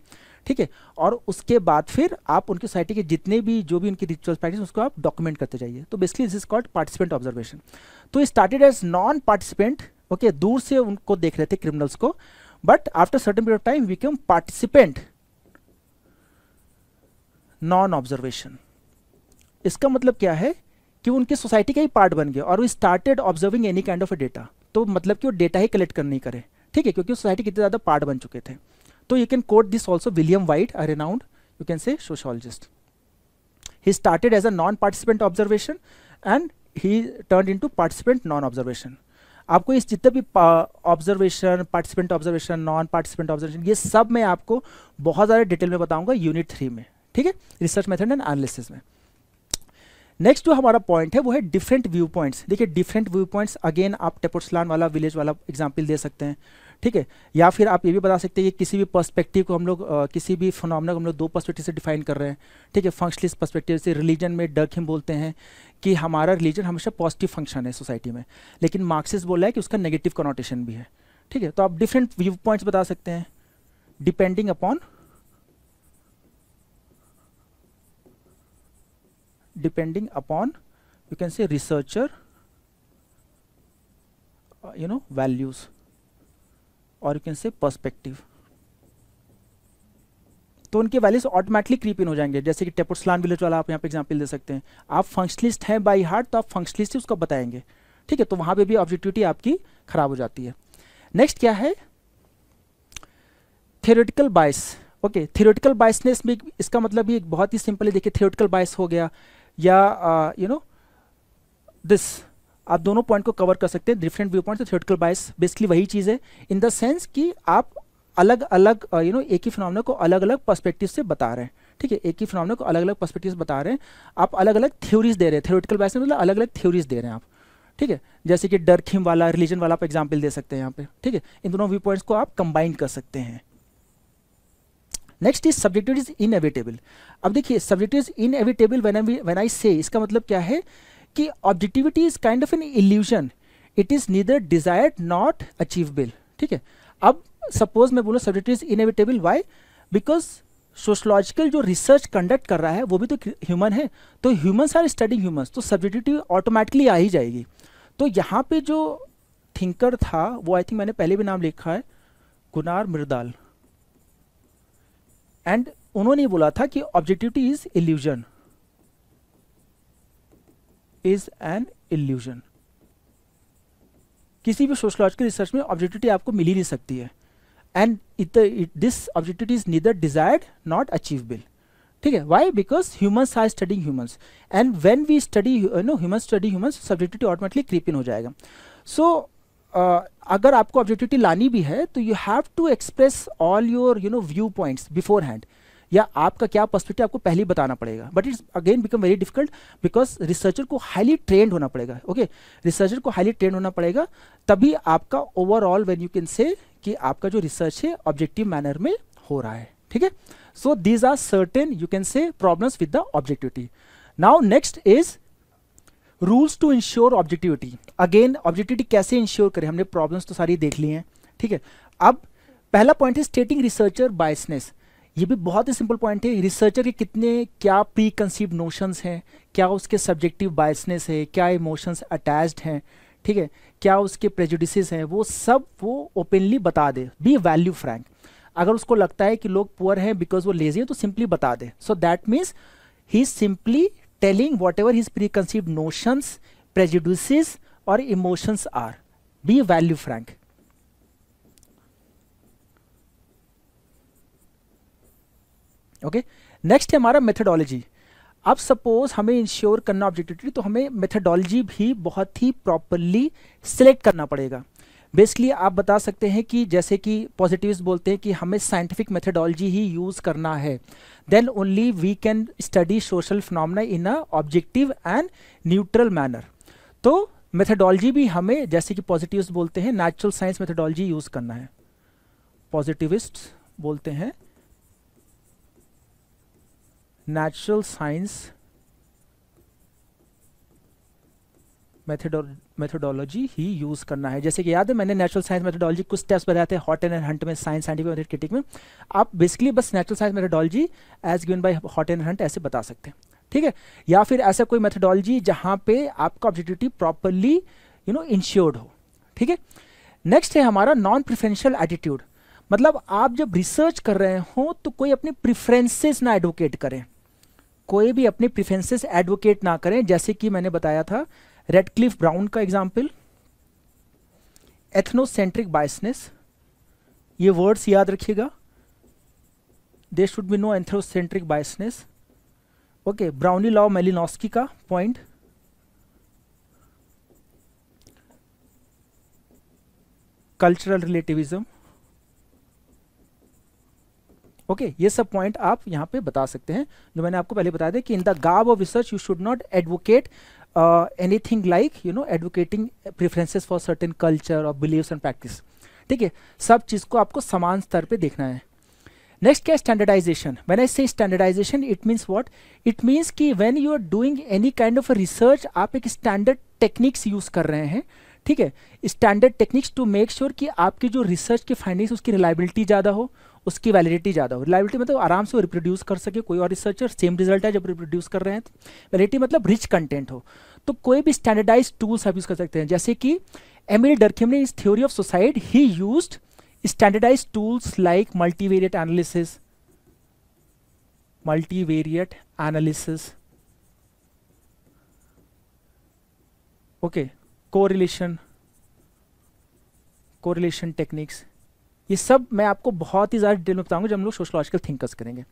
ठीक है और उसके बाद फिर आप उनकी सोसाइटी के जितने भी जो भी उनकी रिचुअल प्रैक्टिस उसको आप डॉक्यूमेंट करते जाइए तो basically this is called participant observation तो started as non participant okay दूर से उनको देख रहे थे क्रिमिनल्स को but after certain period time we came participant non observation इसका मतलब क्या है कि उनकी सोसाइटी का ही पार्ट बन गया और we started observing any kind of a data तो मतलब कि वो डेटा ही कलेक्ट करनी करे ठीक है क्योंकि सोसाइटी कितने ज़्यादा पार्ट बन चुके थे तो you can quote this also William Whyte a renowned you can say sociologist started as a non participant observation and he turn into participant non observation आपको इस जितने भी observation participant observation non participant observation ये सब मैं आपको बहुत ज़्यादा डिटेल में बताऊंगा यूनिट थ्री में ठीक है रिसर्च मेथड एंड एनालिसिस में नेक्स्ट जो हमारा पॉइंट है वो है डिफरेंट व्यू पॉइंट्स देखिए डिफरेंट व्यू पॉइंट्स अगेन आप टेपोसलान वाला विलेज वाला एग्जाम्पल दे सकते हैं ठीक है या फिर आप ये भी बता सकते हैं कि किसी भी पर्सपेक्टिव को हम लोग किसी भी फनॉमना को हम लोग दो पर्सपेक्टिव से डिफाइन कर रहे हैं ठीक है फंक्शनलिस्ट पर्सपेक्टिव से रिलीजन में डग हिम बोलते हैं कि हमारा रिलीजन हमेशा पॉजिटिव फंक्शन है सोसाइटी में लेकिन मार्क्सिस्ट बोला है कि उसका नेगेटिव कॉनोटेशन भी है ठीक है तो आप डिफरेंट व्यू पॉइंट्स बता सकते हैं depending upon depending upon you can say researcher you know values और यू कैन से पर्सपेक्टिव तो उनके वैल्यूज ऑटोमेटिकली क्रीप इन हो जाएंगे जैसे कि टेपोट्सलान विलेज वाला आप यहाँ पे एग्जाम्पल दे सकते हैं आप फंक्शनलिस्ट हैं बाई हार्ट तो आप फंक्शनलिस्ट ही उसको बताएंगे ठीक है तो वहां पे भी ऑब्जेक्टिविटी आपकी खराब हो जाती है नेक्स्ट क्या है थियोरिटिकल बाइस ओके थियोरिटिकल बाइसनेस में इसका मतलब भी एक बहुत ही सिंपल है देखिए थियोरिटिकल बाइस हो गया या यू नो दिस आप दोनों पॉइंट को कवर कर सकते हैं different view point theoretical bias basically वही चीज़ है इन द सेंस कि आप अलग अलग यू uh, नो एक ही फिनोमिना को अलग अलग पर्सपेक्टिव से बता रहे हैं ठीक है एक ही फिनोमिना को अलग अलग पर्सपेक्टिव से बता रहे हैं आप अलग अलग थ्योरीज दे रहे हैं थ्योरेटिकल बायस मतलब अलग अलग थ्योरीज दे रहे हैं आप ठीक है जैसे कि डर वाला रिलीजन वाला आप एग्जाम्पल दे सकते हैं यहाँ पे ठीक है इन दोनों व्यू पॉइंट्स को आप कंबाइन कर सकते हैं next is subjective is inevitable अब देखिए subjective is inevitable when I say इसका मतलब क्या है कि objectivity is kind of an illusion it is neither desired not achievable ठीक है अब सपोज मैं बोलूँ subject is inevitable why because sociological जो रिसर्च कंडक्ट कर रहा है वो भी तो ह्यूमन है तो ह्यूमन्स आर स्टडिंग ह्यूमन्स तो सब्जेक्टिविटी ऑटोमेटिकली आ ही जाएगी तो यहाँ पे जो थिंकर था वो आई थिंक मैंने पहले भी नाम लिखा है कुनार मृदाल एंड उन्होंने बोला था कि objectivity is illusion is an illusion किसी भी सोशलॉजिकल रिसर्च में ऑब्जेक्टिविटी आपको मिल ही नहीं सकती है and it this objectivity is neither desired not achievable ठीक है why because humans are studying humans and when we study no human study human subjectivity automatically creep in हो जाएगा सो so, uh, अगर आपको ऑब्जेक्टिविटी लानी भी है तो you have to express all your you know view points beforehand या आपका क्या पर्सपेक्टिव आपको पहले बताना पड़ेगा but it's again become very difficult because researcher को हाईली ट्रेंड होना पड़ेगा ओके रिसर्चर को हाईली ट्रेंड होना पड़ेगा तभी आपका overall when you can say कि आपका जो रिसर्च है ऑब्जेक्टिव मैनर में हो रहा है ठीक है so these are certain you can say problems with the objectivity now next is rules to ensure objectivity again objectivity कैसे इंश्योर करें हमने प्रॉब्लम्स तो सारी देख ली हैं ठीक है अब पहला पॉइंट है स्टेटिंग रिसर्चर बायसनेस ये भी बहुत ही सिंपल पॉइंट है रिसर्चर के कितने क्या प्री कंसीव नोशंस हैं क्या उसके सब्जेक्टिव बायसनेस है क्या इमोशंस अटैच्ड हैं ठीक है क्या उसके प्रेजुडिस हैं वो सब वो ओपनली बता दे बी वैल्यू फ्रैंक अगर उसको लगता है कि लोग पुअर हैं बिकॉज वो लेजी हैं तो सिंपली बता दे so that means he simply telling whatever his pre conceive notions prejudice और emotions are be value frank okay next है हमारा मेथडोलॉजी अब सपोज हमें इंश्योर करना ऑब्जेक्टिविटी तो हमें मेथडोलॉजी भी बहुत ही प्रॉपरली सिलेक्ट करना पड़ेगा बेसिकली आप बता सकते हैं कि जैसे कि पॉजिटिव बोलते हैं कि हमें साइंटिफिक मेथडोलॉजी ही यूज़ करना है then only we can study social phenomena in a objective and neutral manner तो मेथडोलॉजी भी हमें जैसे कि पॉजिटिव बोलते हैं नेचुरल साइंस मेथडोलॉजी यूज़ करना है पॉजिटिविस्ट बोलते हैं नेचुरल साइंस मेथोडोलॉजी ही यूज़ करना है जैसे कि याद है मैंने नेचुरल साइंस मेथोडोलॉजी कुछ स्टेप्स बताए थे हॉट एंड हंट में साइंस साइंटिफिक मेथड क्रिटिक में आप बेसिकली बस natural science methodology as given by Hatt and Hunt ऐसे बता सकते हैं ठीक है या फिर ऐसा कोई मेथोडोलॉजी जहाँ पे आपका objectivity properly you know ensured हो ठीक है नेक्स्ट है हमारा नॉन प्रिफरेंशियल एटीट्यूड मतलब आप जब रिसर्च कर रहे हो तो कोई अपनी प्रिफ्रेंसेस ना एडवोकेट करें कोई भी अपने प्रिफेंसेस एडवोकेट ना करें जैसे कि मैंने बताया था रेडक्लिफ ब्राउन का एग्जाम्पल एथनोसेंट्रिक बायसनेस ये वर्ड्स याद रखिएगा they should be no anthropocentric biasness okay Bronislaw Malinowski का point cultural relativism okay okay, ये सब पॉइंट आप यहाँ पे बता सकते हैं जो मैंने आपको पहले बताया था कि इन द गाव of research you should not advocate anything like you know advocating preferences for certain culture और बिलीव्स एंड प्रैक्टिस ठीक है सब चीज़ को आपको समान स्तर पे देखना है नेक्स्ट क्या standardisation when I say standardization it means what it means कि when you are doing any kind of research आप एक स्टैंडर्ड टेक्निक्स यूज कर रहे हैं ठीक है standard techniques to make sure कि आपकी जो रिसर्च के फाइंडिंग्स उसकी रिलायबिलिटी ज़्यादा हो उसकी वैलिडिटी ज़्यादा हो रिलायबिलिटी मतलब आराम से वो रिप्रोड्यूस कर सके कोई और रिसर्चर सेम रिजल्ट है जब रिप्रोड्यूस कर रहे हैं वैलिडिटी तो मतलब रिच कंटेंट हो तो कोई भी स्टैंडर्डाइज टूल्स आप यूज़ कर सकते हैं जैसे कि एमिल डरखेम ने इस थ्योरी ऑफ सोसाइड ही use standardize tools like multivariate analysis multivariate analysis okay correlation correlation techniques ये सब मैं आपको बहुत ही ज़्यादा डिटेल में बताऊंगा जब हम लोग सोशोलॉजिकल थिंकर्स करेंगे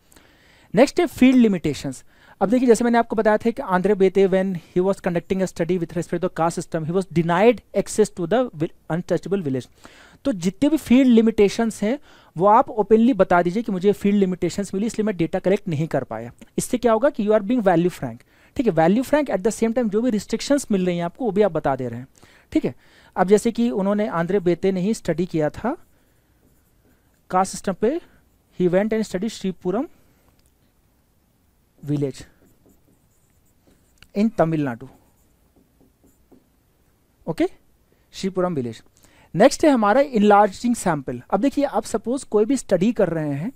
नेक्स्ट है फील्ड लिमिटेशंस अब देखिए जैसे मैंने आपको बताया था कि Andre Beteille when he was conducting a study with respect to caste system he was denied access to the untouchable village तो जितने भी फील्ड लिमिटेशंस हैं वो आप ओपनली बता दीजिए कि मुझे फील्ड लिमिटेशंस मिली इसलिए मैं डेटा कलेक्ट नहीं कर पाया इससे क्या होगा कि you are being value frank ठीक है value frank at the same time जो भी रिस्ट्रिक्शंस मिल रही हैं आपको वो भी आप बता दे रहे हैं ठीक है अब जैसे कि उन्होंने आंध्र बेते ने ही स्टडी किया था कास्ट सिस्टम पे he went and study Sripuram village in Tamil Nadu okay Sripuram village next है हमारा इनलार्जिंग सैंपल अब देखिए आप सपोज कोई भी स्टडी कर रहे हैं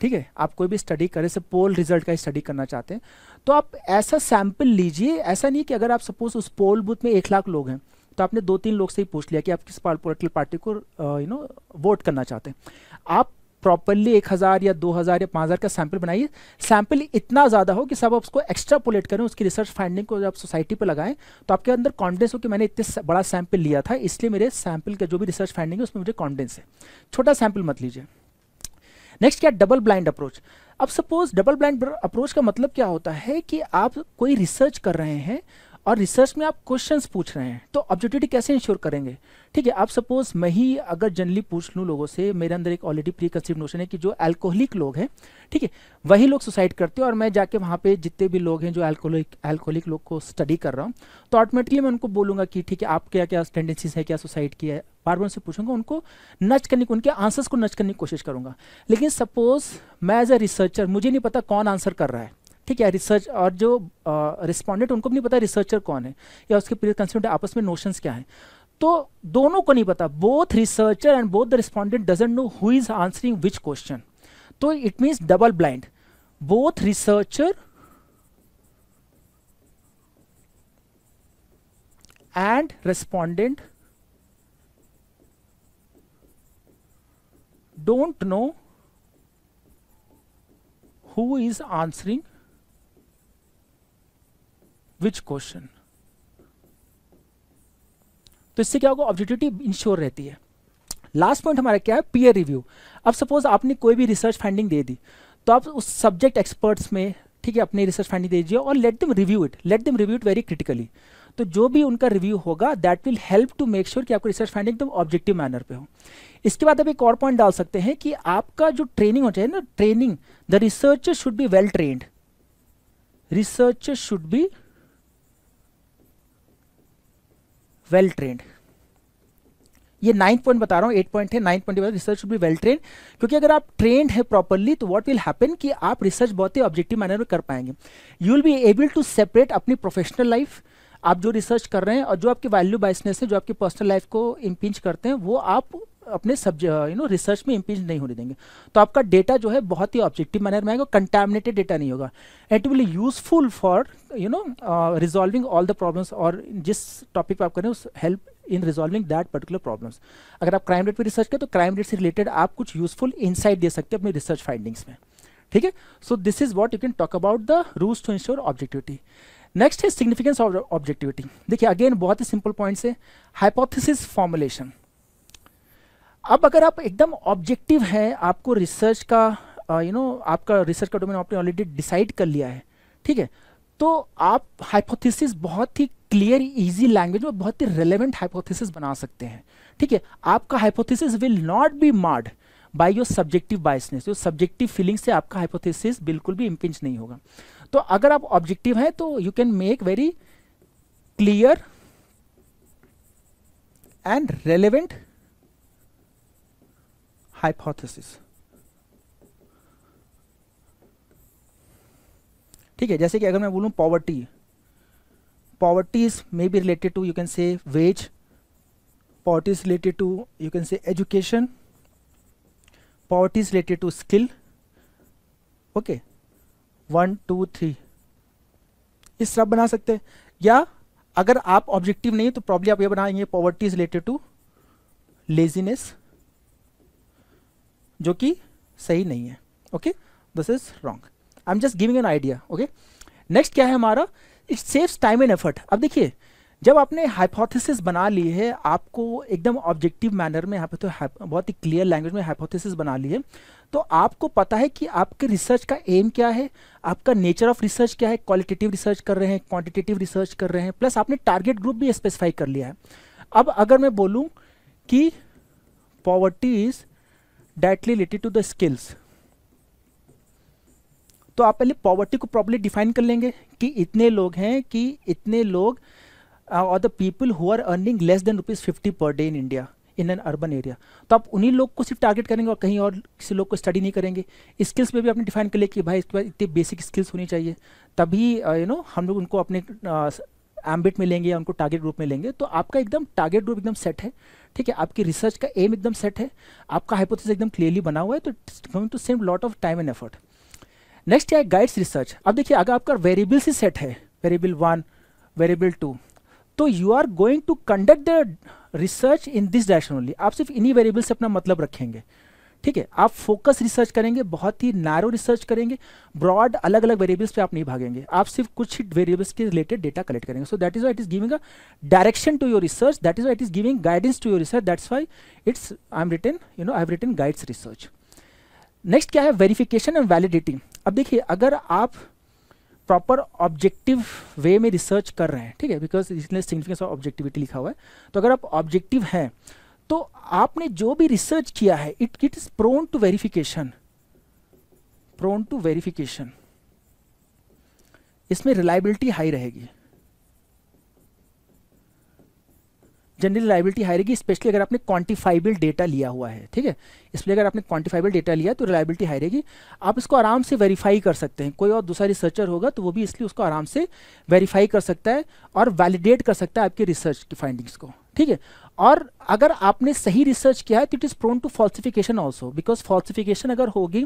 ठीक है आप कोई भी स्टडी करें से पोल रिजल्ट का स्टडी करना चाहते हैं तो आप ऐसा सैंपल लीजिए ऐसा नहीं कि अगर आप सपोज उस पोल बूथ में एक लाख लोग हैं तो आपने दो तीन लोग से ही पूछ लिया कि आप किस पोलिटिकल पार्टी को यू नो वोट करना चाहते हैं आप प्रॉपरली एक हज़ार या दो हज़ार या पाँच हज़ार का सैंपल बनाइए सैंपल इतना ज़्यादा हो कि सब आप उसको एक्स्ट्रापोलेट करें उसकी रिसर्च फाइंडिंग को आप सोसाइटी पर लगाएं तो आपके अंदर कॉन्फिडेंस हो कि मैंने इतने बड़ा सैंपल लिया था इसलिए मेरे सैंपल का जो भी रिसर्च फाइंडिंग है उसमें मुझे कॉन्फिडेंस है छोटा सैंपल मत लीजिए नेक्स्ट क्या डबल ब्लाइंड अप्रोच अब सपोज डबल ब्लाइंड अप्रोच का मतलब क्या होता है कि आप कोई रिसर्च कर रहे हैं और रिसर्च में आप क्वेश्चंस पूछ रहे हैं तो ऑब्जेक्टिविटी कैसे इंश्योर करेंगे ठीक है आप सपोज मैं ही अगर जनरली पूछ लूँ लोगों से मेरे अंदर एक ऑलरेडी प्री कंसिव नोशन है कि जो एल्कोहलिक लोग हैं ठीक है वही लोग सुसाइड करते हैं और मैं जाके वहाँ पे जितने भी लोग हैं जो एल्कोहलिक एल्कोहलिक लोग को स्टडी कर रहा हूँ तो ऑटोमेटिकली मैं उनको बोलूँगा कि ठीक है आप क्या क्या टेंडेंसीज है क्या सुसाइड की है बार बार उनसे पूछूंगा उनको नच करने उनके आंसर्स को नच करने की कोशिश करूंगा लेकिन सपोज मैं एज अ रिसर्चर मुझे नहीं पता कौन आंसर कर रहा है ठीक है रिसर्च और जो रिस्पॉन्डेंट उनको भी नहीं पता रिसर्चर कौन है या उसके प्रियर कंसेंट आपस में नोशंस क्या है तो दोनों को नहीं पता both researcher and both the respondent doesn't know who is answering which question तो it means double blind both researcher and respondent don't know who is answering which question तो इससे क्या होगा ऑब्जेक्टिविटी इंश्योर रहती है लास्ट पॉइंट हमारा क्या है पीयर रिव्यू अब सपोज आपने कोई भी रिसर्च फाइंडिंग दे दी तो आप उस सब्जेक्ट एक्सपर्ट्स में ठीक है अपनी रिसर्च फाइंडिंग दीजिए और let them review it let them review it very critically तो जो भी उनका रिव्यू होगा that will help to make sure कि आपको रिसर्च फाइंडिंग एकदम ऑब्जेक्टिव मैनर पे हो इसके बाद आप एक और पॉइंट डाल सकते हैं कि आपका जो ट्रेनिंग हो जाए ना training the researcher should be well trained researcher should be well trained ये नाइन पॉइंट बता रहा हूं एट पॉइंट है nine point research should be well train क्योंकि अगर आप ट्रेंड है प्रॉपरली तो व्हाट विल हैपन कि आप रिसर्च बहुत ही ऑब्जेक्टिव मैनर में कर पाएंगे you will be able to separate अपनी प्रोफेशनल लाइफ आप जो रिसर्च कर रहे हैं और जो आपके वैल्यू बाइसनेस है जो आपकी पर्सनल लाइफ को इम्पिंच करते हैं वो आप अपने सब्ज यू नो रिसर्च में इम्पीज नहीं होने देंगे तो आपका डेटा जो है बहुत ही ऑब्जेक्टिव मैनर में आएगा कंटेमिनेटेड डेटा नहीं होगा it will useful for you know resolving all the problems और जिस टॉपिक पर आप करें उस help in resolving that particular problems अगर आप क्राइम रेट पर रिसर्च करें तो क्राइम रेट से रिलेटेड आप कुछ यूजफुल इंसाइट दे सकते हैं अपने रिसर्च फाइंडिंग्स में ठीक है so this is what you can talk about the rules to ensure objectivity next है सिग्निफिकेंस ऑफ ऑब्जेक्टिविटी देखिए अगेन बहुत ही सिंपल पॉइंट है हाइपोथिस फॉर्मुलेशन अब अगर आप एकदम ऑब्जेक्टिव हैं आपको रिसर्च का you uh, know you know, आपका रिसर्च का डोमेन आपने ऑलरेडी डिसाइड कर लिया है ठीक है तो आप हाइपोथेसिस बहुत ही क्लियर इजी लैंग्वेज में बहुत ही रेलेवेंट हाइपोथेसिस बना सकते हैं ठीक है आपका hypothesis will not be marred by your subjective biasness your subjective feeling से आपका हाइपोथेसिस बिल्कुल भी इम्पिंच नहीं होगा तो अगर आप ऑब्जेक्टिव हैं तो you can make very clear and relevant hypothesis ठीक है जैसे कि अगर मैं बोलू poverty poverty is may be related to you can say wage poverty is related to you can say education poverty is related to skill okay one two three इस सब बना सकते हैं या अगर आप ऑब्जेक्टिव नहीं तो प्रॉब्लम आप ये बनाएंगे poverty is related to laziness जो कि सही नहीं है okay this is wrong I am just giving an idea okay next क्या है हमारा it saves time and effort अब देखिए जब आपने हाइपोथेसिस बना ली है आपको एकदम ऑब्जेक्टिव मैनर में यहाँ पे तो बहुत ही क्लियर लैंग्वेज में हाइपोथेसिस बना ली है तो आपको पता है कि आपके रिसर्च का एम क्या है आपका नेचर ऑफ रिसर्च क्या है क्वालिटेटिव रिसर्च कर रहे हैं क्वांटिटेटिव रिसर्च कर रहे हैं प्लस आपने टारगेट ग्रुप भी स्पेसिफाई कर लिया है अब अगर मैं बोलूँ कि poverty is directly related to the skills तो आप पहले पॉवर्टी को प्रॉपरली डिफाइन कर लेंगे कि इतने लोग हैं कि इतने लोग और the people who are earning less than rupees fifty per day in India in an urban area तो आप उन्हीं लोग को सिर्फ टारगेट करेंगे और कहीं और किसी लोग को स्टडी नहीं करेंगे स्किल्स में भी आपने डिफाइन कर लिया कि भाई इसके बाद इतनी बेसिक स्किल्स होनी चाहिए तभी यू uh, नो हम लोग उनको अपने एम्बिट uh, में लेंगे या उनको टारगेट ग्रुप में लेंगे तो आपका एकदम टारगेट ग्रुप एकदम सेट है ठीक है आपकी रिसर्च का एम एकदम सेट है आपका हाइपोथेसिस एकदम क्लियरली बना हुआ है तो going to same lot of time and effort next है गाइड्स रिसर्च अब देखिए अगर आपका वेरिएबल से सेट है वेरिएबल वन वेरिएबल टू तो you are going to conduct the research in this direction only आप सिर्फ इन्हीं वेरिएबल से अपना मतलब रखेंगे ठीक है आप फोकस रिसर्च करेंगे बहुत ही नैरो रिसर्च करेंगे ब्रॉड अलग अलग वेरिएबल्स पे आप नहीं भागेंगे आप सिर्फ कुछ ही वेरिएबल्स के रिलेटेड डेटा कलेक्ट करेंगे so that is it is giving a direction to your research that is it is giving guidance to your research that's why it's I am written you know I have written guides research next क्या है verification and validity अब देखिए अगर आप proper objective वे में research कर रहे हैं ठीक है बिकॉज इसने सिग्निफिकेंस ऑफ ऑब्जेक्टिविटी लिखा हुआ है तो अगर आप ऑब्जेक्टिव हैं तो आपने जो भी रिसर्च किया है it it is prone to verification prone to verification इसमें रिलायबिलिटी हाई रहेगी जनरल रिलायबिलिटी हाई रहेगी स्पेशली अगर आपने क्वांटिफाइबल डेटा लिया हुआ है ठीक है इसलिए अगर आपने क्वांटिफाइबल डेटा लिया तो रिलायबिलिटी हाई रहेगी आप इसको आराम से वेरीफाई कर सकते हैं कोई और दूसरा रिसर्चर होगा तो वो भी इसलिए उसको आराम से वेरीफाई कर सकता है और वैलिडेट कर सकता है आपकी रिसर्च की फाइंडिंग्स को ठीक है और अगर आपने सही रिसर्च किया है तो it is prone to falsification also because falsification अगर होगी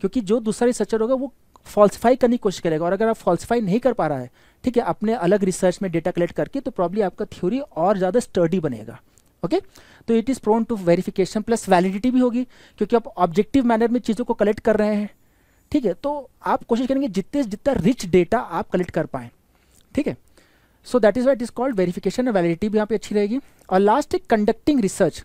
क्योंकि जो दूसरा रिसर्चर होगा वो फॉल्सिफाई करने की कोशिश करेगा और अगर आप फॉल्सिफाई नहीं कर पा रहा है ठीक है अपने अलग रिसर्च में डेटा कलेक्ट करके तो प्रॉब्ली आपका थ्योरी और ज़्यादा स्टडी बनेगा ओके तो it is prone to verification plus validity भी होगी क्योंकि आप ऑब्जेक्टिव मैनर में चीज़ों को कलेक्ट कर रहे हैं ठीक है तो आप कोशिश करेंगे जितने जितना रिच डेटा आप कलेक्ट कर पाएँ ठीक है so that is what is called verification and validity भी यहाँ पे अच्छी रहेगी और लास्ट एक कंडक्टिंग रिसर्च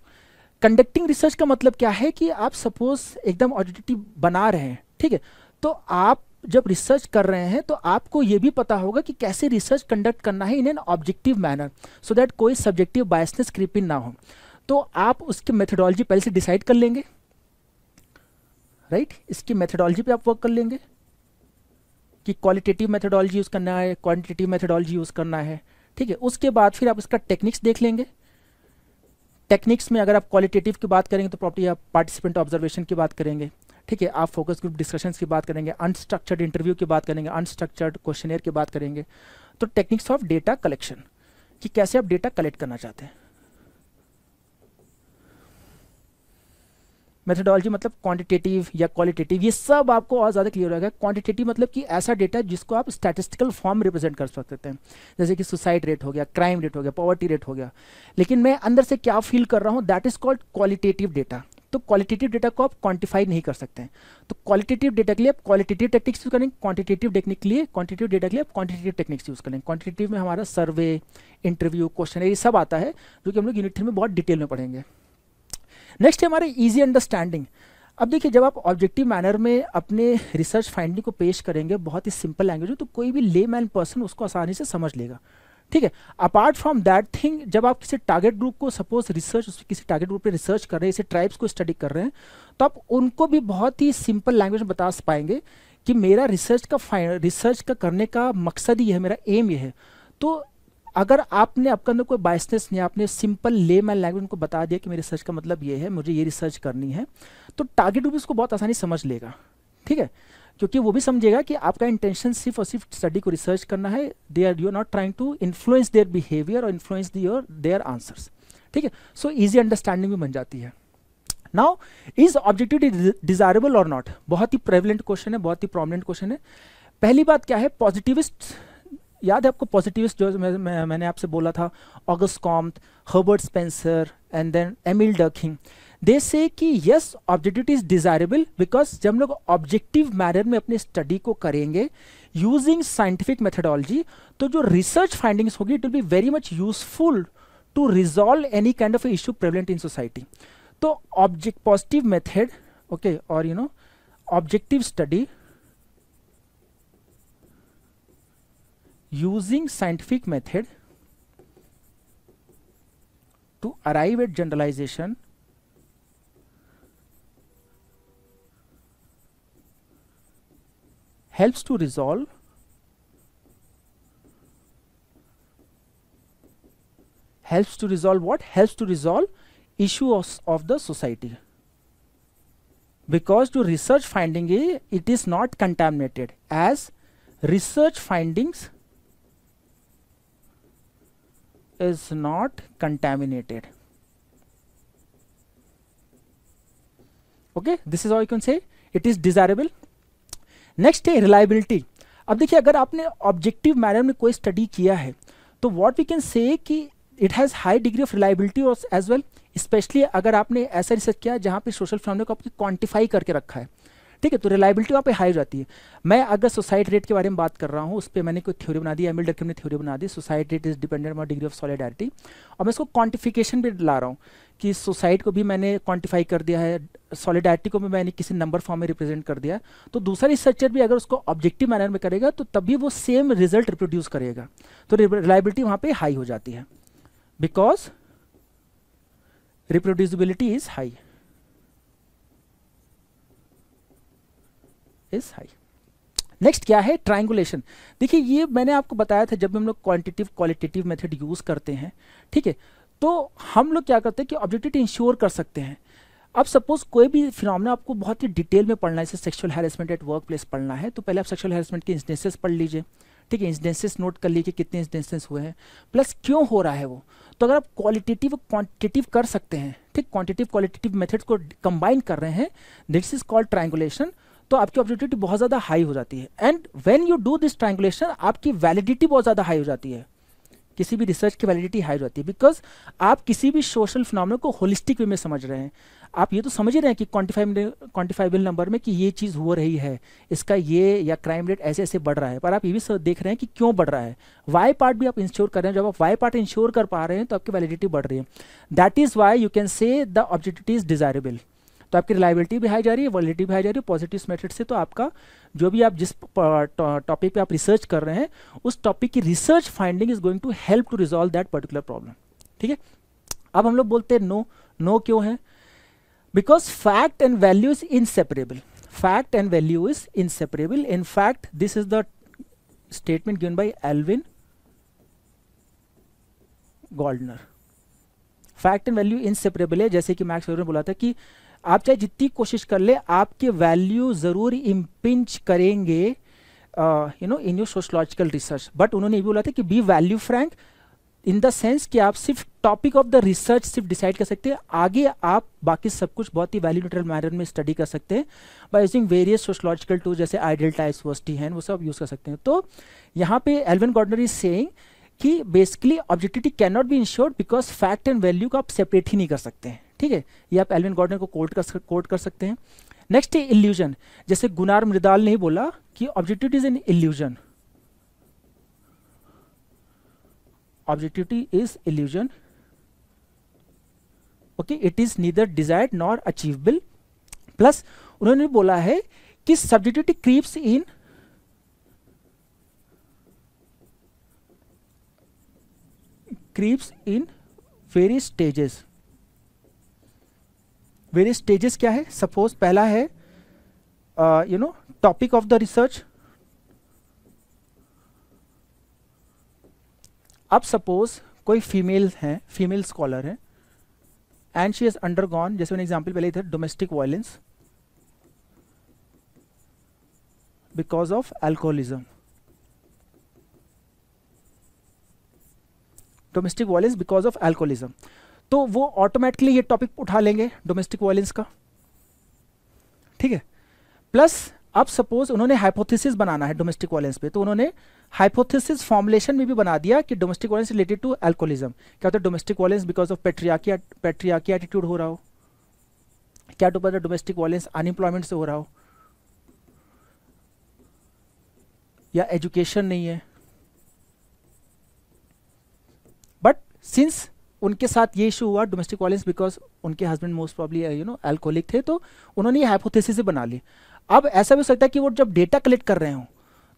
कंडक्टिंग रिसर्च का मतलब क्या है कि आप सपोज एकदम ऑडिटिटी बना रहे हैं ठीक है तो आप जब रिसर्च कर रहे हैं तो आपको ये भी पता होगा कि कैसे रिसर्च कंडक्ट करना है in an objective manner so that कोई सब्जेक्टिव बायसनेस क्रिपिन ना हो तो आप उसकी मेथडोलॉजी पहले से डिसाइड कर लेंगे राइट right? इसकी मेथडोलॉजी पे आप वर्क कर लेंगे कि क्वालिटेटिव मेथडोलॉजी यूज़ करना है क्वान्टिटेटिव मेथडोलॉजी यूज़ करना है ठीक है उसके बाद फिर आप इसका टेक्निक्स देख लेंगे टेक्निक्स में अगर आप क्वालिटेटिव की बात करेंगे तो प्रॉपर्टी आप पार्टिसिपेंट ऑब्जर्वेशन की बात करेंगे ठीक है आप फोकस ग्रुप डिस्कशंस की बात करेंगे अनस्ट्रक्चर्ड इंटरव्यू की बात करेंगे अनस्ट्रक्चर्ड क्वेश्चनर की बात करेंगे तो टेक्निक्स ऑफ डेटा कलेक्शन कि कैसे आप डेटा कलेक्ट करना चाहते हैं मेथडोलॉजी मतलब क्वांटिटेटिव या क्वालिटेटिव ये सब आपको और ज़्यादा क्लियर होगा क्वांटिटेटिव मतलब कि ऐसा डेटा जिसको आप स्टैटिस्टिकल फॉर्म रिप्रेजेंट कर सकते हैं जैसे कि सुसाइड रेट हो गया क्राइम रेट हो गया पॉवर्टी रेट हो गया लेकिन मैं अंदर से क्या फील कर रहा हूँ that is called qualitative data तो क्वालिटेटिव डेटा को आप क्वांटिफाई नहीं कर सकते हैं तो क्वालिटेटिव डेटा के लिए आप क्वालिटेटिव टेक्निक्स यूज़ करेंगे क्वांटिटेटिव टेक्निक के लिए क्वांटिटेटिव डेटा के लिए आप क्वांटिटेटिव टेक्निक्स यूज़ करेंगे क्वांटिटेटिव में हमारा सर्वे इंटरव्यू क्वेश्चन ये सब आता है जो कि हम लोग यूनिट थ्री में बहुत डिटेल में पढ़ेंगे नेक्स्ट है हमारे ईजी अंडरस्टैंडिंग अब देखिए जब आप ऑब्जेक्टिव मैनर में अपने रिसर्च फाइंडिंग को पेश करेंगे बहुत ही सिंपल लैंग्वेज में तो कोई भी ले मैन पर्सन उसको आसानी से समझ लेगा ठीक है अपार्ट फ्रॉम दैट थिंग जब आप किसी टारगेट ग्रुप को सपोज रिसर्च किसी टारगेट ग्रुप पे रिसर्च कर रहे हैं इसे ट्राइब्स को स्टडी कर रहे हैं तो आप उनको भी बहुत ही सिंपल लैंग्वेज में बता पाएंगे कि मेरा रिसर्च का रिसर्च का करने का मकसद ही है मेरा एम ये है तो अगर आपने आपके अंदर कोई बाइसनेस नहीं आपने सिंपल ले मैन लैंग्वेज उनको बता दिया कि मेरी रिसर्च का मतलब ये है मुझे ये रिसर्च करनी है तो टारगेट भी उसको बहुत आसानी समझ लेगा ठीक है क्योंकि वो भी समझेगा कि आपका इंटेंशन सिर्फ और सिर्फ स्टडी को रिसर्च करना है they are you not trying to influence their behaviour और इन्फ्लुएंस दियर देयर आंसर्स ठीक है सो ईजी अंडरस्टैंडिंग भी बन जाती है नाउ इज ऑब्जेक्टिव डिजायरेबल और नॉट बहुत ही प्रेविलेंट क्वेश्चन है बहुत ही प्रोमिनेंट क्वेश्चन है पहली बात क्या है पॉजिटिविस्ट याद है आपको पॉजिटिविस्ट जो मैं, मैं, मैंने आपसे बोला था August Comte Herbert Spencer and then Emile Durkheim they say कि yes objectivity is desirable because जब हम लोग ऑब्जेक्टिव मैनर में अपनी स्टडी को करेंगे यूजिंग साइंटिफिक मेथडोलॉजी तो जो रिसर्च फाइंडिंग्स होगी it will be very much useful to resolve any kind of issue prevalent in society तो ऑब्जेक्ट पॉजिटिव मेथड ओके और you know objective study using scientific method to arrive at generalization helps to resolve helps to resolve what helps to resolve issues of the society because to research finding it is not contaminated as research findings is not contaminated okay this is all you can say it is desirable next है reliability अब देखिए अगर आपने objective manner में कोई study किया है तो व्हाट वी कैन से कि it has high degree of reliability as well specially अगर आपने ऐसा रिसर्च किया जहाँ पे सोशल फैमिली को आपकी क्वांटिफाई करके रखा है ठीक है तो रिलायबिलिटी वहाँ पे हाई हो जाती है मैं अगर सुसाइड रेट के बारे में बात कर रहा हूँ उस पर मैंने कोई थ्योरी बना दी एम एल डकम ने थ्योरी बना दी suicide rate is dependent on degree of solidarity और मैं इसको क्वांटिफिकेशन भी ला रहा हूँ कि सुसाइड को भी मैंने क्वान्टिफाई कर दिया है सॉलिडारिटी को भी मैंने किसी नंबर फॉर्म में रिप्रेजेंट कर दिया तो दूसरा रिसर्चर भी अगर उसको ऑब्जेक्टिव मैनर में करेगा तो तभी वो सेम रिजल्ट रिप्रोड्यूस करेगा तो रिलायबिलिटी वहाँ पर हाई हो जाती है because reproducibility is high is high next क्या है ट्राइंगुलेशन देखिए ये मैंने आपको बताया था जब हम लोग क्वान्टिटिव क्वालिटेटिव मेथड यूज करते हैं ठीक है तो हम लोग क्या करते हैं कि ऑब्जेक्टिविटी इंश्योर कर सकते हैं अब सपोज कोई भी फिनॉमिना आपको बहुत ही डिटेल में पढ़ना है जैसे sexual harassment at work place पढ़ना है तो पहले आप सेक्सुअल हैरेसमेंट के इंस्टेंसेस पढ़ लीजिए ठीक है इंस्टेंसेस नोट कर लीजिए कितने इंस्टेंसेस हुए हैं प्लस क्यों हो रहा है वो तो अगर आप क्वालिटेटिव क्वांटिटेटिव कर सकते हैं ठीक क्वांटिटेटिव क्वालिटेटिव मेथड को कंबाइन कर रहे हैं दिस इज कॉल्ड ट्राइंगुलेशन तो आपकी ऑब्जेक्टिविटी बहुत ज़्यादा हाई हो जाती है and when you do this triangulation आपकी वैलिडिटी बहुत ज़्यादा हाई हो जाती है किसी भी रिसर्च की वैलिडिटी हाई हो जाती है बिकॉज आप किसी भी सोशल फिनमिनल को होलिस्टिक वे में समझ रहे हैं आप ये तो समझ ही रहे हैं कि क्वान्टिफाइबल क्वान्टिफाइबल नंबर में कि ये चीज़ हो रही है इसका ये या क्राइम रेट ऐसे ऐसे बढ़ रहा है पर आप ये भी देख रहे हैं कि क्यों बढ़ रहा है वाई पार्ट भी आप इंश्योर कर रहे हैं जब आप वाई पार्ट इंश्योर कर पा रहे हैं तो आपकी वैलिडिटी बढ़ रही है that is why you can say the objectivity is desirable तो आपकी रिलायबिलिटी भी हाई जा रही है वॉलिटी भी हाई जा रही है पॉजिटिव मेथड से तो आपका जो भी आप जिस टॉपिक पे आप रिसर्च कर रहे हैं उस टॉपिक की research finding is going to help to resolve that particular problem ठीक है अब हम लोग बोलते हैं नो नो क्यों है because fact and value is inseparable fact and value is inseparable in fact this is the statement given by Alvin Gouldner fact and value inseparable है जैसे कि मैक्स ने बोला था कि आप चाहे जितनी कोशिश कर ले आपके वैल्यू ज़रूर इम्पिंच करेंगे you know in your sociological research but उन्होंने ये बोला था कि be value frank in the sense कि आप सिर्फ टॉपिक ऑफ द रिसर्च सिर्फ डिसाइड कर सकते हैं आगे आप बाकी सब कुछ बहुत ही वैल्यू न्यूट्रल मैनर में स्टडी कर सकते हैं by using various sociological tool जैसे आइडियल टाइप्स वस्टी हैं वो सब यूज़ कर सकते हैं तो यहाँ पे एलवन गॉर्डनर इज सेइंग कि basically objectivity can not be ensured because fact and value को आप सेपरेट ही नहीं कर सकते हैं ठीक है ये आप एलविन गॉर्डन को कोट कर कोट कर सकते हैं नेक्स्ट है इल्यूजन जैसे गुनार मृदाल ने बोला कि objectivity is an illusion objectivity is illusion okay it is neither desired nor achievable plus उन्होंने बोला है कि subjectivity creeps in creeps in very stages various stages क्या है सपोज पहला है you know topic of the research अब suppose कोई फीमेल है फीमेल स्कॉलर है and she is undergone जैसे मैंने एग्जाम्पल पहले इधर domestic violence because of alcoholism domestic violence because of alcoholism तो वो ऑटोमेटिकली ये टॉपिक उठा लेंगे डोमेस्टिक वायलेंस का ठीक है प्लस अब सपोज उन्होंने हाइपोथेसिस बनाना है डोमेस्टिक वायलेंस पे तो उन्होंने हाइपोथेसिस फॉर्मुलेशन में भी बना दिया कि domestic violence related to alcoholism क्या होता है domestic violence because of patriarchy patriarchy attitude हो रहा हो क्या टू तो पता डोमेस्टिक वायलेंस अनएम्प्लॉयमेंट से हो रहा हो या एजुकेशन नहीं है बट सिंस उनके साथ ये इशू हुआ डोमेस्टिक वायलेंस बिकॉज उनके husband most probably you know alcoholic थे तो उन्होंने ये हाइपोथेसिस बना ली अब ऐसा भी हो सकता है कि वो जब डेटा कलेक्ट कर रहे हो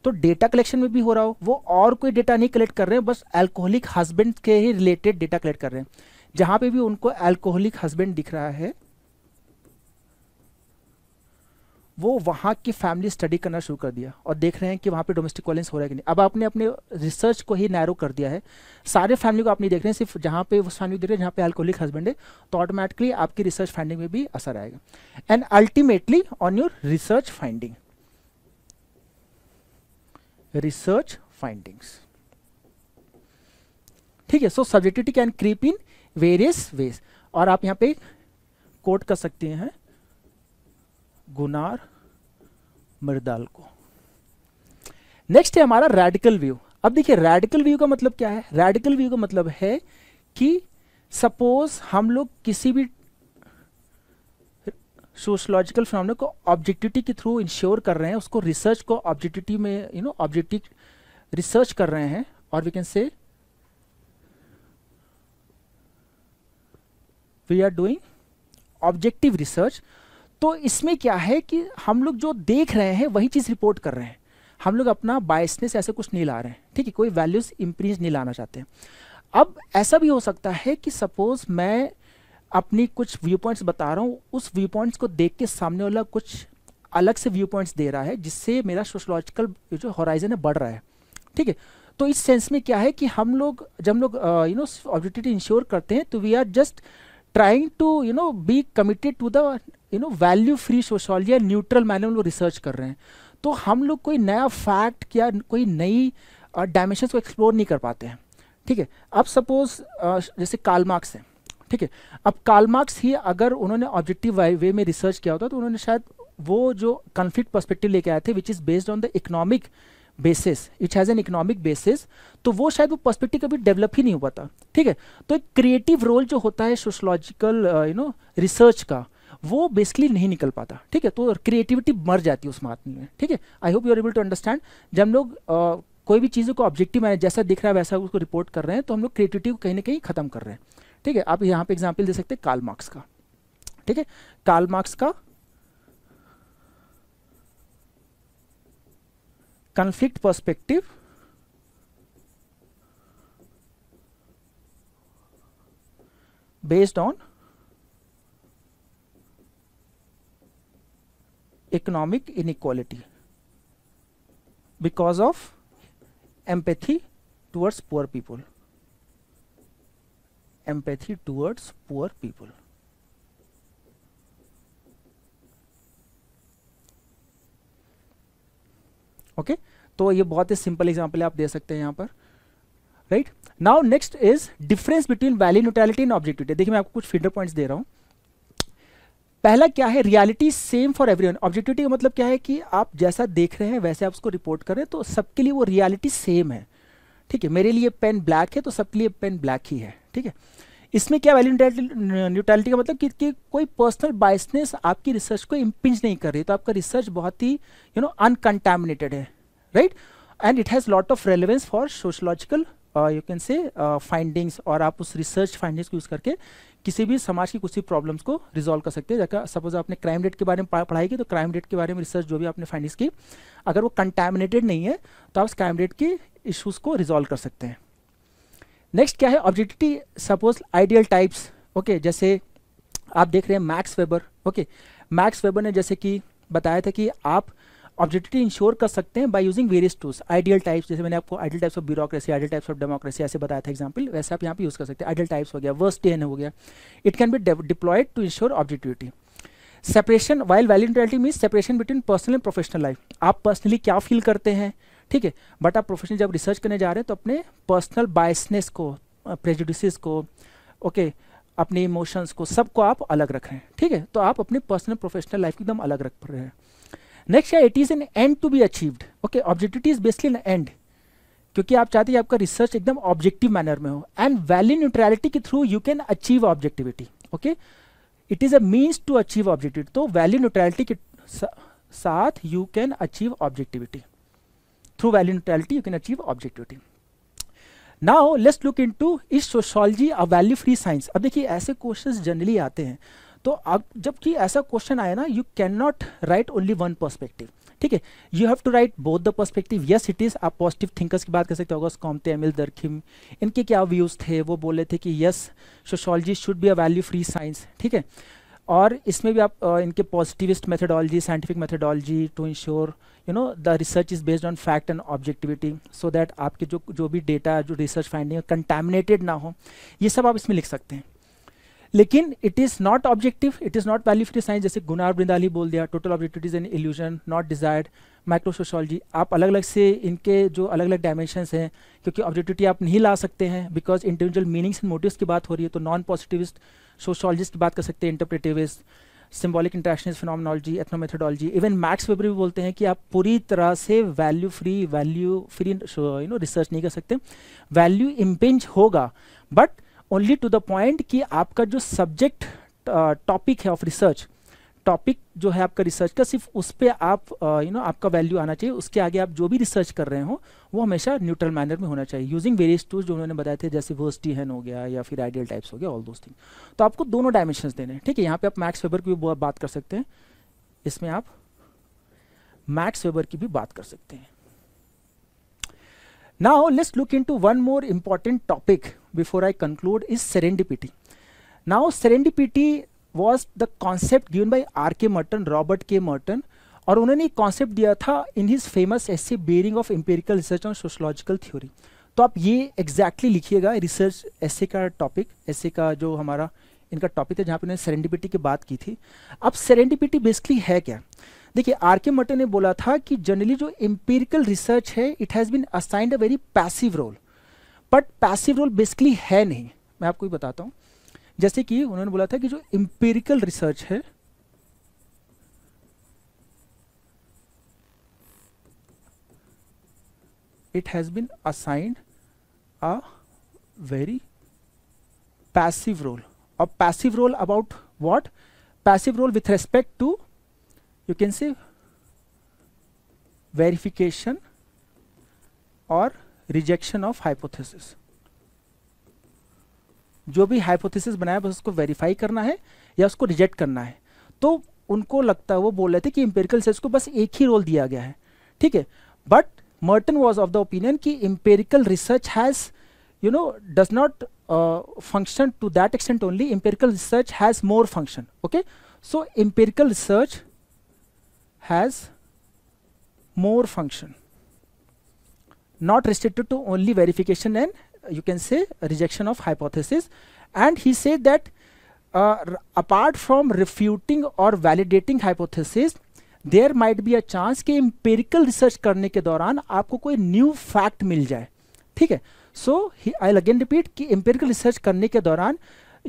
तो डेटा कलेक्शन में भी हो रहा हो वो और कोई डेटा नहीं कलेक्ट कर रहे हैं बस एल्कोहलिक हस्बैंड के ही रिलेटेड डेटा कलेक्ट कर रहे हैं जहाँ पे भी उनको एल्कोहलिक हस्बैंड दिख रहा है वो वहाँ की फैमिली स्टडी करना शुरू कर दिया और देख रहे हैं कि वहाँ पे डोमेस्टिक वायलेंस हो रहा है कि नहीं अब आपने अपने रिसर्च को ही नैरो कर दिया है सारे फैमिली को आप नहीं देख रहे हैं सिर्फ जहाँ पे उस फैमिली देख रहे हैं जहाँ पे अल्कोहलिक हस्बैंड है तो ऑटोमेटिकली आपकी रिसर्च फाइंडिंग में भी असर आएगा and ultimately on your research finding research findings ठीक है so subjectivity can creep in various ways और आप यहाँ पे कोट कर सकते हैं गुनार मृदाल को नेक्स्ट है हमारा रेडिकल व्यू अब देखिए रेडिकल व्यू का मतलब क्या है रेडिकल व्यू का मतलब है कि सपोज हम लोग किसी भी सोशलॉजिकल फिनोमिना को ऑब्जेक्टिविटी के थ्रू इंश्योर कर रहे हैं उसको रिसर्च को ऑब्जेक्टिविटी में यू नो ऑब्जेक्टिव रिसर्च कर रहे हैं और we can say we are doing objective research तो इसमें क्या है कि हम लोग जो देख रहे हैं वही चीज़ रिपोर्ट कर रहे हैं हम लोग अपना बायसनेस ऐसे कुछ नहीं ला रहे हैं ठीक है कोई वैल्यूज इम्प्रीज नहीं लाना चाहते अब ऐसा भी हो सकता है कि सपोज मैं अपनी कुछ व्यू पॉइंट्स बता रहा हूँ उस व्यू पॉइंट्स को देख के सामने वाला कुछ अलग से व्यू पॉइंट्स दे रहा है जिससे मेरा सोशोलॉजिकल जो हॉराइजन है बढ़ रहा है ठीक है तो इस सेंस में क्या है कि हम लोग जब हम लोग यू नो ऑब्जेक्टिविटी इंश्योर करते हैं तो we are just trying to you know be committed to the you know value free sociology या न्यूट्रल मैनर में वो रिसर्च कर रहे हैं तो हम लोग कोई नया फैक्ट या कोई नई डायमेंशन uh, को एक्सप्लोर नहीं कर पाते हैं ठीक है अब सपोज uh, जैसे कालमार्क्स हैं ठीक है अब कालमार्क्स ही अगर उन्होंने ऑब्जेक्टिव वे में रिसर्च किया होता तो उन्होंने शायद वो जो कन्फ्लिक्ट पर्सपेक्टिव लेके आए थे which is based on the economic basis it has an economic basis तो वो शायद वो पर्सपेक्टिव कभी डेवलप ही नहीं हुआ था ठीक है तो एक क्रिएटिव रोल जो होता है सोशोलॉजिकल यू नो रिसर्च का वो बेसिकली नहीं निकल पाता ठीक है तो क्रिएटिविटी मर जाती है उस मातनी में ठीक है I hope you are able to understand जब हम लोग कोई भी चीज़ों को ऑब्जेक्टिव मैंने जैसा दिख रहा है वैसा उसको रिपोर्ट कर रहे हैं तो हम लोग क्रिएटिविटी को कहीं ना कहीं खत्म कर रहे हैं ठीक है आप यहाँ पे एग्जाम्पल दे सकते हैं कार्ल मार्क्स का ठीक है काल मार्क्स का conflict perspective based on economic inequality because of empathy towards poor people empathy towards poor people okay okay? तो ये बहुत ही सिंपल एग्जांपल है आप दे सकते हैं यहां पर right now next is difference between value neutrality and objectivity देखिए मैं आपको कुछ फीडर पॉइंट्स दे रहा हूं पहला क्या है reality same for everyone objectivity का मतलब क्या है कि आप जैसा देख रहे हैं वैसे आप उसको रिपोर्ट कर रहे हैं तो सबके लिए वो रियलिटी सेम है ठीक है मेरे लिए पेन ब्लैक है तो सबके लिए पेन ब्लैक ही है ठीक है इसमें क्या वैल्यू न्यूट्रलिटी का मतलब कि, कि कोई पर्सनल बाइसनेस आपकी रिसर्च को इम्पिंज नहीं कर रही तो आपका रिसर्च बहुत ही यू नो अनकंटेमिनेटेड है right and it has lot of relevance for sociological you can say findings और आप उस रिसर्च फाइंडिंग्स को यूज़ करके किसी भी समाज की कुछ भी प्रॉब्लम्स को रिजोल्व कर सकते हैं जैसे सपोज आपने क्राइम रेट के बारे में पढ़ाई की तो क्राइम रेट के बारे में रिसर्च जो भी आपने फाइंडिंग्स की अगर वो कंटेमिनेटेड नहीं है तो आप उस क्राइम रेट के इशूज़ को रिजोल्व कर सकते हैं नेक्स्ट क्या है objectivity suppose ideal types okay जैसे आप देख रहे हैं Max Weber okay Max Weber ने जैसे कि बताया था कि आप ऑब्जेक्टिविटी इंश्योर कर सकते हैं by using various tools ideal types जैसे मैंने आपको ideal types of bureaucracy ideal types of democracy ऐसे बताया था एग्जाम्पल वैसे आप यहाँ पे यूज़ कर सकते हैं आइडियल टाइप्स हो गया वर्स्ट टेन हो गया it can be deployed to ensure objectivity separation while value mean separation between personal and professional life आप पर्सनली क्या फील करते हैं ठीक है बट आप प्रोफेशनल जब रिसर्च करने जा रहे हैं तो अपने पर्सनल बायसनेस को प्रेजुडिस को ओके okay, अपने इमोशंस को सबको आप अलग रख रहे हैं ठीक है तो आप अपने पर्सनल प्रोफेशनल लाइफ एकदम अलग रख रहे हैं नेक्स्ट है it is an end to be achieved okay objectivity is basically an end क्योंकि आप चाहते हैं आपका रिसर्च एकदम ऑब्जेक्टिव मैनर में हो एंड वैल्यू न्यूट्रलिटी के through you can achieve objectivity okay it is a means to achieve objectivity तो वैल्यू न्यूट्रलिटी के साथ you can achieve objectivity through value neutrality you can achieve objectivity now let's look in to is sociology a value free science अब देखिए ऐसे question generally आते हैं तो अब जबकि ऐसा क्वेश्चन आया ना you can not write only one perspective ठीक है you have to write both the perspective yes it is आप पॉजिटिव थिंकर्स की बात कर सकते हो अगस्त कॉमते एमिल दरखिम इनके क्या व्यूज़ थे वो बोले थे कि yes sociology should be a value free science ठीक है और इसमें भी आप आ, इनके positivist methodology scientific methodology to ensure you know the research is based on fact and objectivity so that आपके जो जो भी डेटा जो रिसर्च फाइंडिंग कंटेमिनेटेड ना हो ये सब आप इसमें लिख सकते हैं लेकिन it is not objective it is not value free science जैसे गुनार बृंदाली बोल दिया total objective is an illusion not desired microsociology आप अलग अलग से इनके जो अलग अलग डायमेंशन हैं क्योंकि ऑब्जेक्टिविटी आप नहीं ला सकते हैं because individual meanings and motive की बात हो रही है तो नॉन पॉजिटिविस्ट सोशोलॉजिस्ट की बात कर सकते हैं interpretivist symbolic interaction phenomenology ethnomethodology even Max Weber भी बोलते हैं कि आप पूरी तरह से value free value free you know research नहीं कर सकते वैल्यू इम्पिंज होगा but only to the point कि आपका जो सब्जेक्ट टॉपिक uh, है ऑफ रिसर्च टॉपिक जो है आपका रिसर्च का सिर्फ उस पर आप यू uh, नो आपका वैल्यू आना चाहिए उसके आगे आप जो भी रिसर्च कर रहे हो वो हमेशा न्यूट्रल मैनर में होना चाहिए यूजिंग वेरियस टूल्स जो उन्होंने बताए थे जैसे वर्सटी हैन हो गया या फिर आइडियल टाइप्स हो गया ऑल दोज थिंग तो आपको दोनों डायमेंशन देने हैं ठीक है यहाँ पे आप मैक्स वेबर की भी बात कर सकते हैं इसमें आप मैक्स वेबर की भी बात कर सकते हैं Now let's look into one more important topic before I conclude is serendipity. Now serendipity was the concept given by R. K. Merton, Robert K. Merton और उन्होंने कॉन्सेप्ट दिया था in his famous essay bearing of empirical research on sociological theory तो आप ये exactly exactly लिखिएगा research essay का topic एसे का जो हमारा इनका टॉपिक था जहाँ पे उन्होंने सरेंडिपिटी की बात की थी अब सरेंडिपिटी बेसिकली है क्या देखिए आर के मटे ने बोला था कि जनरली जो इंपेरिकल रिसर्च है it has been assigned a very passive role but passive role basically है नहीं मैं आपको बताता हूं जैसे कि उन्होंने बोला था कि जो इंपेरिकल रिसर्च है it has been assigned a very passive role और passive role about what passive role with respect to you can say verification or rejection of hypothesis जो भी हाइपोथेसिस बनाया बस उसको वेरीफाई करना है या उसको रिजेक्ट करना है तो उनको लगता है वो बोल रहे थे कि इंपेरिकल रिसर्च को बस एक ही रोल दिया गया है ठीक है but Merton was of the opinion कि empirical research has you know does not function to that extent only empirical research has more function okay so empirical research has more function not restricted to only verification and uh, you can say rejection of hypothesis and he said that uh, apart from refuting or validating hypothesis there might be a chance कि empirical research करने के दौरान आपको कोई new fact मिल जाए ठीक है so I again repeat कि एम्पेरिकल रिसर्च करने के दौरान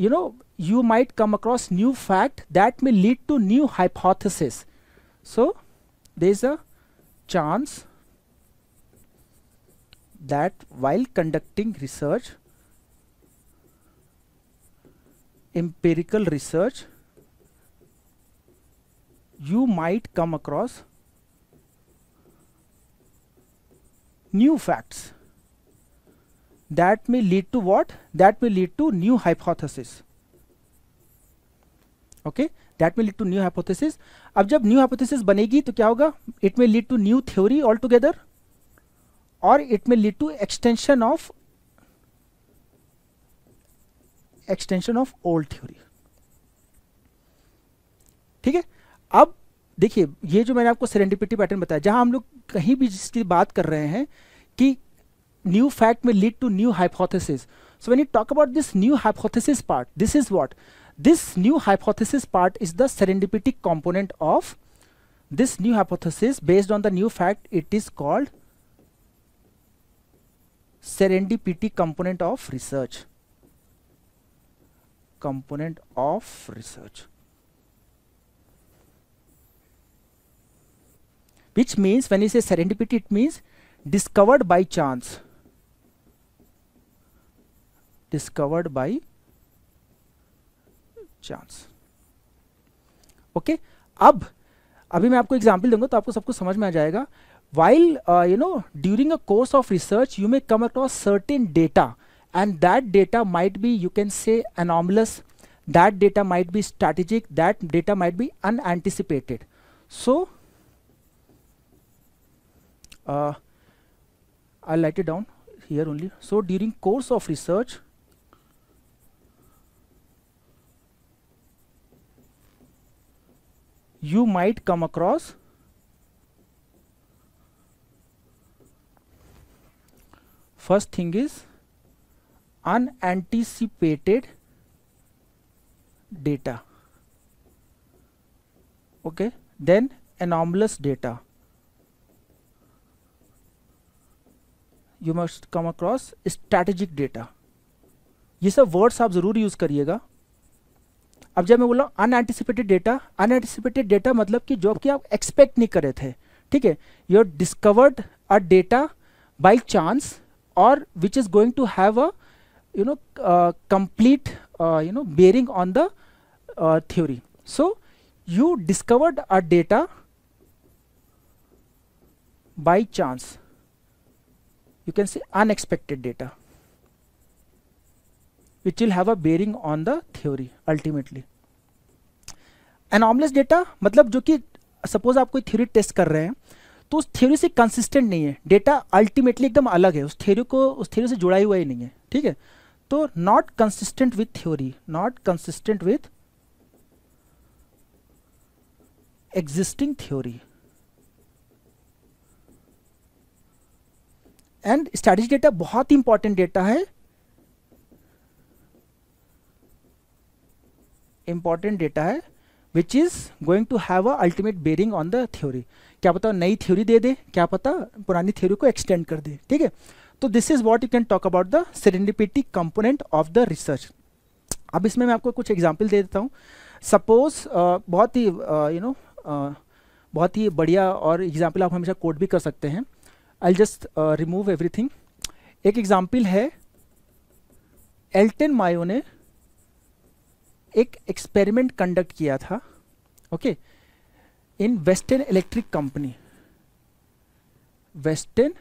you know you might come across new fact that may lead to new hypothesis So, there is a chance that while conducting research, empirical research, you might come across new facts that may lead to what? That may lead to new hypothesis. Okay, that may lead to new hypothesis अब जब new hypothesis बनेगी तो क्या होगा it may lead to new theory all together और it may lead to extension of extension of old theory ठीक है अब देखिए ये जो मैंने आपको सरेंडिपिटी पैटर्न बताया जहां हम लोग कहीं भी जिसकी बात कर रहे हैं कि new fact may lead to new hypothesis so when you talk about this new hypothesis part this is what This new hypothesis part is the serendipitic component of this new hypothesis based on the new fact it is called serendipity component of research component of research which means when you say serendipity it means discovered by chance discovered by chance okay अब अभी मैं आपको example दूंगा तो आपको सबको समझ में आ जाएगा while you know during a course of research you may come across certain data and that data might be you can say anomalous that data might be strategic that data might be un unanticipated so I light it down here only so during course of research you might come across first thing is unanticipated data okay then anomalous data you must come across strategic data ये सब words आप ज़रूर use करिएगा अब जब मैं बोल रहा हूँ अनएंटिसिपेटेड डेटा अनएंटिसिपेटेड डेटा मतलब कि जो कि आप एक्सपेक्ट नहीं करे थे ठीक है you are discovered a data by chance और which is going to have a you know complete you know bearing on the theory so you discovered a data by chance you can see unexpected data which will have a bearing on the theory ultimately anomalous data मतलब जो कि suppose आप कोई theory test कर रहे हैं तो उस थ्योरी से कंसिस्टेंट नहीं है डेटा अल्टीमेटली एकदम अलग है उस थ्योरी को उस थ्योरी से जुड़ा हुआ ही नहीं है ठीक है तो not consistent with theory not consistent with existing theory and static data बहुत ही इंपॉर्टेंट डेटा है इम्पॉर्टेंट डेटा है which is going to have a ultimate bearing on the theory क्या पता नई थ्योरी दे दे क्या पता पुरानी थ्योरी को एक्सटेंड कर दे ठीक है तो this is what you can talk about the serendipity component of the research अब इसमें मैं आपको कुछ एग्जाम्पल दे देता हूँ सपोज uh, बहुत ही यू नो बहुत ही बढ़िया और एग्जाम्पल आप हमेशा कोट भी कर सकते हैं आई जस्ट रिमूव एवरीथिंग एक एग्जाम्पल है एल्टन मायो ने एक एक्सपेरिमेंट कंडक्ट किया था okay in Western Electric Company Western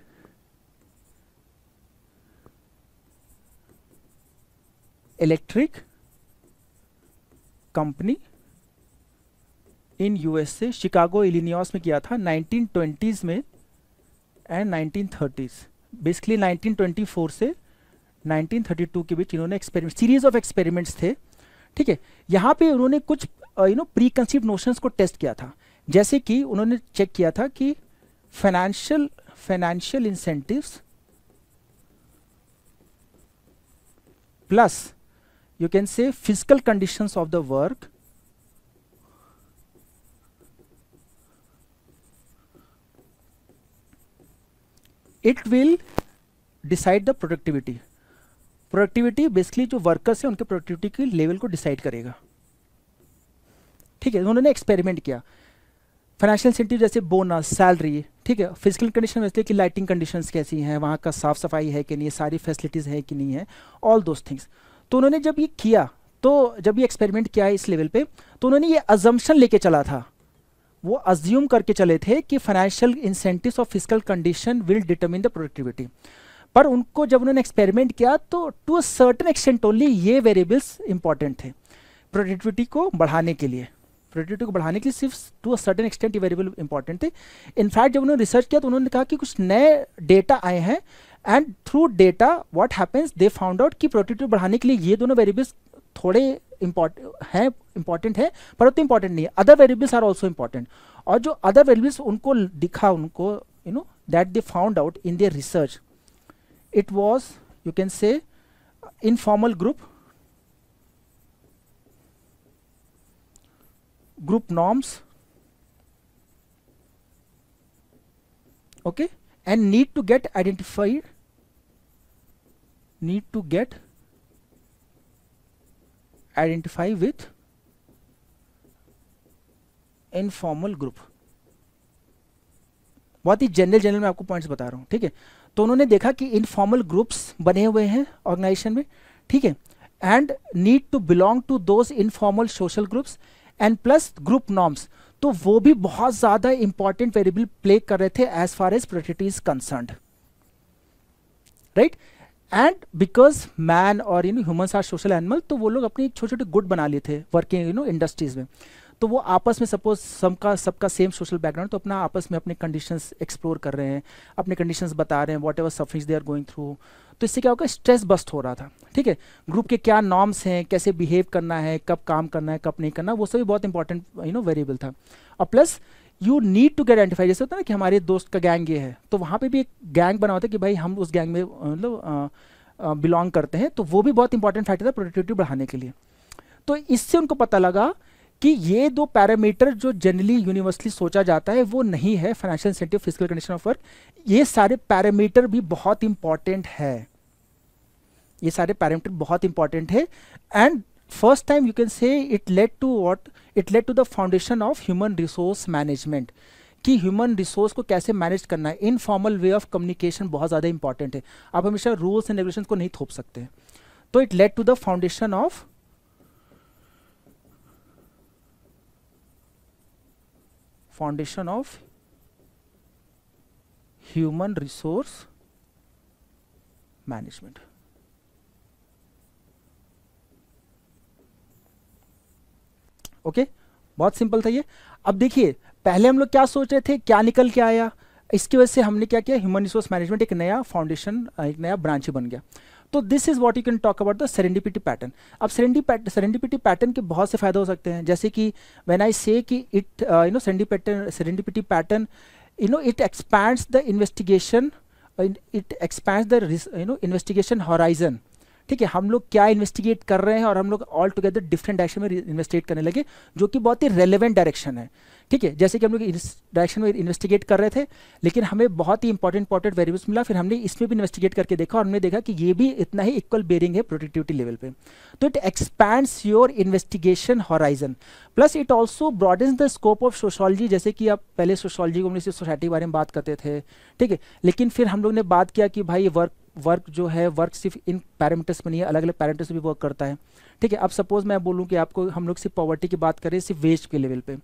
Electric Company in USA Chicago Illinois में किया था 1920s में एंड 1930s बेसिकली 1924 से 1932 के बीच इन्होंने एक्सपेरिमेंट सीरीज ऑफ एक्सपेरिमेंट्स थे ठीक है यहाँ पे उन्होंने कुछ you know pre conceive notions को टेस्ट किया था जैसे कि उन्होंने चेक किया था कि financial financial incentive plus you can say physical condition of the work it will decide the productivity productivity basically जो वर्कर्स हैं उनके प्रोडक्टिविटी के लेवल को डिसाइड करेगा ठीक है उन्होंने एक्सपेरिमेंट किया फाइनेंशियल इंसेंटिव जैसे बोनस सैलरी ठीक है फिजिकल कंडीशन वैसे कि लाइटिंग कंडीशन कैसी हैं वहाँ का साफ सफाई है कि नहीं है सारी फैसिलिटीज़ है कि नहीं है ऑल दोज थिंग्स तो उन्होंने जब ये किया तो जब ये एक्सपेरिमेंट किया है इस लेवल पे तो उन्होंने ये अजम्पन लेके चला था वो अज्यूम करके चले थे कि फाइनेंशियल इंसेंटिव और physical condition will determine the productivity पर उनको जब उन्होंने एक्सपेरिमेंट किया तो टू सर्टन एक्सटेंट ओनली ये वेरिएबल्स इंपॉर्टेंट थे प्रोडक्टिविटी को बढ़ाने के लिए प्रोडक्टिविटी को बढ़ाने के लिए सिर्फ टू सर्टन एक्सटेंट ये वेरिएबल इंपॉर्टेंट थे इनफैक्ट जब उन्होंने रिसर्च किया तो उन्होंने कहा कि कुछ नए डेटा आए हैं and through data what happens they found out कि प्रोडक्टिविटी बढ़ाने के लिए ये दोनों वेरिएबल्स थोड़े इम्पॉर्ट हैं इंपॉर्टेंट है पर उतने इंपॉर्टेंट नहीं है other variables are also important और जो अदर वेरिएबल्स उनको दिखा उनको you know that they found out in their research it was you can say informal group group norms okay and need to get identified need to get identify with informal group बहुत ही general general में आपको points बता रहा हूँ ठीक है तो उन्होंने देखा कि इनफॉर्मल ग्रुप्स बने हुए हैं ऑर्गेनाइजेशन में ठीक है and need to belong to those informal social groups and plus group norms तो वो भी बहुत ज़्यादा इंपॉर्टेंट वेरिएबल प्ले कर रहे थे as far as productivity is concern right and because man और you know human are social animal तो वो लोग अपनी छोटे छोटे गुड बना लिए थे वर्किंग यू नो इंडस्ट्रीज में तो वो आपस में सपोज सबका सबका सेम सोशल बैकग्राउंड तो अपना आपस में अपने कंडीशंस एक्सप्लोर कर रहे हैं अपने कंडीशंस बता रहे हैं whatever sufferings they are going through तो इससे क्या होगा स्ट्रेस बस्ट हो रहा था ठीक है ग्रुप के क्या नॉर्म्स हैं कैसे बिहेव करना है कब काम करना है कब नहीं करना वो सभी बहुत इंपॉर्टेंट यू नो वेरिएबल था और plus you need to get identify जैसे होता है ना कि हमारे दोस्त का गैंग ये है तो वहाँ पे भी एक गैंग बना होता है कि भाई हम उस गैंग में मतलब बिलोंग करते हैं तो वो भी बहुत इंपॉर्टेंट फैक्टर था प्रोडक्टिविटी बढ़ाने के लिए तो इससे उनको पता लगा कि ये दो पैरामीटर जो जनरली यूनिवर्सली सोचा जाता है वो नहीं है financial incentive physical condition of work ये सारे पैरामीटर भी बहुत इंपॉर्टेंट है ये सारे पैरामीटर बहुत इंपॉर्टेंट है and first time you can say it led to what it led to the foundation of human resource management कि ह्यूमन रिसोर्स को कैसे मैनेज करना है इनफॉर्मल वे ऑफ कम्युनिकेशन बहुत ज़्यादा इंपॉर्टेंट है आप हमेशा रूल्स एंड रेगुलेशन को नहीं थोप सकते तो it led to the foundation of foundation of human resource management okay okay? बहुत सिंपल था ये अब देखिए पहले हम लोग क्या सोच रहे थे क्या निकल के आया इसकी वजह से हमने क्या किया ह्यूमन रिसोर्स मैनेजमेंट एक नया फाउंडेशन एक नया ब्रांच बन गया तो this is what you can talk about the serendipity pattern अब सरेंडिपिटी पैटर्न के बहुत से फायदे हो सकते हैं जैसे कि वेन आई से कि it you know serendipity pattern you know it expand the investigation it expand the know investigation horizon ठीक है हम लोग क्या इन्वेस्टिगेट कर रहे हैं और हम लोग ऑल टुगेदर डिफरेंट डायरेक्शन में इन्वेस्टिगेट करने लगे जो कि बहुत ही रेलेवेंट डायरेक्शन है ठीक है जैसे कि हम लोग इस डायरेक्शन में इन्वेस्टिगेट कर रहे थे लेकिन हमें बहुत ही इंपॉर्टेंट इंपॉर्टेंट वेरिएबल्स मिला फिर हमने इसमें भी इन्वेस्टिगेट करके देखा और हमने देखा कि ये भी इतना ही इक्वल बेरिंग है प्रोडक्टिविटी लेवल पे तो it expands your investigation horizon plus it also broad the scope of sociology जैसे कि आप पहले सोशोलॉजी को हमने सोसाइटी के बारे में बात करते थे ठीक है लेकिन फिर हम लोग ने बात किया कि भाई वर्क वर्क जो है वर्क सिर्फ इन पैरामीटर्स में नहीं है अलग अलग पैरामीटर्स भी वर्क करता है ठीक है अब सपोज मैं बोलूँ कि आपको हम लोग सिर्फ पॉवर्टी की बात करें सिर्फ वेस्ट के लेवल पे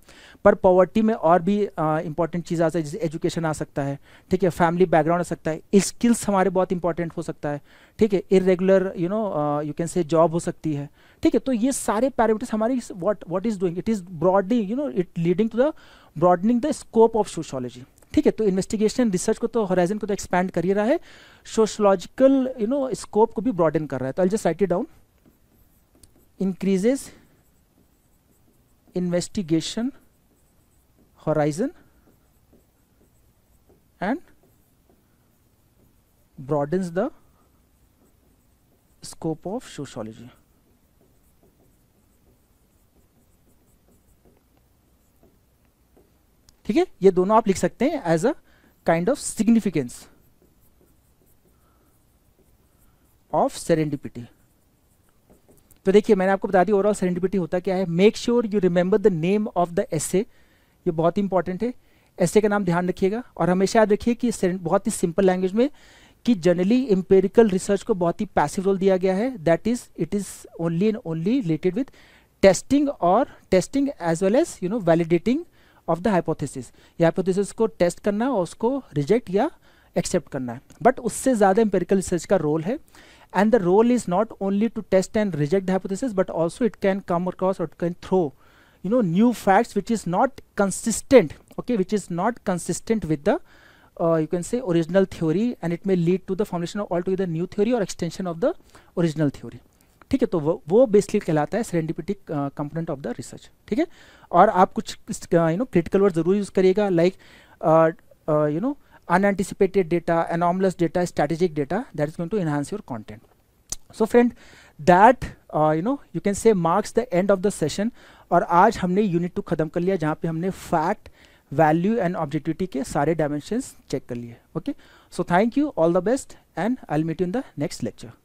पर पॉवर्टी में और भी इंपॉर्टेंट चीज़ आ सकती है जैसे एजुकेशन आ सकता है ठीक है फैमिली बैकग्राउंड आ सकता है स्किल्स हमारे बहुत इंपॉर्टेंट हो सकता है ठीक है irregular you know you can say job हो सकती है ठीक है तो ये सारे पैरामीटर्स हमारी what what is doing it is broadly you know it leading to the broadening the scope of sociology ठीक है तो इन्वेस्टिगेशन रिसर्च को तो हॉराइजन को तो एक्सपैंड कर ही रहा है सोशोलॉजिकल यू नो स्कोप को भी ब्रॉडन कर रहा है तो I just write it down increases investigation horizon and broadens the scope of sociology. ठीक है ये दोनों आप लिख सकते हैं as a kind of significance of serendipity तो देखिए मैंने आपको बता दी ओवरऑल सेंडिपिटी होता क्या है make sure you remember the name of the essay ये बहुत ही इंपॉर्टेंट है एस्से का नाम ध्यान रखिएगा और हमेशा याद रखिए कि बहुत ही सिंपल लैंग्वेज में कि जनरली इंपेरिकल रिसर्च को बहुत ही पैसिव रोल दिया गया है that is it is only and only related with testing और testing as well as you know validating of the hypothesis hypothesis को टेस्ट करना और उसको रिजेक्ट या एक्सेप्ट करना है बट उससे ज़्यादा इंपेरिकल रिसर्च का रोल है and the role is not only to test and reject the hypothesis but also it can come across or can throw you know new facts which is not consistent okay which is not consistent with the uh, you can say original theory and it may lead to the formation of altogether new theory or extension of the original theory ठीक है तो वो वो basically कहलाता है serendipity component of the research ठीक है और आप कुछ यू नो क्रिटिकल वर्ड जरूर यूज़ करिएगा like you know unanticipated data, anomalous data, strategic data that is going to enhance your content. So friend, that uh, you know you can say marks the end of the session और आज हमने unit to ख़त्म कर लिया जहाँ पे हमने fact value and objectivity के सारे डायमेंशंस चेक कर लिए okay so thank you all the best and I meet you in the next lecture